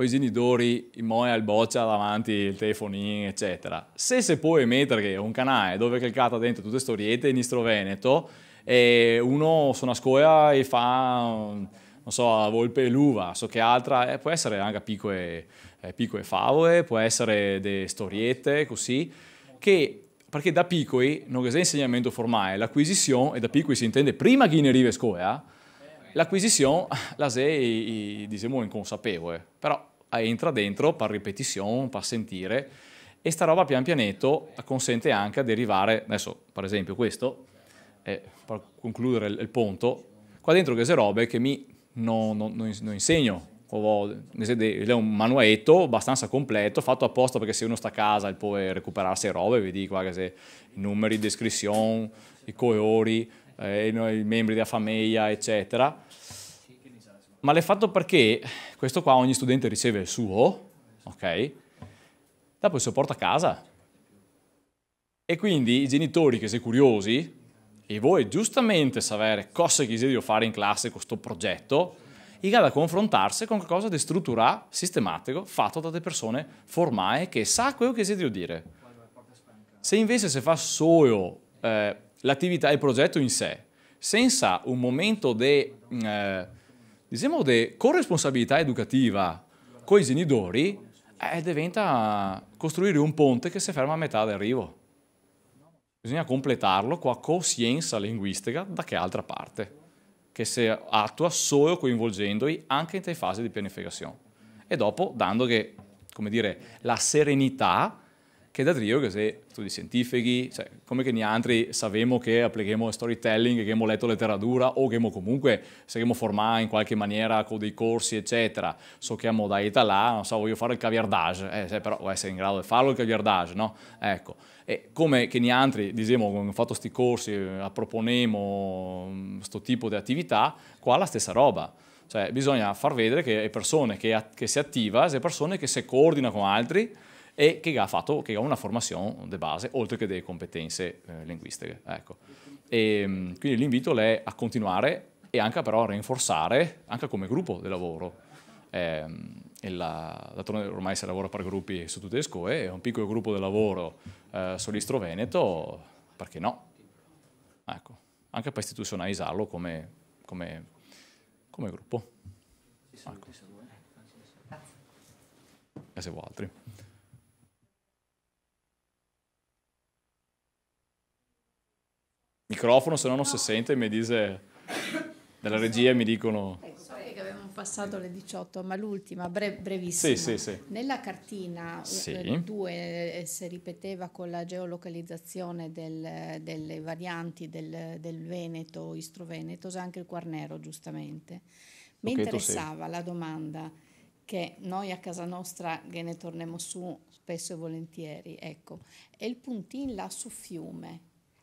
o i genitori in moia al boccia davanti il telefonino, eccetera. Se si può emettere che un canale dove calcata dentro tutte storiette in istro veneto e uno suona a scuola e fa, non so, volpe e l'uva, so che altra, eh, può essere anche piccole, eh, piccole favole, può essere delle storiette, così, che perché da piccoli non c'è insegnamento formale, l'acquisizione, e da piccoli si intende prima che in arriva scuola, l'acquisizione <laughs> la sei, diciamo, inconsapevole, però entra dentro per ripetizione, per sentire, e sta roba pian pianetto consente anche a derivare, adesso per esempio questo, eh, per concludere il, il, ponto, qua dentro queste robe che mi non no, no, no insegno, è un manuetto abbastanza completo, fatto apposta perché se uno sta a casa può eh, recuperarsi le robe, vedi qua che se i numeri, descrizione, i colori, eh, i membri della famiglia, eccetera ma l'hai fatto perché questo qua ogni studente riceve il suo, ok? Dopo se lo porta a casa. E quindi i genitori che siete curiosi e voi giustamente sapere cosa desiderio fare in classe con questo progetto, e da confrontarsi con qualcosa di strutturato, sistematico, fatto da delle persone formate che sa quello che desiderio dire. Se invece si fa solo eh, l'attività e il progetto in sé, senza un momento di... Eh, diciamo che con responsabilità educativa con i genitori, eh, diventa costruire un ponte che si ferma a metà d'arrivo. Bisogna completarlo con la coscienza linguistica da che altra parte, che si attua solo coinvolgendoli anche in fasi di pianificazione. E dopo dando che, come dire, la serenità che da trio che se studi scientifici, cioè, come che niantri sappiamo che applichiamo storytelling, che abbiamo letto letteratura o che comunque siamo formati in qualche maniera con dei corsi eccetera, so che a modalità là, non so, voglio fare il caviardage, eh, però vuoi essere in grado di farlo il caviardage, no? Ecco, e come che niantri, diciamo, abbiamo fatto questi corsi, approponiamo eh, questo mm, tipo di attività, qua la stessa roba. Cioè, bisogna far vedere che le persone che, che si attiva, le persone che si coordina con altri, e che ha fatto che ha una formazione di base, oltre che delle competenze eh, linguistiche. Ecco. E, ehm, quindi l'invito è a continuare e anche però a rinforzare, anche come gruppo di lavoro. Eh, la, ormai si lavora per gruppi su tutte le scuole, è un piccolo gruppo di lavoro eh, solistro veneto, perché no? Ecco, anche per istituzionalizzarlo come, come, come gruppo. Ecco. Eh. E se vuoi altri. microfono, se no non si sente, mi dice dalla regia mi dicono ecco, passato le 18, ma l'ultima, bre- brevissima. Sì, sì, sì. Nella cartina 2 eh, eh, si ripeteva con la geolocalizzazione del, delle varianti del, del Veneto, Istro-Veneto, c'è anche il Quarnero, giustamente. Mi okay, interessava la domanda che noi a casa nostra che ne torniamo su spesso e volentieri, ecco, è il puntin là su fiume.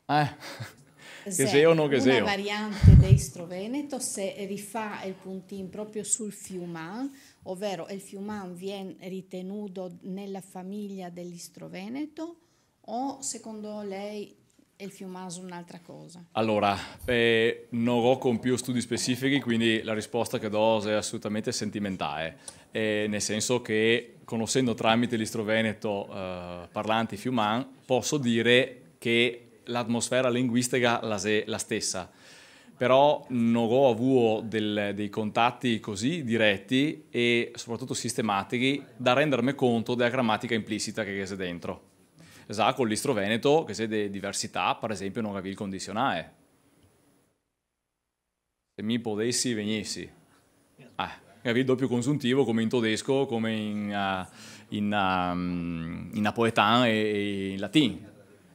Eh. Geseo no Geseo. Una variante destro-veneto se rifà il puntino proprio sul fiuman, ovvero il fiuman viene ritenuto nella famiglia dell'istro-veneto o secondo lei e il Fiumaso un'altra cosa? Allora, eh, non ho con più studi specifici, quindi la risposta che do è assolutamente sentimentale, eh, nel senso che conoscendo tramite l'Istro Veneto eh, parlanti Fiuman, posso dire che l'atmosfera linguistica la, sé la stessa però non ho avuto del, dei contatti così diretti e soprattutto sistematici da rendermi conto della grammatica implicita che c'è dentro. Esatto, con l'istro veneto, che c'è di diversità, per esempio, non avevi il condizionale. Se mi potessi, venissi. Ah, avevi il doppio consuntivo come in tedesco, come in, uh, in, um, in napoletano e, e in latino.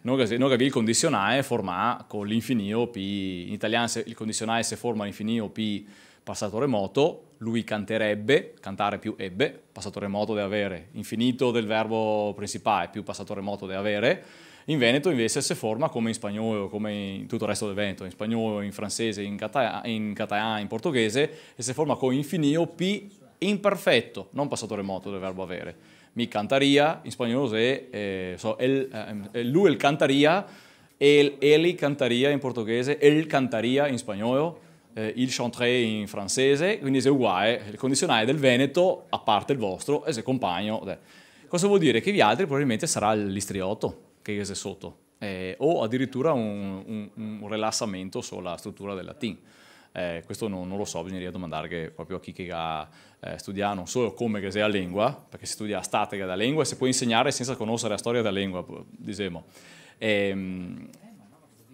Noi noga il condizionale forma con l'infinio P, in italiano il condizionale se forma l'infinio P passato remoto, lui canterebbe, cantare più ebbe, passato remoto deve avere, infinito del verbo principale più passato remoto deve avere, in Veneto invece si forma come in spagnolo, come in tutto il resto del Veneto, in spagnolo, in francese, in, cata- in catalano, in portoghese, e si forma con infinio P imperfetto, non passato remoto del verbo avere mi cantaría, en español es eh, so, él, el, él cantaría, él, él cantaría en portugués, él cantaría en español, eh, il chanterait in francese, quindi se è uguale, il condizionale del Veneto a parte il vostro e se compagno. Eh. Cosa vuol dire? Che gli altri probabilmente sarà l'istriotto che è sotto, eh, o addirittura un, un, un rilassamento sulla struttura del latino. Eh, questo non, non, lo so, bisognerebbe domandare proprio a chi che ha, eh, studia non solo come che sia la lingua, perché si studia statica da lingua e si può insegnare senza conoscere la storia della lingua, diciamo. E, ehm,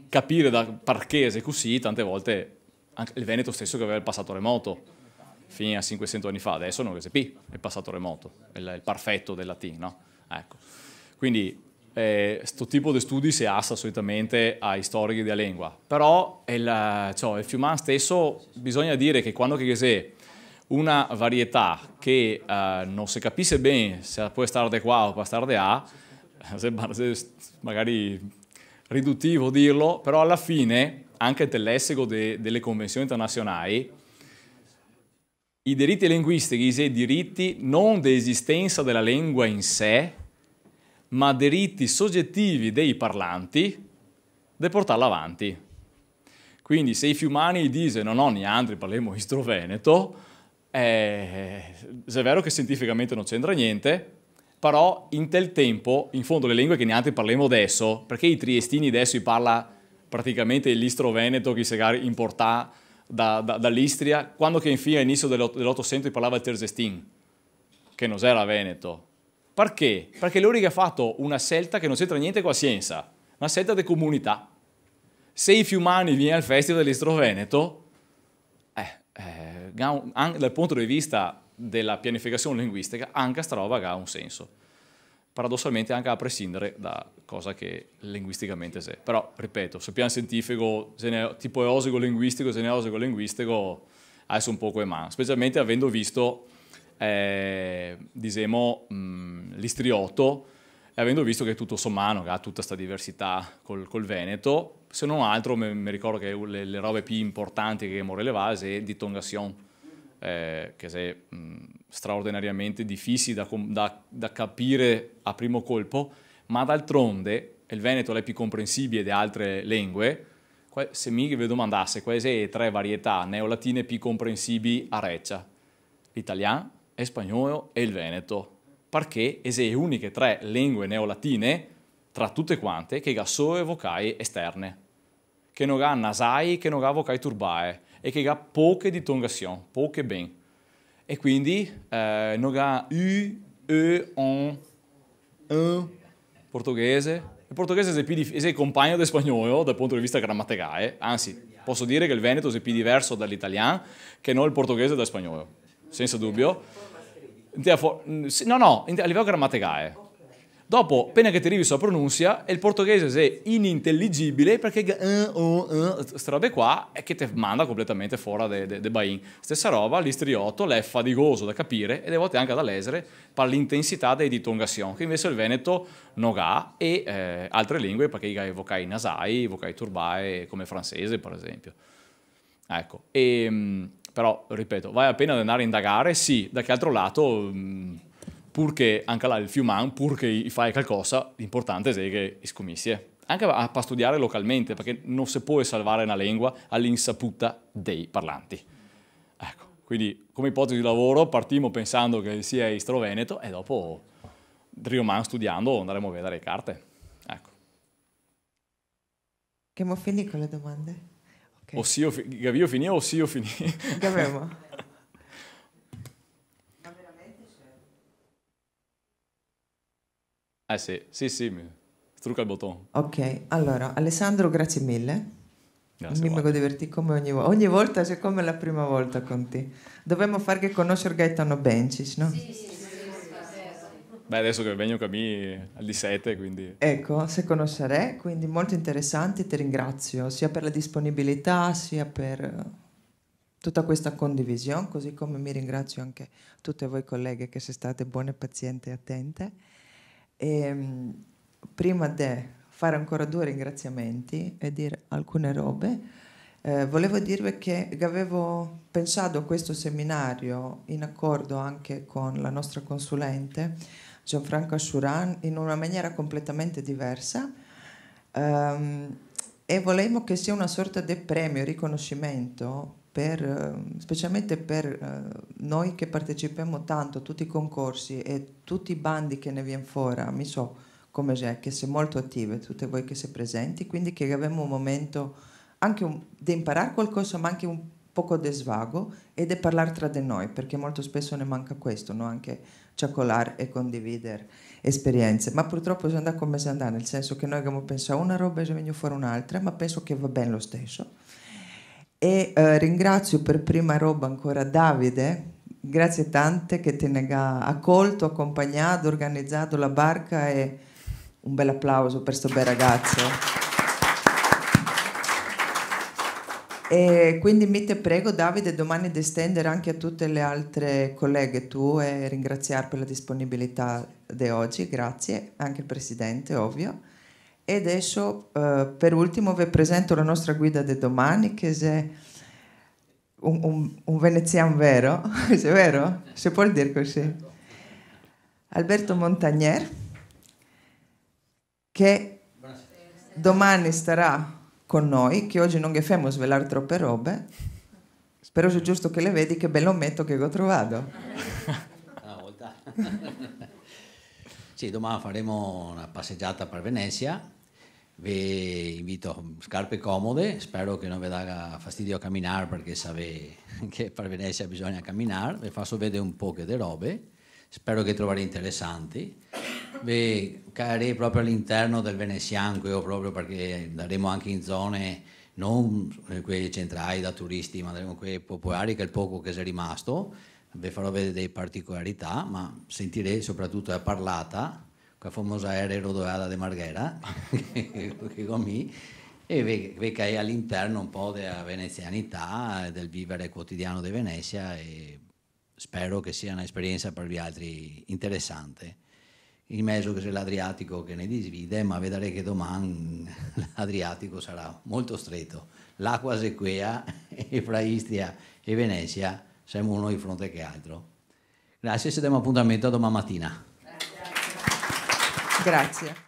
capire da perché è così, tante volte anche il Veneto stesso che aveva il passato remoto, fino a 500 anni fa, adesso non che si il passato remoto, è il, il perfetto del latino, no? Ecco. Quindi questo eh, tipo di studi si assa solitamente ai storici della lingua, però il, cioè, il fiumano stesso bisogna dire che quando che c'è una varietà che eh, non si capisce bene se può stare di qua o può stare di là, eh, magari riduttivo dirlo, però alla fine anche del lessico de, delle convenzioni internazionali i diritti linguistici sono i diritti non di esistenza della lingua in sé, ma diritti soggettivi dei parlanti, di portarla avanti. Quindi se i fiumani dice non ho niente, parliamo istroveneto, veneto eh, è vero che scientificamente non c'entra niente, però in tel tempo, in fondo le lingue che neanche parliamo adesso, perché i triestini adesso parla praticamente l'istroveneto che si importà da, da, dall'Istria, quando che infine all'inizio dell'Ottocento parlava il terzestin, che non era veneto, perché? Perché loro ha fatto una scelta che non c'entra niente con la scienza, una scelta di comunità. Se i fiumani viene al Festival dell'Istroveneto, eh, eh, dal punto di vista della pianificazione linguistica, anche questa roba ha un senso. Paradossalmente anche a prescindere da cosa che linguisticamente c'è. Però, ripeto, sul piano scientifico, tipo eosico linguistico, geneosico linguistico, adesso un poco è man, specialmente avendo visto eh, diciamo, e avendo visto che tutto sommano, che ha tutta questa diversità col, col, Veneto, se non altro mi ricordo che le, le, robe più importanti che Morele Vase è di Tongassion, eh, che sono mm, straordinariamente difficili da, da, da, capire a primo colpo, ma d'altronde il Veneto è più comprensibile di altre lingue, se mi vi domandasse quali sono le tre varietà neolatine più comprensibili a Reccia, l'italiano, il spagnolo e il veneto, perché sono le uniche tre lingue neolatine tra tutte quante che ha solo vocali esterne, che non ha nasai, che non ha vocali turbae e che ha poche di ditongazioni, poche ben. E quindi eh, non ha U, E, ON, un, portoghese. Il portoghese è, più è il compagno del spagnolo dal punto di vista grammaticale, anzi posso dire che il veneto è più diverso dall'italiano che non il portoghese dal spagnolo, senza dubbio. No, no, a livello grammaticale. Dopo, appena che ti arrivi sulla pronuncia, il portoghese è inintelligibile perché queste eh, eh, robe qua è che ti manda completamente fuori de, de, de bain. Stessa roba, l'istriotto l'è faticoso da capire e a volte anche da lesere per l'intensità dei ditongassion, che invece il Veneto non ha e eh, altre lingue perché ha i vocali nasai, i vocali turbai, come francese per esempio. Ecco, e... Ehm, però, ripeto, vale la pena andare a indagare? Sì, da che altro lato, mm, purché anche là il fiuman, purché fai qualcosa, l'importante è che iscomissie. Eh. Anche a, a studiare localmente, perché non si può salvare una lingua all'insaputa dei parlanti. Ecco, quindi come ipotesi di lavoro partiamo pensando che sia istro-veneto e dopo Drioman studiando andremo a vedere le carte. Ecco. Che mi offendi con le domande? Okay. O si jo, ga vi jo finije, o si jo <laughs> Ma veramente vemo. Eh sì, sì, sì, strucca il bottone. Ok, allora Alessandro, grazie mille. Grazie. Mi vengo divertì come ogni volta. Ogni volta c'è come la prima volta con te. Dovremmo far che conoscere Gaetano Bencis, no? Sì, sì. Beh, adesso che vengo qui al di 7, quindi... Ecco, se conoscerei, quindi molto interessante, ti ringrazio sia per la disponibilità, sia per eh, tutta questa condivisione, così come mi ringrazio anche tutte voi colleghe che siete state buone, pazienti e attente. E, ehm, prima di fare ancora due ringraziamenti e dire alcune robe, eh, volevo dirvi che avevo pensato a questo seminario in accordo anche con la nostra consulente Gianfranco Asciuran in una maniera completamente diversa um, e volevamo che sia una sorta di premio, riconoscimento, per, ehm, specialmente per eh, noi che partecipiamo tanto a tutti i concorsi e tutti i bandi che ne vien fuori. Mi so come c'è, che siete molto attive, tutte voi che siete presenti, quindi che abbiamo un momento anche di imparare qualcosa, ma anche un poco di svago e di parlare tra di noi, perché molto spesso ne manca questo, no? anche ciacolare e condividere esperienze, ma purtroppo si andrà come si andrà, nel senso che noi abbiamo pensato una roba e se veniamo fuori un'altra, ma penso che va bene lo stesso. E eh, ringrazio per prima roba ancora Davide, grazie tante che te ne ha accolto, accompagnato, organizzato la barca e un bel applauso per sto bel ragazzo. E quindi mi te prego Davide domani di estendere anche a tutte le altre colleghe tu e ringraziare per la disponibilità di oggi, grazie, anche il Presidente ovvio. E adesso eh, per ultimo vi presento la nostra guida di domani che è un, un, un veneziano vero, <laughs> è vero? Si può dire così? Alberto Montagnier che domani starà con noi, che oggi non faremo svelare troppe robe, spero sia giusto che le vedi che bello metto che ho trovato. Ah, sì, domani faremo una passeggiata per Venezia, vi invito scarpe comode, spero che non vi dà fastidio a camminare perché sapete che per Venezia bisogna camminare, vi faccio vedere un po' che di robe, spero che trovate interessanti. Beh, cadrei proprio all'interno del Venezianco, proprio perché andremo anche in zone non eh, quelle centrali da turisti, ma andremo quelle popolari, che è il poco che è rimasto. Vi farò vedere delle particolarità, ma sentirei soprattutto la parlata, quella famosa aerea rodolata de Marghera, <laughs> che con me, e che è all'interno un po' della venezianità, del vivere quotidiano di Venezia e spero che sia un'esperienza per gli altri interessante in mezzo che c'è l'Adriatico che ne divide, ma vedrete che domani <laughs> l'Adriatico sarà molto stretto. L'acqua sequea <laughs> e fra Istria e Venezia siamo uno di fronte che altro. Grazie, se diamo appuntamento a domani mattina. Grazie. Grazie.